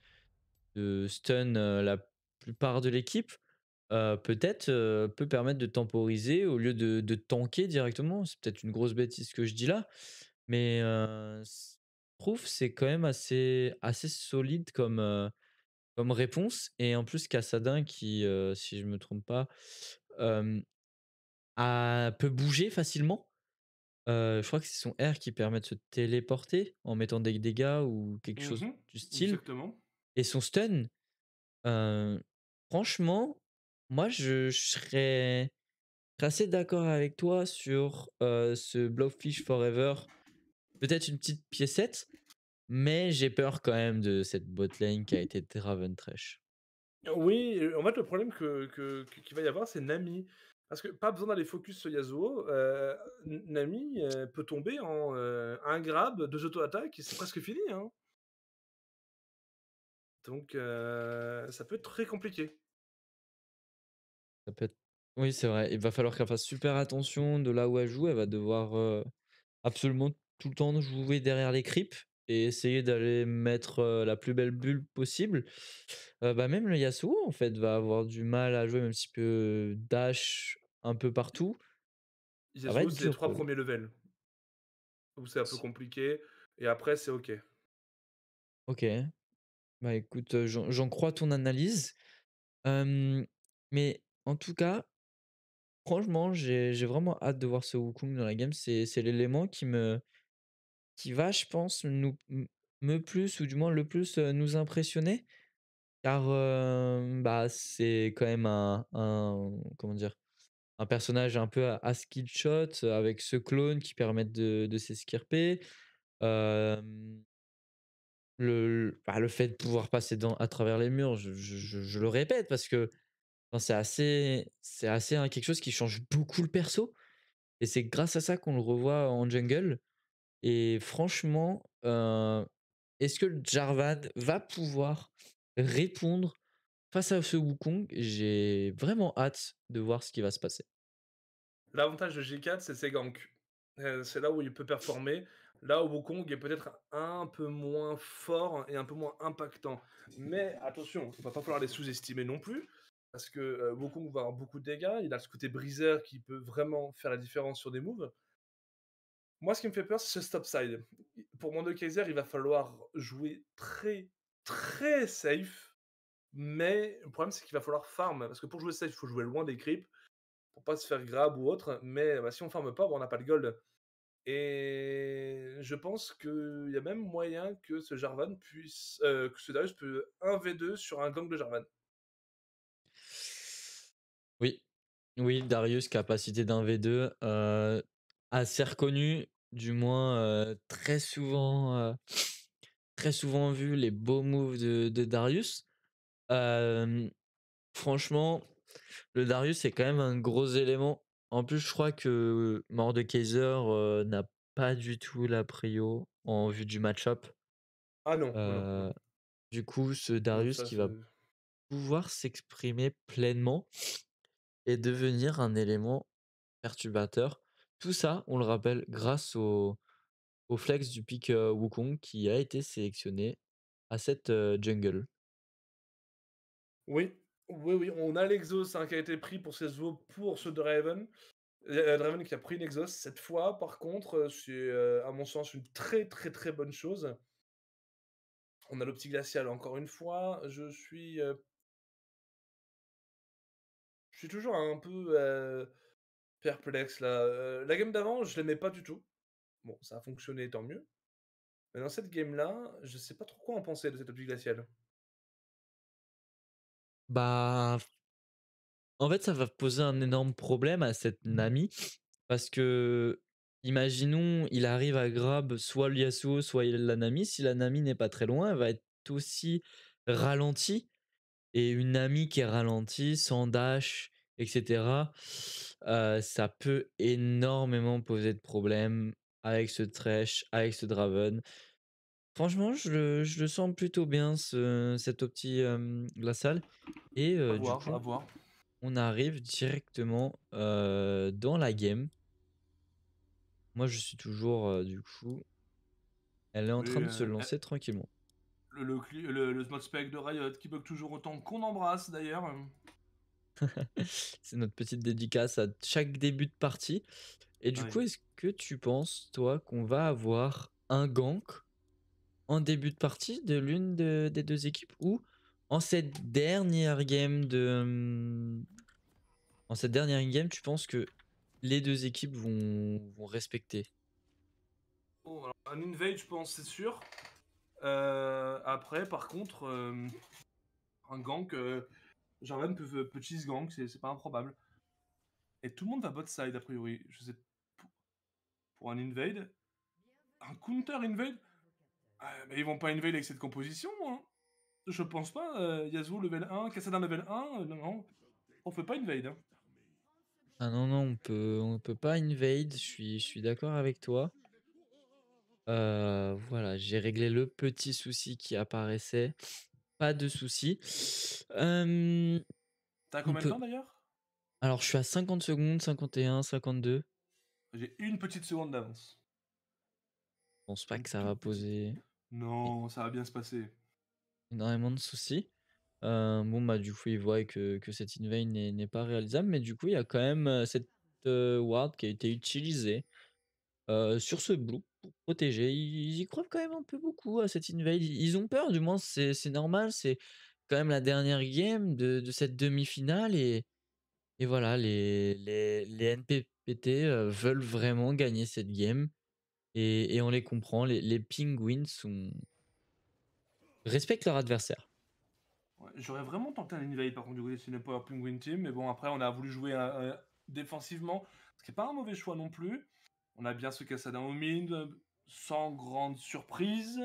de stun la plupart de l'équipe, peut-être peut permettre de temporiser au lieu de, de tanker directement. C'est peut-être une grosse bêtise que je dis là, mais euh, Proof, c'est quand même assez, assez solide comme, comme réponse. Et en plus, Kassadin, qui, si je me trompe pas, peut bouger facilement. je crois que c'est son R qui permet de se téléporter en mettant des dégâts ou quelque mmh chose du style. Exactement. Et son stun, franchement, moi je, serais assez d'accord avec toi sur ce Blowfish Forever. Peut-être une petite piécette, mais j'ai peur quand même de cette botlane qui a été Draven Trash. Oui, en fait, le problème qu'il que, va y avoir, c'est Nami. Parce que pas besoin d'aller focus sur Yasuo. Euh, Nami euh, peut tomber en euh, un grab, deux auto-attaques, et c'est presque fini. Hein. Donc ça peut être très compliqué. Ça peut être... Oui, c'est vrai. Il va falloir qu'elle fasse super attention de là où elle joue. Elle va devoir absolument tout le temps jouer derrière les creeps et essayer d'aller mettre la plus belle bulle possible. bah même le Yasuo en fait va avoir du mal à jouer même petit peu dash un peu partout. les trois premiers levels où c'est un peu compliqué et après c'est ok. Ok. Bah écoute, j'en crois ton analyse. mais en tout cas, franchement, j'ai vraiment hâte de voir ce Wukong dans la game. C'est l'élément qui me qui va, je pense, nous me plus ou du moins le plus nous impressionner, car bah c'est quand même un comment dire un personnage un peu à, shot avec ce clone qui permet de, de s'esquirper. le, bah, le fait de pouvoir passer à travers les murs, je, le répète parce que c'est assez, c'est assez hein, quelque chose qui change beaucoup le perso. Et c'est grâce à ça qu'on le revoit en jungle. Et franchement, est-ce que Jarvan va pouvoir répondre face à ce Wukong J'ai vraiment hâte de voir ce qui va se passer. L'avantage de G4, c'est ses ganks. Euh, c'est là où il peut performer. Là où Wukong est peut-être un peu moins fort et un peu moins impactant. Mais attention, il ne va pas falloir les sous-estimer non plus. Parce que euh, Wukong va avoir beaucoup de dégâts. Il a ce côté briseur qui peut vraiment faire la différence sur des moves. Moi, ce qui me fait peur, c'est ce stop side. Pour mon Kaiser, il va falloir jouer très, très safe. Mais le problème, c'est qu'il va falloir farm. Parce que pour jouer safe, il faut jouer loin des creeps pour pas se faire grab ou autre. Mais bah, si on ferme pas, on n'a pas le gold. Et je pense qu'il y a même moyen que ce Jarvan puisse. Euh, que ce Darius peut 1v2 sur un gang de Jarvan. Oui. Oui, Darius, capacité d'un V2, euh, assez reconnu, du moins euh, très souvent très souvent vu les beaux moves de Darius. franchement, le Darius est quand même un gros élément. En plus, je crois que Mordekaiser euh, n'a pas du tout la prio en vue du match-up. Ah non, ah euh, Du coup, ce ah Darius qui va pouvoir s'exprimer pleinement et devenir un élément perturbateur. Tout ça, on le rappelle, grâce au, flex du pic euh, Wukong qui a été sélectionné à cette jungle. Oui, oui, oui, on a l'Exos hein, qui a été pris pour ses pour ce Draven. Draven euh, qui a pris une Exos cette fois, par contre, euh, c'est euh, à mon sens une très très très bonne chose. On a l'opti glacial encore une fois. Je suis. Je suis toujours un peu perplexe là. la game d'avant, je l'aimais pas du tout. Bon, ça a fonctionné, tant mieux. Mais dans cette game là, je sais pas trop quoi en penser de cette optique glacial bah, en fait, ça va poser un énorme problème à cette Nami mmh. parce que imaginons, il arrive à grab soit le Yasuo, soit la Nami. Si la Nami n'est pas très loin, elle va être aussi ralentie. Et une Nami qui est ralentie, sans dash, etc., ça peut énormément poser de problèmes avec ce Thresh, avec ce Draven. Franchement, je, le- sens plutôt bien, ce, optique de la salle. Et du coup, on arrive directement dans la game. Moi, je suis toujours, du coup, elle est en train de se lancer tranquillement. Le, le, spec de Riot qui bug toujours autant qu'on embrasse d'ailleurs. C'est notre petite dédicace à chaque début de partie. Et du coup, est-ce que tu penses, toi, qu'on va avoir un gank en début de partie de l'une des deux équipes ou en cette dernière game de. Hmm, en cette dernière game, tu penses que les deux équipes vont, respecter Un invade, je pense, c'est sûr. Euh, après, par contre, euh, un gank, euh, genre même petit gank, c'est pas improbable. Et tout le monde va bot side a priori. Je sais. Pour un invade Un counter invade ah, mais ils vont pas invade avec cette composition, hein. Je pense pas. Euh, Yasuo level 1, Kassadin level 1, euh, non. On peut pas invade. Hein. Ah non, non, on peut, on peut pas invade, je suis, d'accord avec toi. Euh, voilà, j'ai réglé le petit souci qui apparaissait. Pas de souci. Euh, T'as combien de temps d'ailleurs Alors je suis à 50 secondes, 51, 52. J'ai une petite seconde d'avance. Je pense pas que ça va poser. Non, ça va bien se passer. Énormément de soucis. Euh, bon, bah, du coup, ils voient que, que cette invade n'est pas réalisable, mais du coup, il y a quand même euh, cette euh, ward qui a été utilisée euh, sur ce blue pour protéger. Ils, y croient quand même un peu beaucoup à cette invade. Ils ont peur, du moins, c'est normal. C'est quand même la dernière game de, de cette demi-finale. Et, et voilà, les, les, les NPPT veulent vraiment gagner cette game. Et, on les comprend. Les, les pingouins sont... respectent leur adversaire. J'aurais vraiment tenté un invade par contre du côté de Power Penguin Team, mais bon, après on a voulu jouer euh, euh, défensivement, ce qui n'est pas un mauvais choix non plus. On a bien ce dans au mid, sans grande surprise.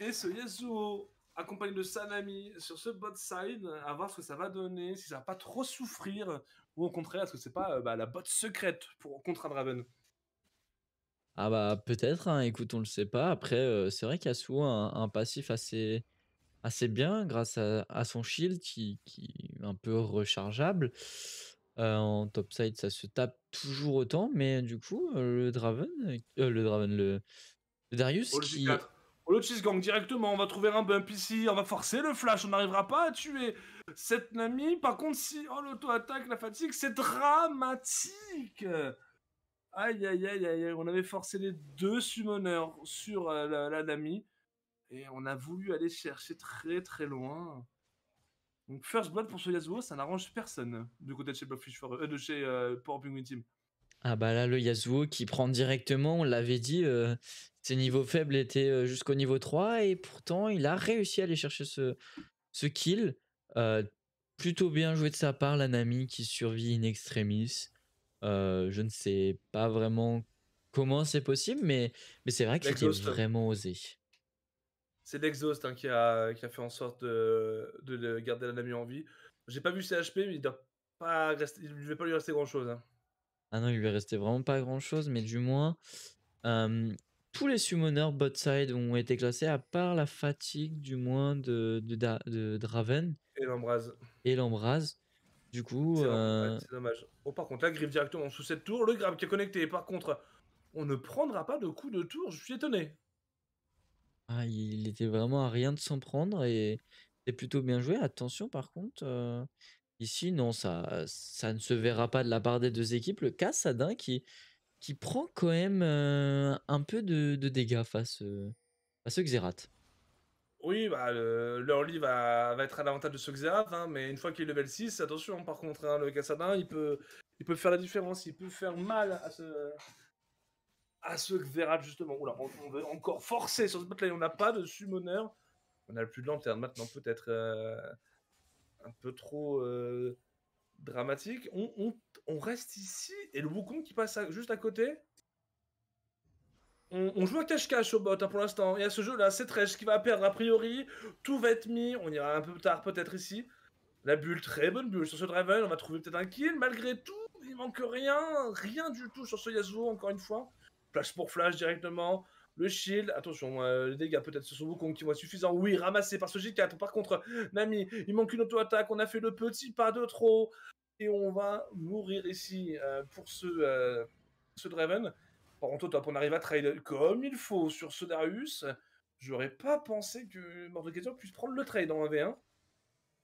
Et ce Yasuo, accompagné de Sanami, sur ce bot side, à voir ce que ça va donner, si ça va pas trop souffrir, ou au contraire, est-ce que c'est pas euh, bah, la bot secrète pour, contre un Draven ah bah peut-être, hein, écoute, on le sait pas. Après, euh, c'est vrai qu'il a un, un passif assez, assez bien grâce à, son shield qui, est un peu rechargeable. Euh, en top side ça se tape toujours autant, mais du coup, euh, le Draven, le Draven, le, Darius qui... directement, on va trouver un bump ici, on va forcer le flash, on n'arrivera pas à tuer cette Nami. Par contre, si on oh, l'auto-attaque, la fatigue, c'est dramatique. Aïe, aïe, aïe, aïe, on avait forcé les deux summoners sur euh, l'anami, Et on a voulu aller chercher très très loin. Donc First Blood pour ce Yasuo, ça n'arrange personne du côté de chez PowerPing euh, de chez euh, Team. Ah bah là, le Yasuo qui prend directement, on l'avait dit, ses niveaux faibles étaient jusqu'au niveau 3 et pourtant il a réussi à aller chercher ce, ce kill. plutôt bien joué de sa part, la qui survit in extremis. Euh, je ne sais pas vraiment comment c'est possible, mais, mais c'est vrai que c'était vraiment osé. C'est l'exhaust hein, qui, a, fait en sorte de, de, de garder l'ami en vie. J'ai pas vu ses HP, mais il doit pas rester, pas lui rester grand chose. Hein. Ah non, il lui restait vraiment pas grand chose, mais du moins, tous les summoners bot side ont été classés, à part la fatigue, du moins, de, de Draven. Et l'embrase. Et l'embrase. Du coup. C'est euh, dommage. par contre, la griffe directement sous cette tour. Le grab qui est connecté. Par contre, on ne prendra pas de coup de tour. Je suis étonné. Ah, il était vraiment à rien de s'en prendre et c'est plutôt bien joué. Attention, par contre, euh, ici, non, ça, ça ne se verra pas de la part des deux équipes. Le Cassadin qui, qui prend quand même euh, un peu de, dégâts face, à ce Xerath. Oui, bah, leur va, être à l'avantage de ce Xerath, hein, mais une fois qu'il est level 6, attention, par contre, hein, le Cassadin, il peut, il peut faire la différence, il peut faire mal à ce, à Xerath, justement. Oula, on, veut encore forcer sur ce bot-là, on n'a pas de summoner. On a le plus de lanterne maintenant, peut-être euh, un peu trop euh, dramatique. On, reste ici, et le Wukong qui passe juste à côté on, joue à cache-cache au bot hein, pour l'instant. Il y a ce jeu-là, c'est Trèche qui va perdre a priori. Tout va être mis, on ira un peu tard peut-être ici. La bulle, très bonne bulle sur ce Draven, on va trouver peut-être un kill. Malgré tout, il manque rien, rien du tout sur ce Yasuo, encore une fois. Flash pour flash directement. Le shield, attention, euh, les dégâts peut-être ce sont beaucoup qui vont suffisants. Oui, ramassé par ce G4. Par contre, Nami, il manque une auto-attaque. On a fait le petit pas de trop. Et on va mourir ici euh, pour ce, euh, ce Draven par contre, on arrive à trader comme il faut sur ce J'aurais pas pensé que Mordekaiser puisse prendre le trade en 1v1.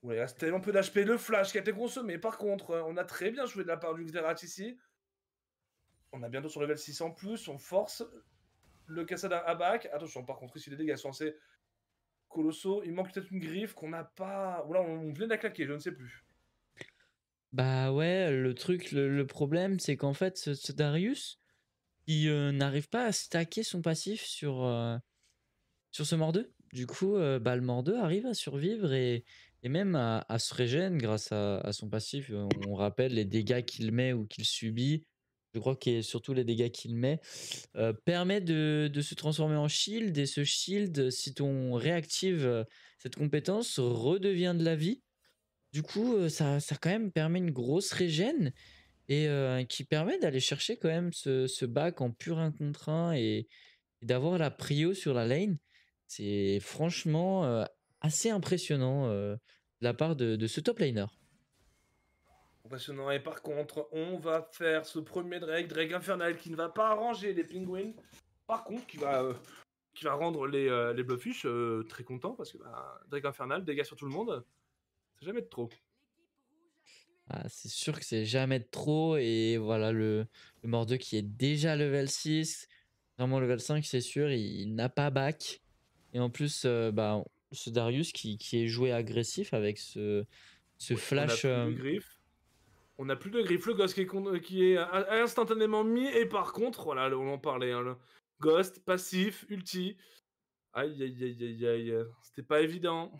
Ouais, il tellement peu d'HP, le flash qui a été consommé. Par contre, euh, on a très bien joué de la part du Xerath ici. On a bientôt sur level 600 plus, on force le cassada à back. Attention, par contre, ici les dégâts sont assez colossaux. Il manque peut-être une griffe qu'on n'a pas. oula on vient de la claquer, je ne sais plus. Bah ouais, le truc, le, problème, c'est qu'en fait, ce, ce Darius, euh, n'arrive pas à stacker son passif sur, euh, sur ce mort Du coup, euh, bah, le mort arrive à survivre et, même à, se régénérer grâce à, son passif. On rappelle les dégâts qu'il met ou qu'il subit. Je crois que surtout les dégâts qu'il met permet de, se transformer en shield et ce shield, si on réactive cette compétence, redevient de la vie. Du coup, ça, quand même permet une grosse régène et euh, qui permet d'aller chercher quand même ce, bac en pur 1 contre 1 et, d'avoir la prio sur la lane. C'est franchement euh, assez impressionnant euh, de la part de, ce top laner. Impressionnant, Et par contre, on va faire ce premier drag, Drake Infernal, qui ne va pas arranger les pingouins. Par contre, qui va, qui va rendre les, les Bluffish très contents, parce que bah, Drake Infernal dégâts sur tout le monde, c'est jamais de trop. Ah, c'est sûr que c'est jamais trop. Et voilà, le, le Mordeux qui est déjà level 6, vraiment level 5, c'est sûr, il, n'a pas back. Et en plus, euh, bah, ce Darius qui, est joué agressif avec ce, ce flash. On a plus de euh, griffes. On n'a plus de griffes. Le Ghost qui est, euh, qui est, instantanément mis. Et par contre, voilà, on en parlait. Hein, ghost, passif, ulti. Aïe, aïe, aïe, aïe, aïe. C'était pas évident.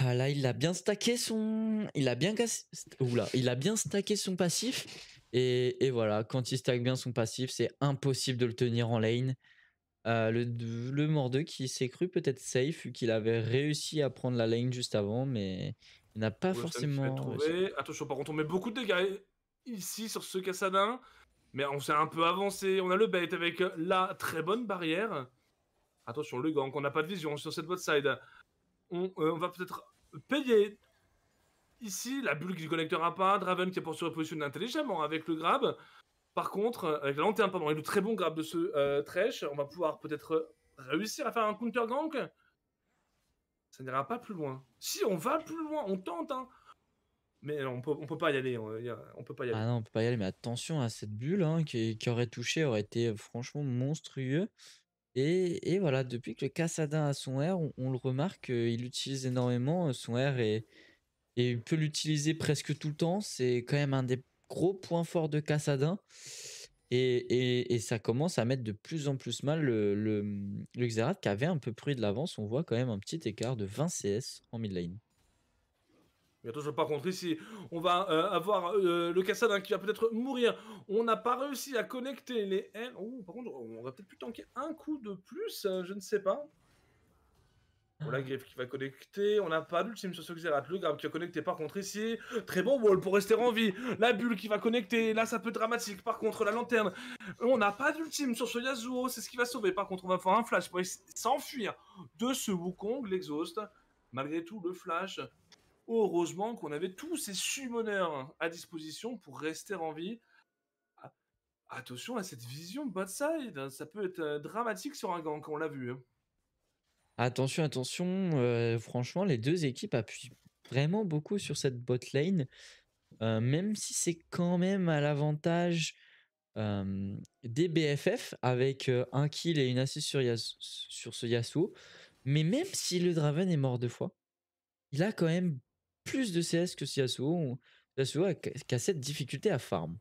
Ah là, il a bien stacké son, il a bien cassé... Oula, il a bien stacké son passif. Et, voilà, quand il stack bien son passif, c'est impossible de le tenir en lane. Euh, le, le qui s'est cru peut-être safe, vu qu'il avait réussi à prendre la lane juste avant, mais il n'a pas forcément. Attention, par contre, on met beaucoup de dégâts ici sur ce Cassadin. Mais on s'est un peu avancé. On a le bait avec la très bonne barrière. Attention, le gank. On n'a pas de vision sur cette bot side. Euh, on, va peut-être payer ici la bulle qui ne connectera pas, Draven qui est pour se repositionner intelligemment avec le grab. Par contre, euh, avec la lanterne, pardon, et le très bon grab de ce euh, trash, on va pouvoir peut-être réussir à faire un counter gank. Ça n'ira pas plus loin. Si, on va plus loin, on tente, hein. Mais on peut, peut pas y aller. On, peut pas y aller. Ah non, on peut pas y aller. Mais attention à cette bulle hein, qui, qui, aurait touché, aurait été franchement monstrueux. Et, voilà, depuis que le Cassadin a son R, on, le remarque, euh, il utilise énormément. Euh, son R et, il peut l'utiliser presque tout le temps. C'est quand même un des gros points forts de Cassadin. Et, ça commence à mettre de plus en plus mal le, le Xerath qui avait un peu pris de l'avance. On voit quand même un petit écart de 20 CS en mid lane. Bientôt, je par contre, ici. On va euh, avoir euh, le Kassadin hein, qui va peut-être mourir. On n'a pas réussi à connecter les L. Oh, par contre, on va peut-être plus tanker un coup de plus. Euh, je ne sais pas. Oh, la ah. griffe qui va connecter. On n'a pas d'ultime sur ce Xerath. Le grab qui va connecter par contre ici. Très bon wall pour rester en vie. La bulle qui va connecter. Là, ça peut être dramatique. Par contre, la lanterne. On n'a pas d'ultime sur ce Yasuo. C'est ce qui va sauver. Par contre, on va faire un flash pour s'enfuir de ce Wukong, l'exhaust. Malgré tout, le flash heureusement qu'on avait tous ces summoners à disposition pour rester en vie. Ah, attention à cette vision bot side, hein, ça peut être euh, dramatique sur un gank, on l'a vu. Hein. Attention, attention, euh, franchement, les deux équipes appuient vraiment beaucoup sur cette bot lane, euh, même si c'est quand même à l'avantage des BFF avec un kill et une assist sur, sur ce Yasuo. Mais même si le Draven est mort deux fois, il a quand même plus de CS que Yasuo. Yasuo a, a cette difficulté à farm.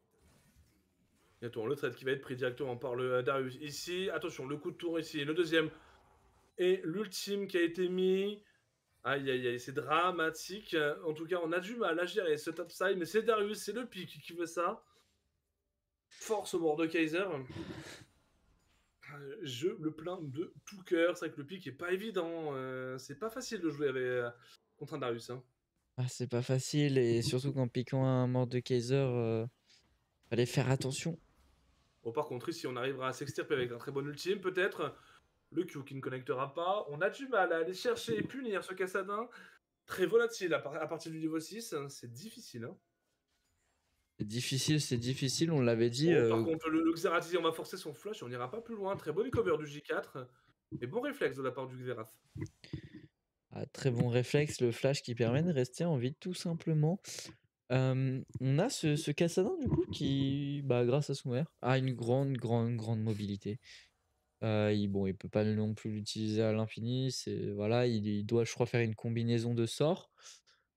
Bientôt, le trade qui va être pris directement par le euh, Darius ici. Attention, le coup de tour ici, le deuxième. Et l'ultime qui a été mis. Aïe, aïe, aïe, c'est dramatique. En tout cas, on a du mal à gérer ce top side, mais c'est Darius, c'est le pic qui veut ça. Force au bord de Kaiser. Je le plains de tout cœur. C'est vrai que le pic est pas évident. Euh, c'est pas facile de jouer avec, euh, contre un Darius. Hein. Ah, c'est pas facile, et surtout qu'en piquant un mort de Kaiser, allez euh, fallait faire attention. Bon, par contre, si on arrivera à s'extirper avec un très bon ultime, peut-être le Q qui ne connectera pas. On a du mal à aller chercher et punir ce Cassadin. Très volatile à, partir du niveau 6, hein, c'est difficile. Hein. C'est difficile, c'est difficile, on l'avait dit. Par euh, contre, le, le on va forcer son flash, on n'ira pas plus loin. Très bon cover du J4 et bon réflexe de la part du Xerath très bon réflexe, le flash qui permet de rester en vie tout simplement. on a ce, ce Cassadin du coup qui, bah, grâce à son air, a une grande, grande, grande mobilité. Euh, il, bon, il peut pas non plus l'utiliser à l'infini. voilà, il, doit, je crois, faire une combinaison de sorts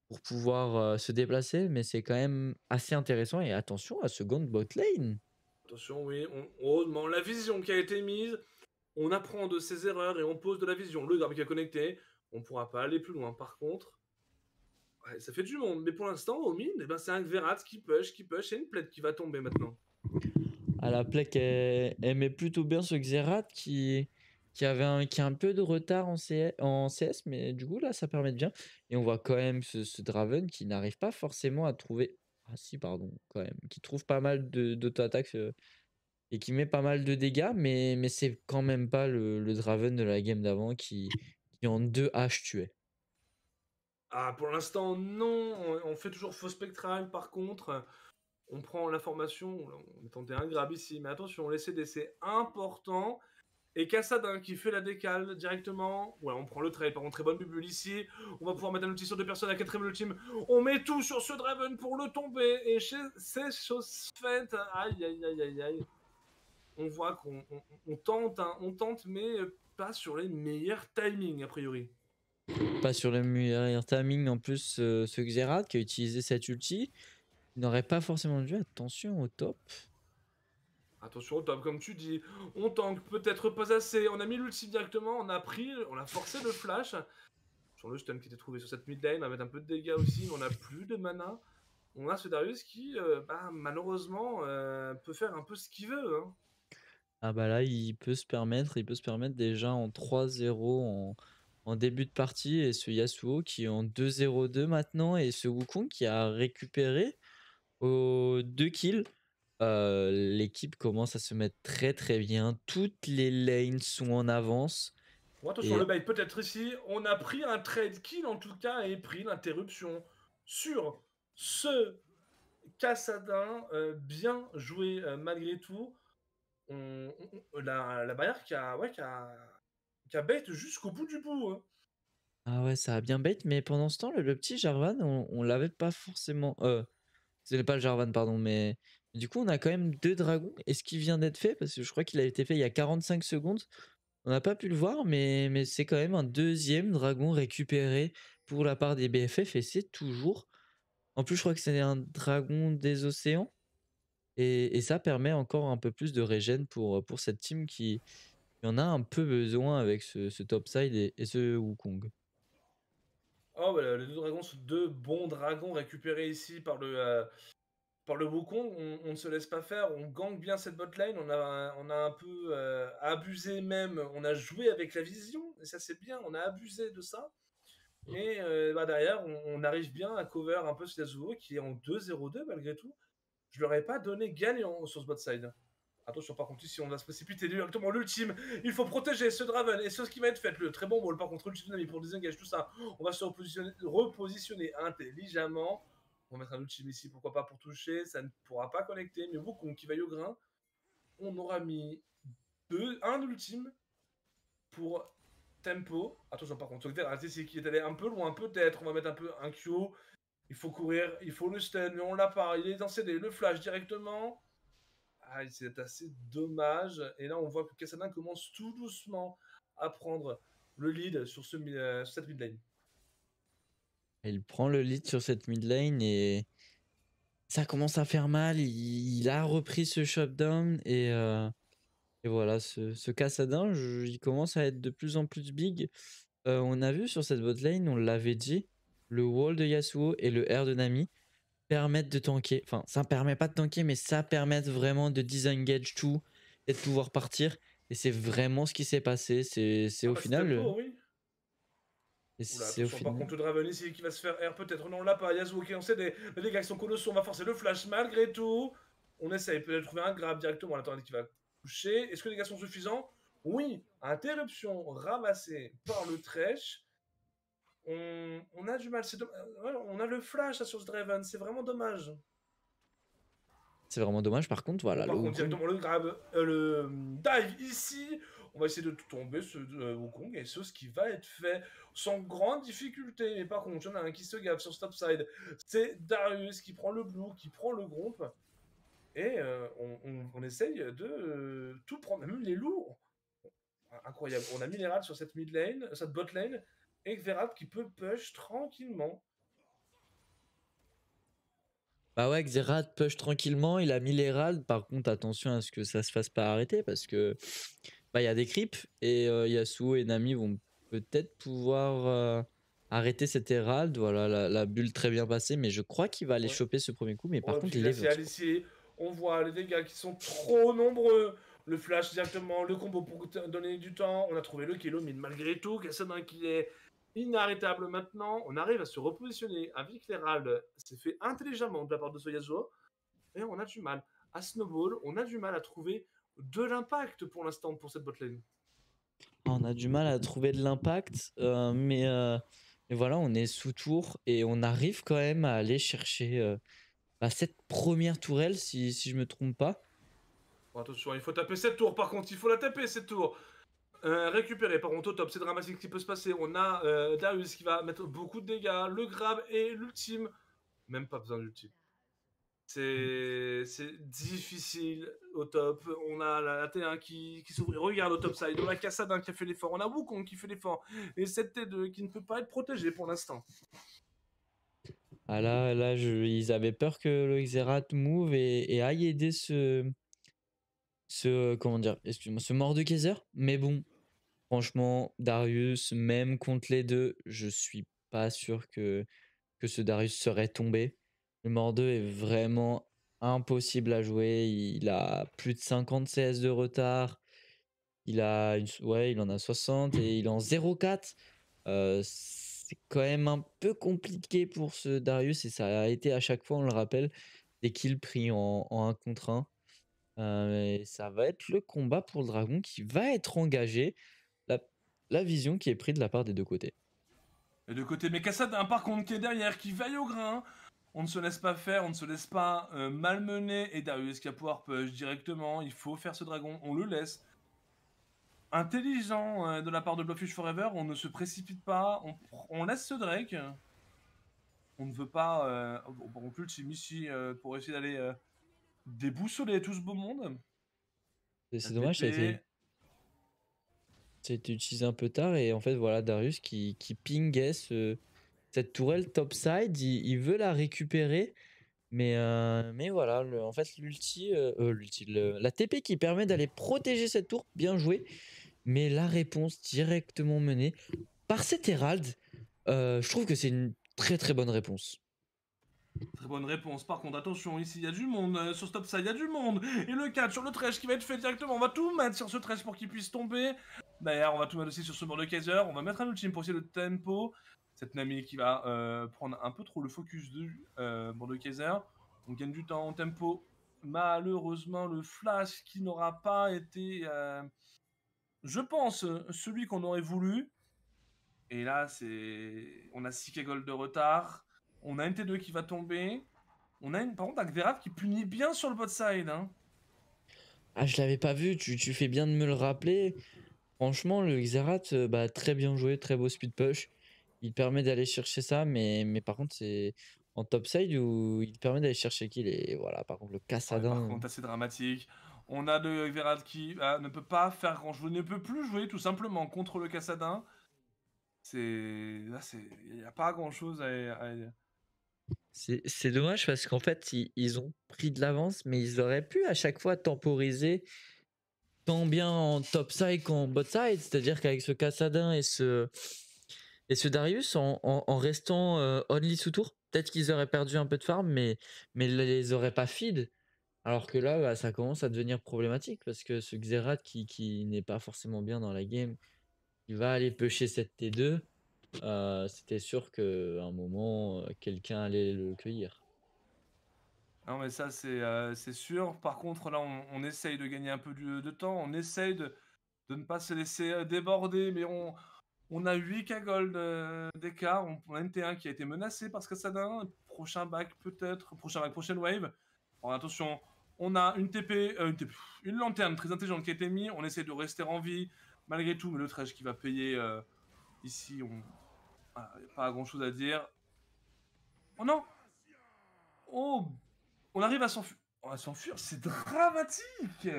pour pouvoir se déplacer, mais c'est quand même assez intéressant. Et attention à ce bot lane. Attention, oui, on, la vision qui a été mise. On apprend de ses erreurs et on pose de la vision. Le gars qui a connecté, on pourra pas aller plus loin. Par contre, ça fait du monde. Mais pour l'instant, au mine, eh ben, c'est un Xerath qui push, qui push, et une plaque qui va tomber maintenant. À ah, la plaque, aimait plutôt bien ce Xerath qui, qui avait qui a un peu de retard en, CS, mais du coup là ça permet de bien. Et on voit quand même ce, Draven qui n'arrive pas forcément à trouver. Ah si, pardon, quand même, qui trouve pas mal d'auto-attaques euh, et qui met pas mal de dégâts, mais, mais c'est quand même pas le, le Draven de la game d'avant qui, en 2H tu es Ah, pour l'instant, non. On, fait toujours faux spectral, par contre. On prend l'information, on est un grab ici, mais attention, on laisse des important. importants. Et Cassadin qui fait la décale directement. Ouais, on prend le trait, Par contre, très bonne bubule ici. On va pouvoir mettre un outil sur deux personnes à quatrième ultime. On met tout sur ce Draven pour le tomber. Et chez... c'est choses faite. Aïe, aïe, aïe, aïe, aïe. On voit qu'on tente, hein, on tente, mais euh, pas sur les meilleurs timings, a priori. Pas sur les meilleurs timings, en plus, euh, ce Xerath qui a utilisé cette ulti n'aurait pas forcément dû. Attention au top. Attention au top, comme tu dis. On tank peut-être pas assez. On a mis l'ulti directement, on a pris, on a forcé le flash. Sur le stun qui était trouvé sur cette mid lane, avec un peu de dégâts aussi, mais on a plus de mana. On a ce Darius qui, euh, bah, malheureusement, euh, peut faire un peu ce qu'il veut. Hein. Ah bah là, il peut se permettre, il peut se permettre déjà en 3-0 en, début de partie et ce Yasuo qui est en 2-0-2 maintenant et ce Wukong qui a récupéré aux deux kills. Euh, l'équipe commence à se mettre très très bien. Toutes les lanes sont en avance. attention, le bait peut-être ici. On a pris un trade kill en tout cas et pris l'interruption sur ce Cassadin. Euh, bien joué euh, malgré tout la, la, barrière qui a, ouais, qui a, qui jusqu'au bout du bout. Hein. Ah ouais, ça a bien bête mais pendant ce temps, le, petit Jarvan, on, l'avait pas forcément. ce euh, c'est pas le Jarvan, pardon, mais du coup, on a quand même deux dragons. Et ce qui vient d'être fait, parce que je crois qu'il a été fait il y a 45 secondes, on n'a pas pu le voir, mais, mais c'est quand même un deuxième dragon récupéré pour la part des BFF et c'est toujours. En plus, je crois que c'est un dragon des océans. Et, ça permet encore un peu plus de régène pour, euh, pour cette team qui, en a un peu besoin avec ce, ce topside et, ce Wukong. Oh, bah, les deux dragons sont deux bons dragons récupérés ici par le, euh, par le Wukong. On, on, ne se laisse pas faire, on gangue bien cette botlane. On a, on a un peu euh, abusé même, on a joué avec la vision, et ça c'est bien, on a abusé de ça. Mmh. Et bah, derrière, on, arrive bien à cover un peu ce Yasuo qui est en 2-0-2 malgré tout je leur ai pas donné gagnant sur ce bot side. Attention, par contre, si on va se précipiter directement l'ultime, il faut protéger ce Draven et ce qui va être fait. Le très bon wall par contre, l'ultime pour désengage tout ça. On va se repositionner, intelligemment. On va mettre un ultime ici, pourquoi pas pour toucher. Ça ne pourra pas connecter, mais Wukong qui vaille au grain. On aura mis un ultime pour tempo. Attention, par contre, c'est qui est allé un peu loin, peut-être. On va mettre un peu un Q il faut courir, il faut le stun, mais on l'a pas. Il est dans CD, le flash directement. Ah, c'est assez dommage. Et là, on voit que Cassadin commence tout doucement à prendre le lead sur, ce, euh, cette mid lane. Il prend le lead sur cette mid lane et ça commence à faire mal. Il, a repris ce shutdown et, euh, voilà, ce, Cassadin, il commence à être de plus en plus big. Euh, on a vu sur cette bot lane, on l'avait dit, le wall de Yasuo et le R de Nami permettent de tanker. Enfin, ça ne permet pas de tanker, mais ça permet vraiment de disengage tout et de pouvoir partir. Et c'est vraiment ce qui s'est passé. C'est ah au bah, final. c'est au final. Par contre, le Draven, c'est qui va se faire R peut-être. Non, là, pas Yasuo. Ok, on sait, des... les dégâts qui sont colossaux. On va forcer le flash malgré tout. On essaye peut-être trouver un grab directement. Attendez, qui va toucher. Est-ce que les gars sont suffisants Oui. Interruption ramassée par le trash on, a du mal. Euh, on a le flash sur ce Draven, c'est vraiment dommage. C'est vraiment dommage. Par contre, voilà. Par contre, le euh, euh, ici. On va essayer de tomber ce et ce, ce qui va être fait sans grande difficulté. et par contre, il y en a un qui se gaffe sur stop side. C'est Darius qui prend le blue, qui prend le groupe Et on, essaye de tout prendre. Même les lourds. Incroyable. On a Minéral sur cette mid lane, cette bot lane. Xerath qui peut push tranquillement. Bah ouais, Xerath push tranquillement. Il a mis l'Herald. Par contre, attention à ce que ça se fasse pas arrêter parce que bah, il y a des creeps et euh, Yasuo et Nami vont peut-être pouvoir euh, arrêter cet Herald. Voilà, la, bulle très bien passée, mais je crois qu'il va aller choper ce premier coup. Mais par contre, il est. On voit les dégâts qui sont trop nombreux. Le flash directement, le combo pour donner du temps. On a trouvé le kilo, mais malgré tout, Kassadin qui est inarrêtable maintenant. On arrive à se repositionner. Avec râles, c'est fait intelligemment de la part de Soyazo. Et on a du mal. À Snowball, on a du mal à trouver de l'impact pour l'instant pour cette botlane. On a du mal à trouver de l'impact, euh, euh, mais, voilà, on est sous tour et on arrive quand même à aller chercher euh, bah, cette première tourelle, si, je je me trompe pas. attention, il faut taper cette tour par contre, il faut la taper cette tour. Euh, récupérer récupéré par contre au top, c'est dramatique ce qui peut se passer. On a euh, Darius qui va mettre beaucoup de dégâts, le grab et l'ultime. Même pas besoin d'ultime. C'est difficile au top. On a la, T1 qui, qui s'ouvre. Regarde au top side. On a Kassadin qui a fait l'effort. On a Wukong qui fait l'effort. Et cette T2 qui ne peut pas être protégée pour l'instant. Ah là, là ils avaient peur que le Xerath move et, et aille aider ce, ce comment dire, excuse-moi, ce mort de Kaiser. Mais bon, franchement, Darius, même contre les deux, je suis pas sûr que que ce Darius serait tombé. Le mort est vraiment impossible à jouer. Il a plus de 50 CS de retard. Il a il en a 60 et il est en 0,4. 4 euh, c'est quand même un peu compliqué pour ce Darius et ça a été à chaque fois, on le rappelle, des kills pris en, en 1 contre 1 ça va être le combat pour le dragon qui va être engagé. La, vision qui est prise de la part des deux côtés. Les deux côtés. Mais Kassad par contre qui est derrière, qui veille au grain. On ne se laisse pas faire, on ne se laisse pas malmener. Et y a pouvoir push directement. Il faut faire ce dragon, on le laisse. Intelligent euh, de la part de Blofush Forever, on ne se précipite pas, on, laisse ce Drake. On ne veut pas. Euh, on, on cultive ici euh, pour essayer d'aller Déboussolé, tout ce beau monde. C'est dommage, ça a, été... utilisé un peu tard. Et en fait, voilà, Darius qui, qui cette tourelle topside. Il, il veut la récupérer. Mais, euh, mais voilà, en fait, l'ulti, euh, euh la TP qui permet d'aller protéger cette tour, bien joué. Mais la réponse directement menée par cet Herald, euh, je trouve que c'est une très très bonne réponse. Très bonne réponse. Par contre, attention, ici, il y a du monde. Euh, sur Stop ça, il y a du monde. Et le 4 sur le trash qui va être fait directement. On va tout mettre sur ce trash pour qu'il puisse tomber. D'ailleurs, on va tout mettre aussi sur ce bord de Kaiser. On va mettre un ultime pour essayer le tempo. Cette Nami qui va euh, prendre un peu trop le focus du euh, bord de Kaiser. On gagne du temps en tempo. Malheureusement, le flash qui n'aura pas été, je pense, celui qu'on aurait voulu. Et là, c'est, on a 6 Gold de retard. On a un T2 qui va tomber. On a une, par contre qui punit bien sur le bot side. Hein. Ah, je l'avais pas vu, tu, tu, fais bien de me le rappeler. Franchement, le Xerath, euh, bah, très bien joué, très beau speed push. Il permet d'aller chercher ça, mais, mais par contre, c'est en top side où il permet d'aller chercher qui les voilà, par contre, le Cassadin. par contre, assez dramatique. On a le Xerath qui ah, ne peut pas faire grand chose, ne peut plus jouer tout simplement contre le Cassadin. C'est. Là, c'est. Il n'y a pas grand chose à, à... C'est dommage parce qu'en fait, ils, ont pris de l'avance, mais ils auraient pu à chaque fois temporiser tant bien en top side qu'en bot side. C'est-à-dire qu'avec ce Cassadin et ce, et ce Darius, en, restant euh, only sous tour, peut-être qu'ils auraient perdu un peu de farm, mais, mais les auraient pas feed. Alors que là, bah, ça commence à devenir problématique parce que ce Xerath qui, qui n'est pas forcément bien dans la game, il va aller pêcher cette T2. Euh, c'était sûr qu'à un moment, euh, quelqu'un allait le cueillir. Non, mais ça, c'est euh, sûr. Par contre, là, on, essaye de gagner un peu de, temps. On essaye de, ne pas se laisser déborder. Mais on, a 8 gold d'écart. On, a une T1 qui a été menacée parce que ça d'un Prochain bac, peut-être. Prochain bac, prochaine wave. Alors, attention, on a une TP, une, une, lanterne très intelligente qui a été mise. On essaie de rester en vie malgré tout. Mais le trash qui va payer. Ici, on. a pas grand chose à dire. Oh non Oh On arrive à s'enfuir. On va s'enfuir, c'est dramatique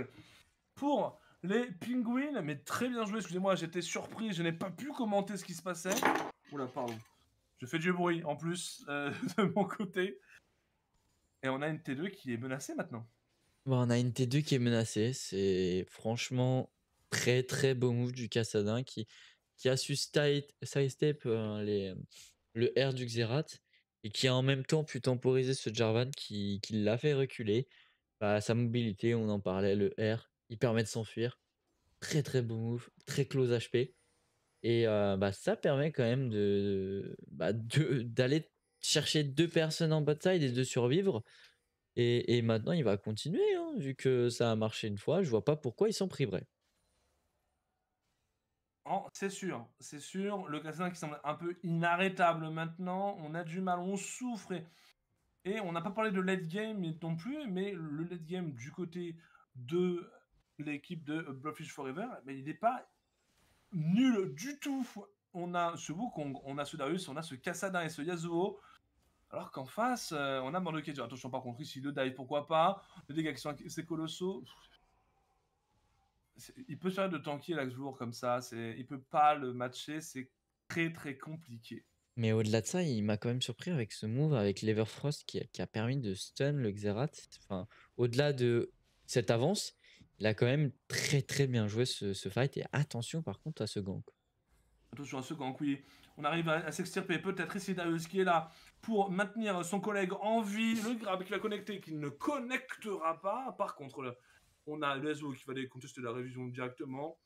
Pour les pingouins, mais très bien joué, excusez-moi, j'étais surpris, je n'ai pas pu commenter ce qui se passait. Oula, pardon. Je fais du bruit en plus euh, de mon côté. Et on a une T2 qui est menacée maintenant. Bon, bah, on a une T2 qui est menacée. C'est franchement très très beau move du Cassadin qui qui a su sidestep euh, euh, le R du Xerath et qui a en même temps pu temporiser ce Jarvan qui, l'a fait reculer. Bah, sa mobilité, on en parlait, le R, il permet de s'enfuir. Très très beau move, très close HP. Et euh, bah, ça permet quand même de bah, d'aller chercher deux personnes en bot side et de survivre. Et, maintenant, il va continuer, hein, vu que ça a marché une fois. Je vois pas pourquoi il s'en priverait. C'est sûr, c'est sûr. Le Cassin qui semble un peu inarrêtable maintenant. On a du mal, on souffre. Et, on n'a pas parlé de late game non plus, mais le late game du côté de l'équipe de Bluffish Forever, mais il n'est pas nul du tout. On a ce Wukong, on a ce Darius, on a ce Cassadin et ce Yasuo. Alors qu'en face, euh, on a Mordekaiser. Attention, par contre, ici, le dive, pourquoi pas. le dégâts qui sont colossaux il peut faire de tankier l'axe jour comme ça. C'est, il peut pas le matcher. C'est très très compliqué. Mais au-delà de ça, il m'a quand même surpris avec ce move avec l'Everfrost qui, qui, a permis de stun le Xerath. Enfin, au-delà de cette avance, il a quand même très très bien joué ce, ce fight. Et attention par contre à ce gank. Attention à ce gank, oui. On arrive à, s'extirper, peut-être ici qui est là pour maintenir son collègue en vie. Le grab qui va connecter, qui ne connectera pas. Par contre, on a Lazo qui va aller contester la révision directement.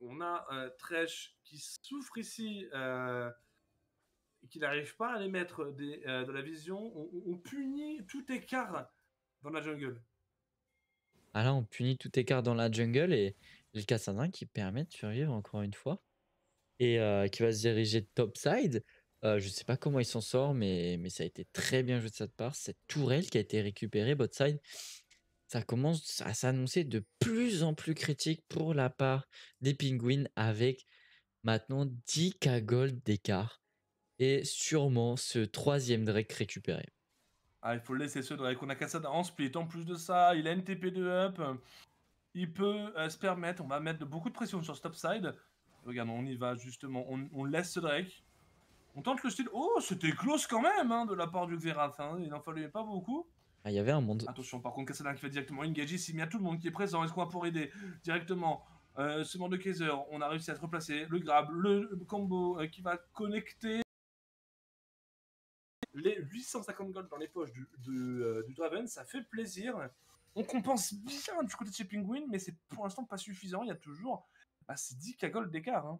On a euh, Tresh qui souffre ici, euh, et qui n'arrive pas à les mettre dans euh, de la vision. On, punit tout écart dans la jungle. Ah là, on punit tout écart dans la jungle et le Kassadin qui permet de survivre encore une fois et qui va se diriger topside. side. je ne sais pas comment il s'en sort, mais, ça a été très bien joué de sa part. Cette tourelle qui a été récupérée, Botside, ça commence à s'annoncer de plus en plus critique pour la part des pingouins avec maintenant 10 gold d'écart et sûrement ce troisième Drake récupéré. Ah, il faut laisser ce Drake. On a cassé en split. En plus de ça, il a une TP de up. Il peut euh, se permettre. On va mettre beaucoup de pression sur stop side Regarde, on y va justement. On, laisse ce Drake. On tente le style. Oh, c'était close quand même hein, de la part du Xerath. Hein. Il n'en fallait pas beaucoup. Ah, il y avait un monde. Attention, par contre, Cassadin qui fait directement engager. il y a tout le monde qui est présent, est-ce qu'on va pouvoir aider directement euh, ce monde de Kaiser On a réussi à se replacer. Le grab, le, combo euh, qui va connecter les 850 gold dans les poches euh, du, Draven. Ça fait plaisir. On compense bien du côté de chez Penguin, mais c'est pour l'instant pas suffisant. Il y a toujours bah, c'est 10 gold d'écart. Hein.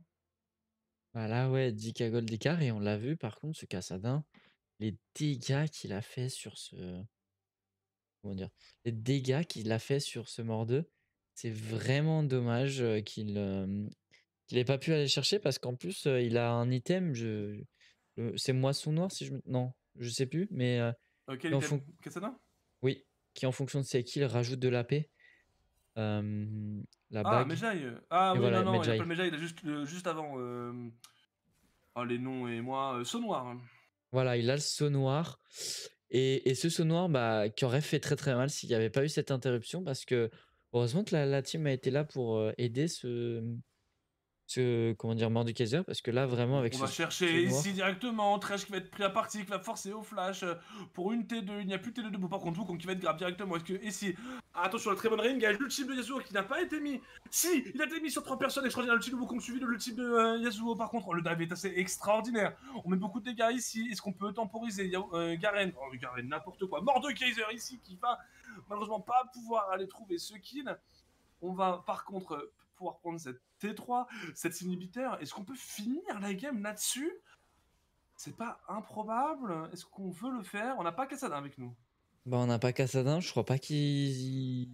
Voilà, ouais, 10 gold d'écart. Et on l'a vu, par contre, ce Cassadin, les dégâts qu'il a fait sur ce dire, les dégâts qu'il a fait sur ce mort C'est vraiment dommage qu'il n'ait pas pu aller chercher parce qu'en plus, il a un item. Je, c'est Moisson Noir si je me. Non, je sais plus, mais. Euh, ok Oui, qui en fonction de ses kills rajoute de la paix. la ah, bague. Ah, oui, voilà, non, non, Mejai. il il juste, juste avant. Oh, les noms et moi, son Saut Noir. Voilà, il a le Saut Noir. Et, ce noir, bah, qui aurait fait très très mal s'il n'y avait pas eu cette interruption parce que heureusement que la, la, team a été là pour aider ce, mmh, ce comment dire Kaiser parce que là vraiment avec on va chercher ici directement Trash qui va être pris à partie qui va forcer au flash euh, pour une T2 il n'y a plus T2 debout par contre vous qui va être grave directement est-ce que ici attention la très bonne ring il y a l'ultime de Yasuo qui n'a pas été mis si il a été mis sur trois personnes extraordinaire l'ultime de Wukong suivi de l'ultime de euh, Yasuo par contre le dive est assez extraordinaire on met beaucoup de dégâts ici est-ce qu'on peut temporiser il y a, euh, Garen oh, Garen n'importe quoi Kaiser ici qui va malheureusement pas pouvoir aller trouver ce kill on va par contre pouvoir prendre cette T3, cette inhibiteur Est-ce qu'on peut finir la game là-dessus C'est pas improbable Est-ce qu'on veut le faire On n'a pas Cassadin avec nous. Bah, on n'a pas Cassadin, je crois pas qu'ils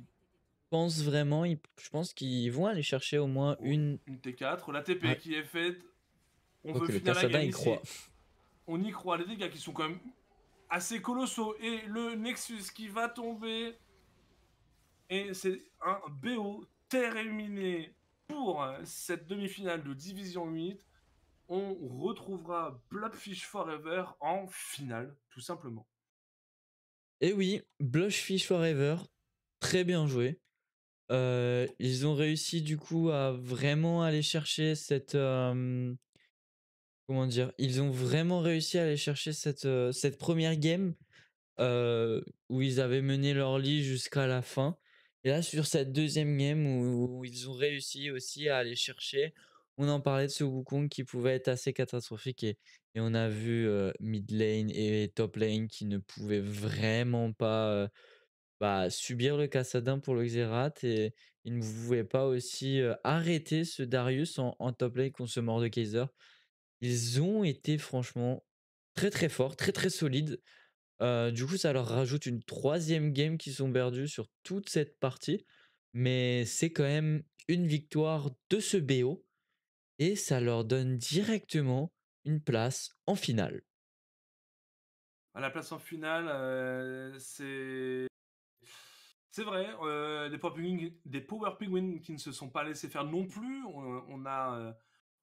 pensent vraiment, je pense qu'ils vont aller chercher au moins une. Une T4, la TP qui est faite. On peut finir la game. Ici. Croit. On y croit, les dégâts qui sont quand même assez colossaux. Et le Nexus qui va tomber. Et c'est un BO terminé pour cette demi-finale de Division 8. On retrouvera Bloodfish Forever en finale, tout simplement. Et eh oui, Fish Forever, très bien joué. Euh, ils ont réussi du coup à vraiment aller chercher cette... Euh, comment dire Ils ont vraiment réussi à aller chercher cette, euh, cette première game où ils avaient mené leur lit jusqu'à la fin. Et là, sur cette deuxième game où, ils ont réussi aussi à aller chercher, on en parlait de ce Wukong qui pouvait être assez catastrophique et, on a vu euh, mid lane et top lane qui ne pouvaient vraiment pas euh, bah, subir le Kassadin pour le Xerath et ils ne pouvaient pas aussi euh, arrêter ce Darius en, en top lane contre ce mort de Kaiser. Ils ont été franchement très très forts, très très solides. Euh, du coup, ça leur rajoute une troisième game qui sont perdus sur toute cette partie. Mais c'est quand même une victoire de ce BO. Et ça leur donne directement une place en finale. Ah, la place en finale, euh, c'est. C'est vrai, euh, des, Power Penguins, qui ne se sont pas laissés faire non plus. on a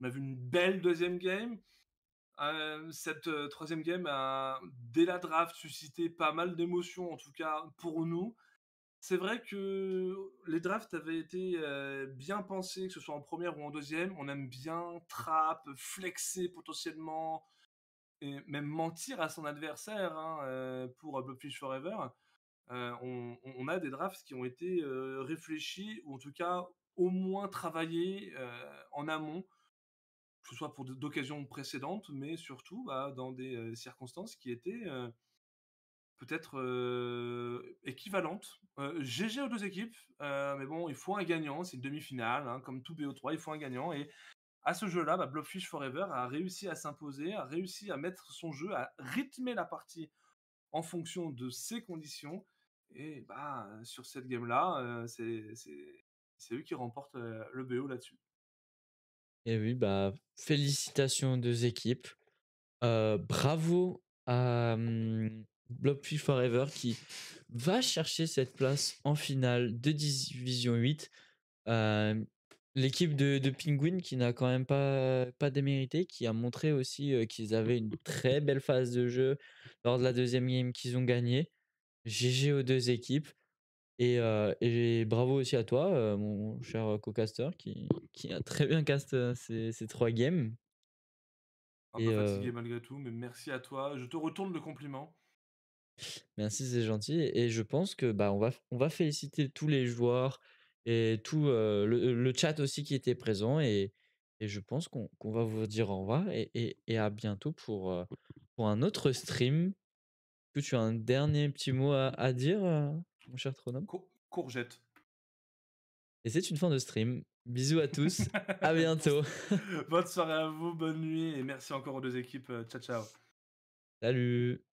vu une belle deuxième game. Euh, cette euh, troisième game a, dès la draft, suscité pas mal d'émotions, en tout cas pour nous. C'est vrai que les drafts avaient été euh, bien pensés, que ce soit en première ou en deuxième. On aime bien trap, flexer potentiellement, et même mentir à son adversaire hein, pour Bloodfish Forever. On, on, a des drafts qui ont été réfléchis, ou en tout cas au moins travaillés en amont que ce soit pour d'occasions précédentes, mais surtout bah, dans des euh, circonstances qui étaient euh, peut-être euh, équivalentes. GG aux deux équipes, mais bon, il faut un gagnant, c'est une demi-finale, hein, comme tout BO3, il faut un gagnant. Et à ce jeu-là, bah, Blobfish Forever a réussi à s'imposer, a réussi à mettre son jeu, à rythmer la partie en fonction de ses conditions. Et bah, sur cette game-là, c'est eux qui remportent le BO là-dessus. Et oui, bah, félicitations aux deux équipes. bravo à mmh, Blob Forever qui va chercher cette place en finale de Division 8. L'équipe de, de, Penguin qui n'a quand même pas, pas démérité, qui a montré aussi qu'ils avaient une très belle phase de jeu lors de la deuxième game qu'ils ont gagnée. GG aux deux équipes. Et, et bravo aussi à toi, mon cher co-caster, qui, qui, a très bien cast ces, ces trois games. Un peu malgré tout, mais merci à toi. Je te retourne le compliment. Merci, c'est gentil. Et je pense que bah, on, va, on va féliciter tous les joueurs et tout le, le chat aussi qui était présent. Et, et je pense qu'on qu'on va vous dire au revoir et, et- et à bientôt pour, pour un autre stream. Est-ce que tu as un dernier petit mot à, dire mon cher Tronome Courgette. Et c'est une fin de stream. Bisous à tous, à bientôt. bonne soirée à vous, bonne nuit et merci encore aux deux équipes. Euh, ciao, ciao. Salut.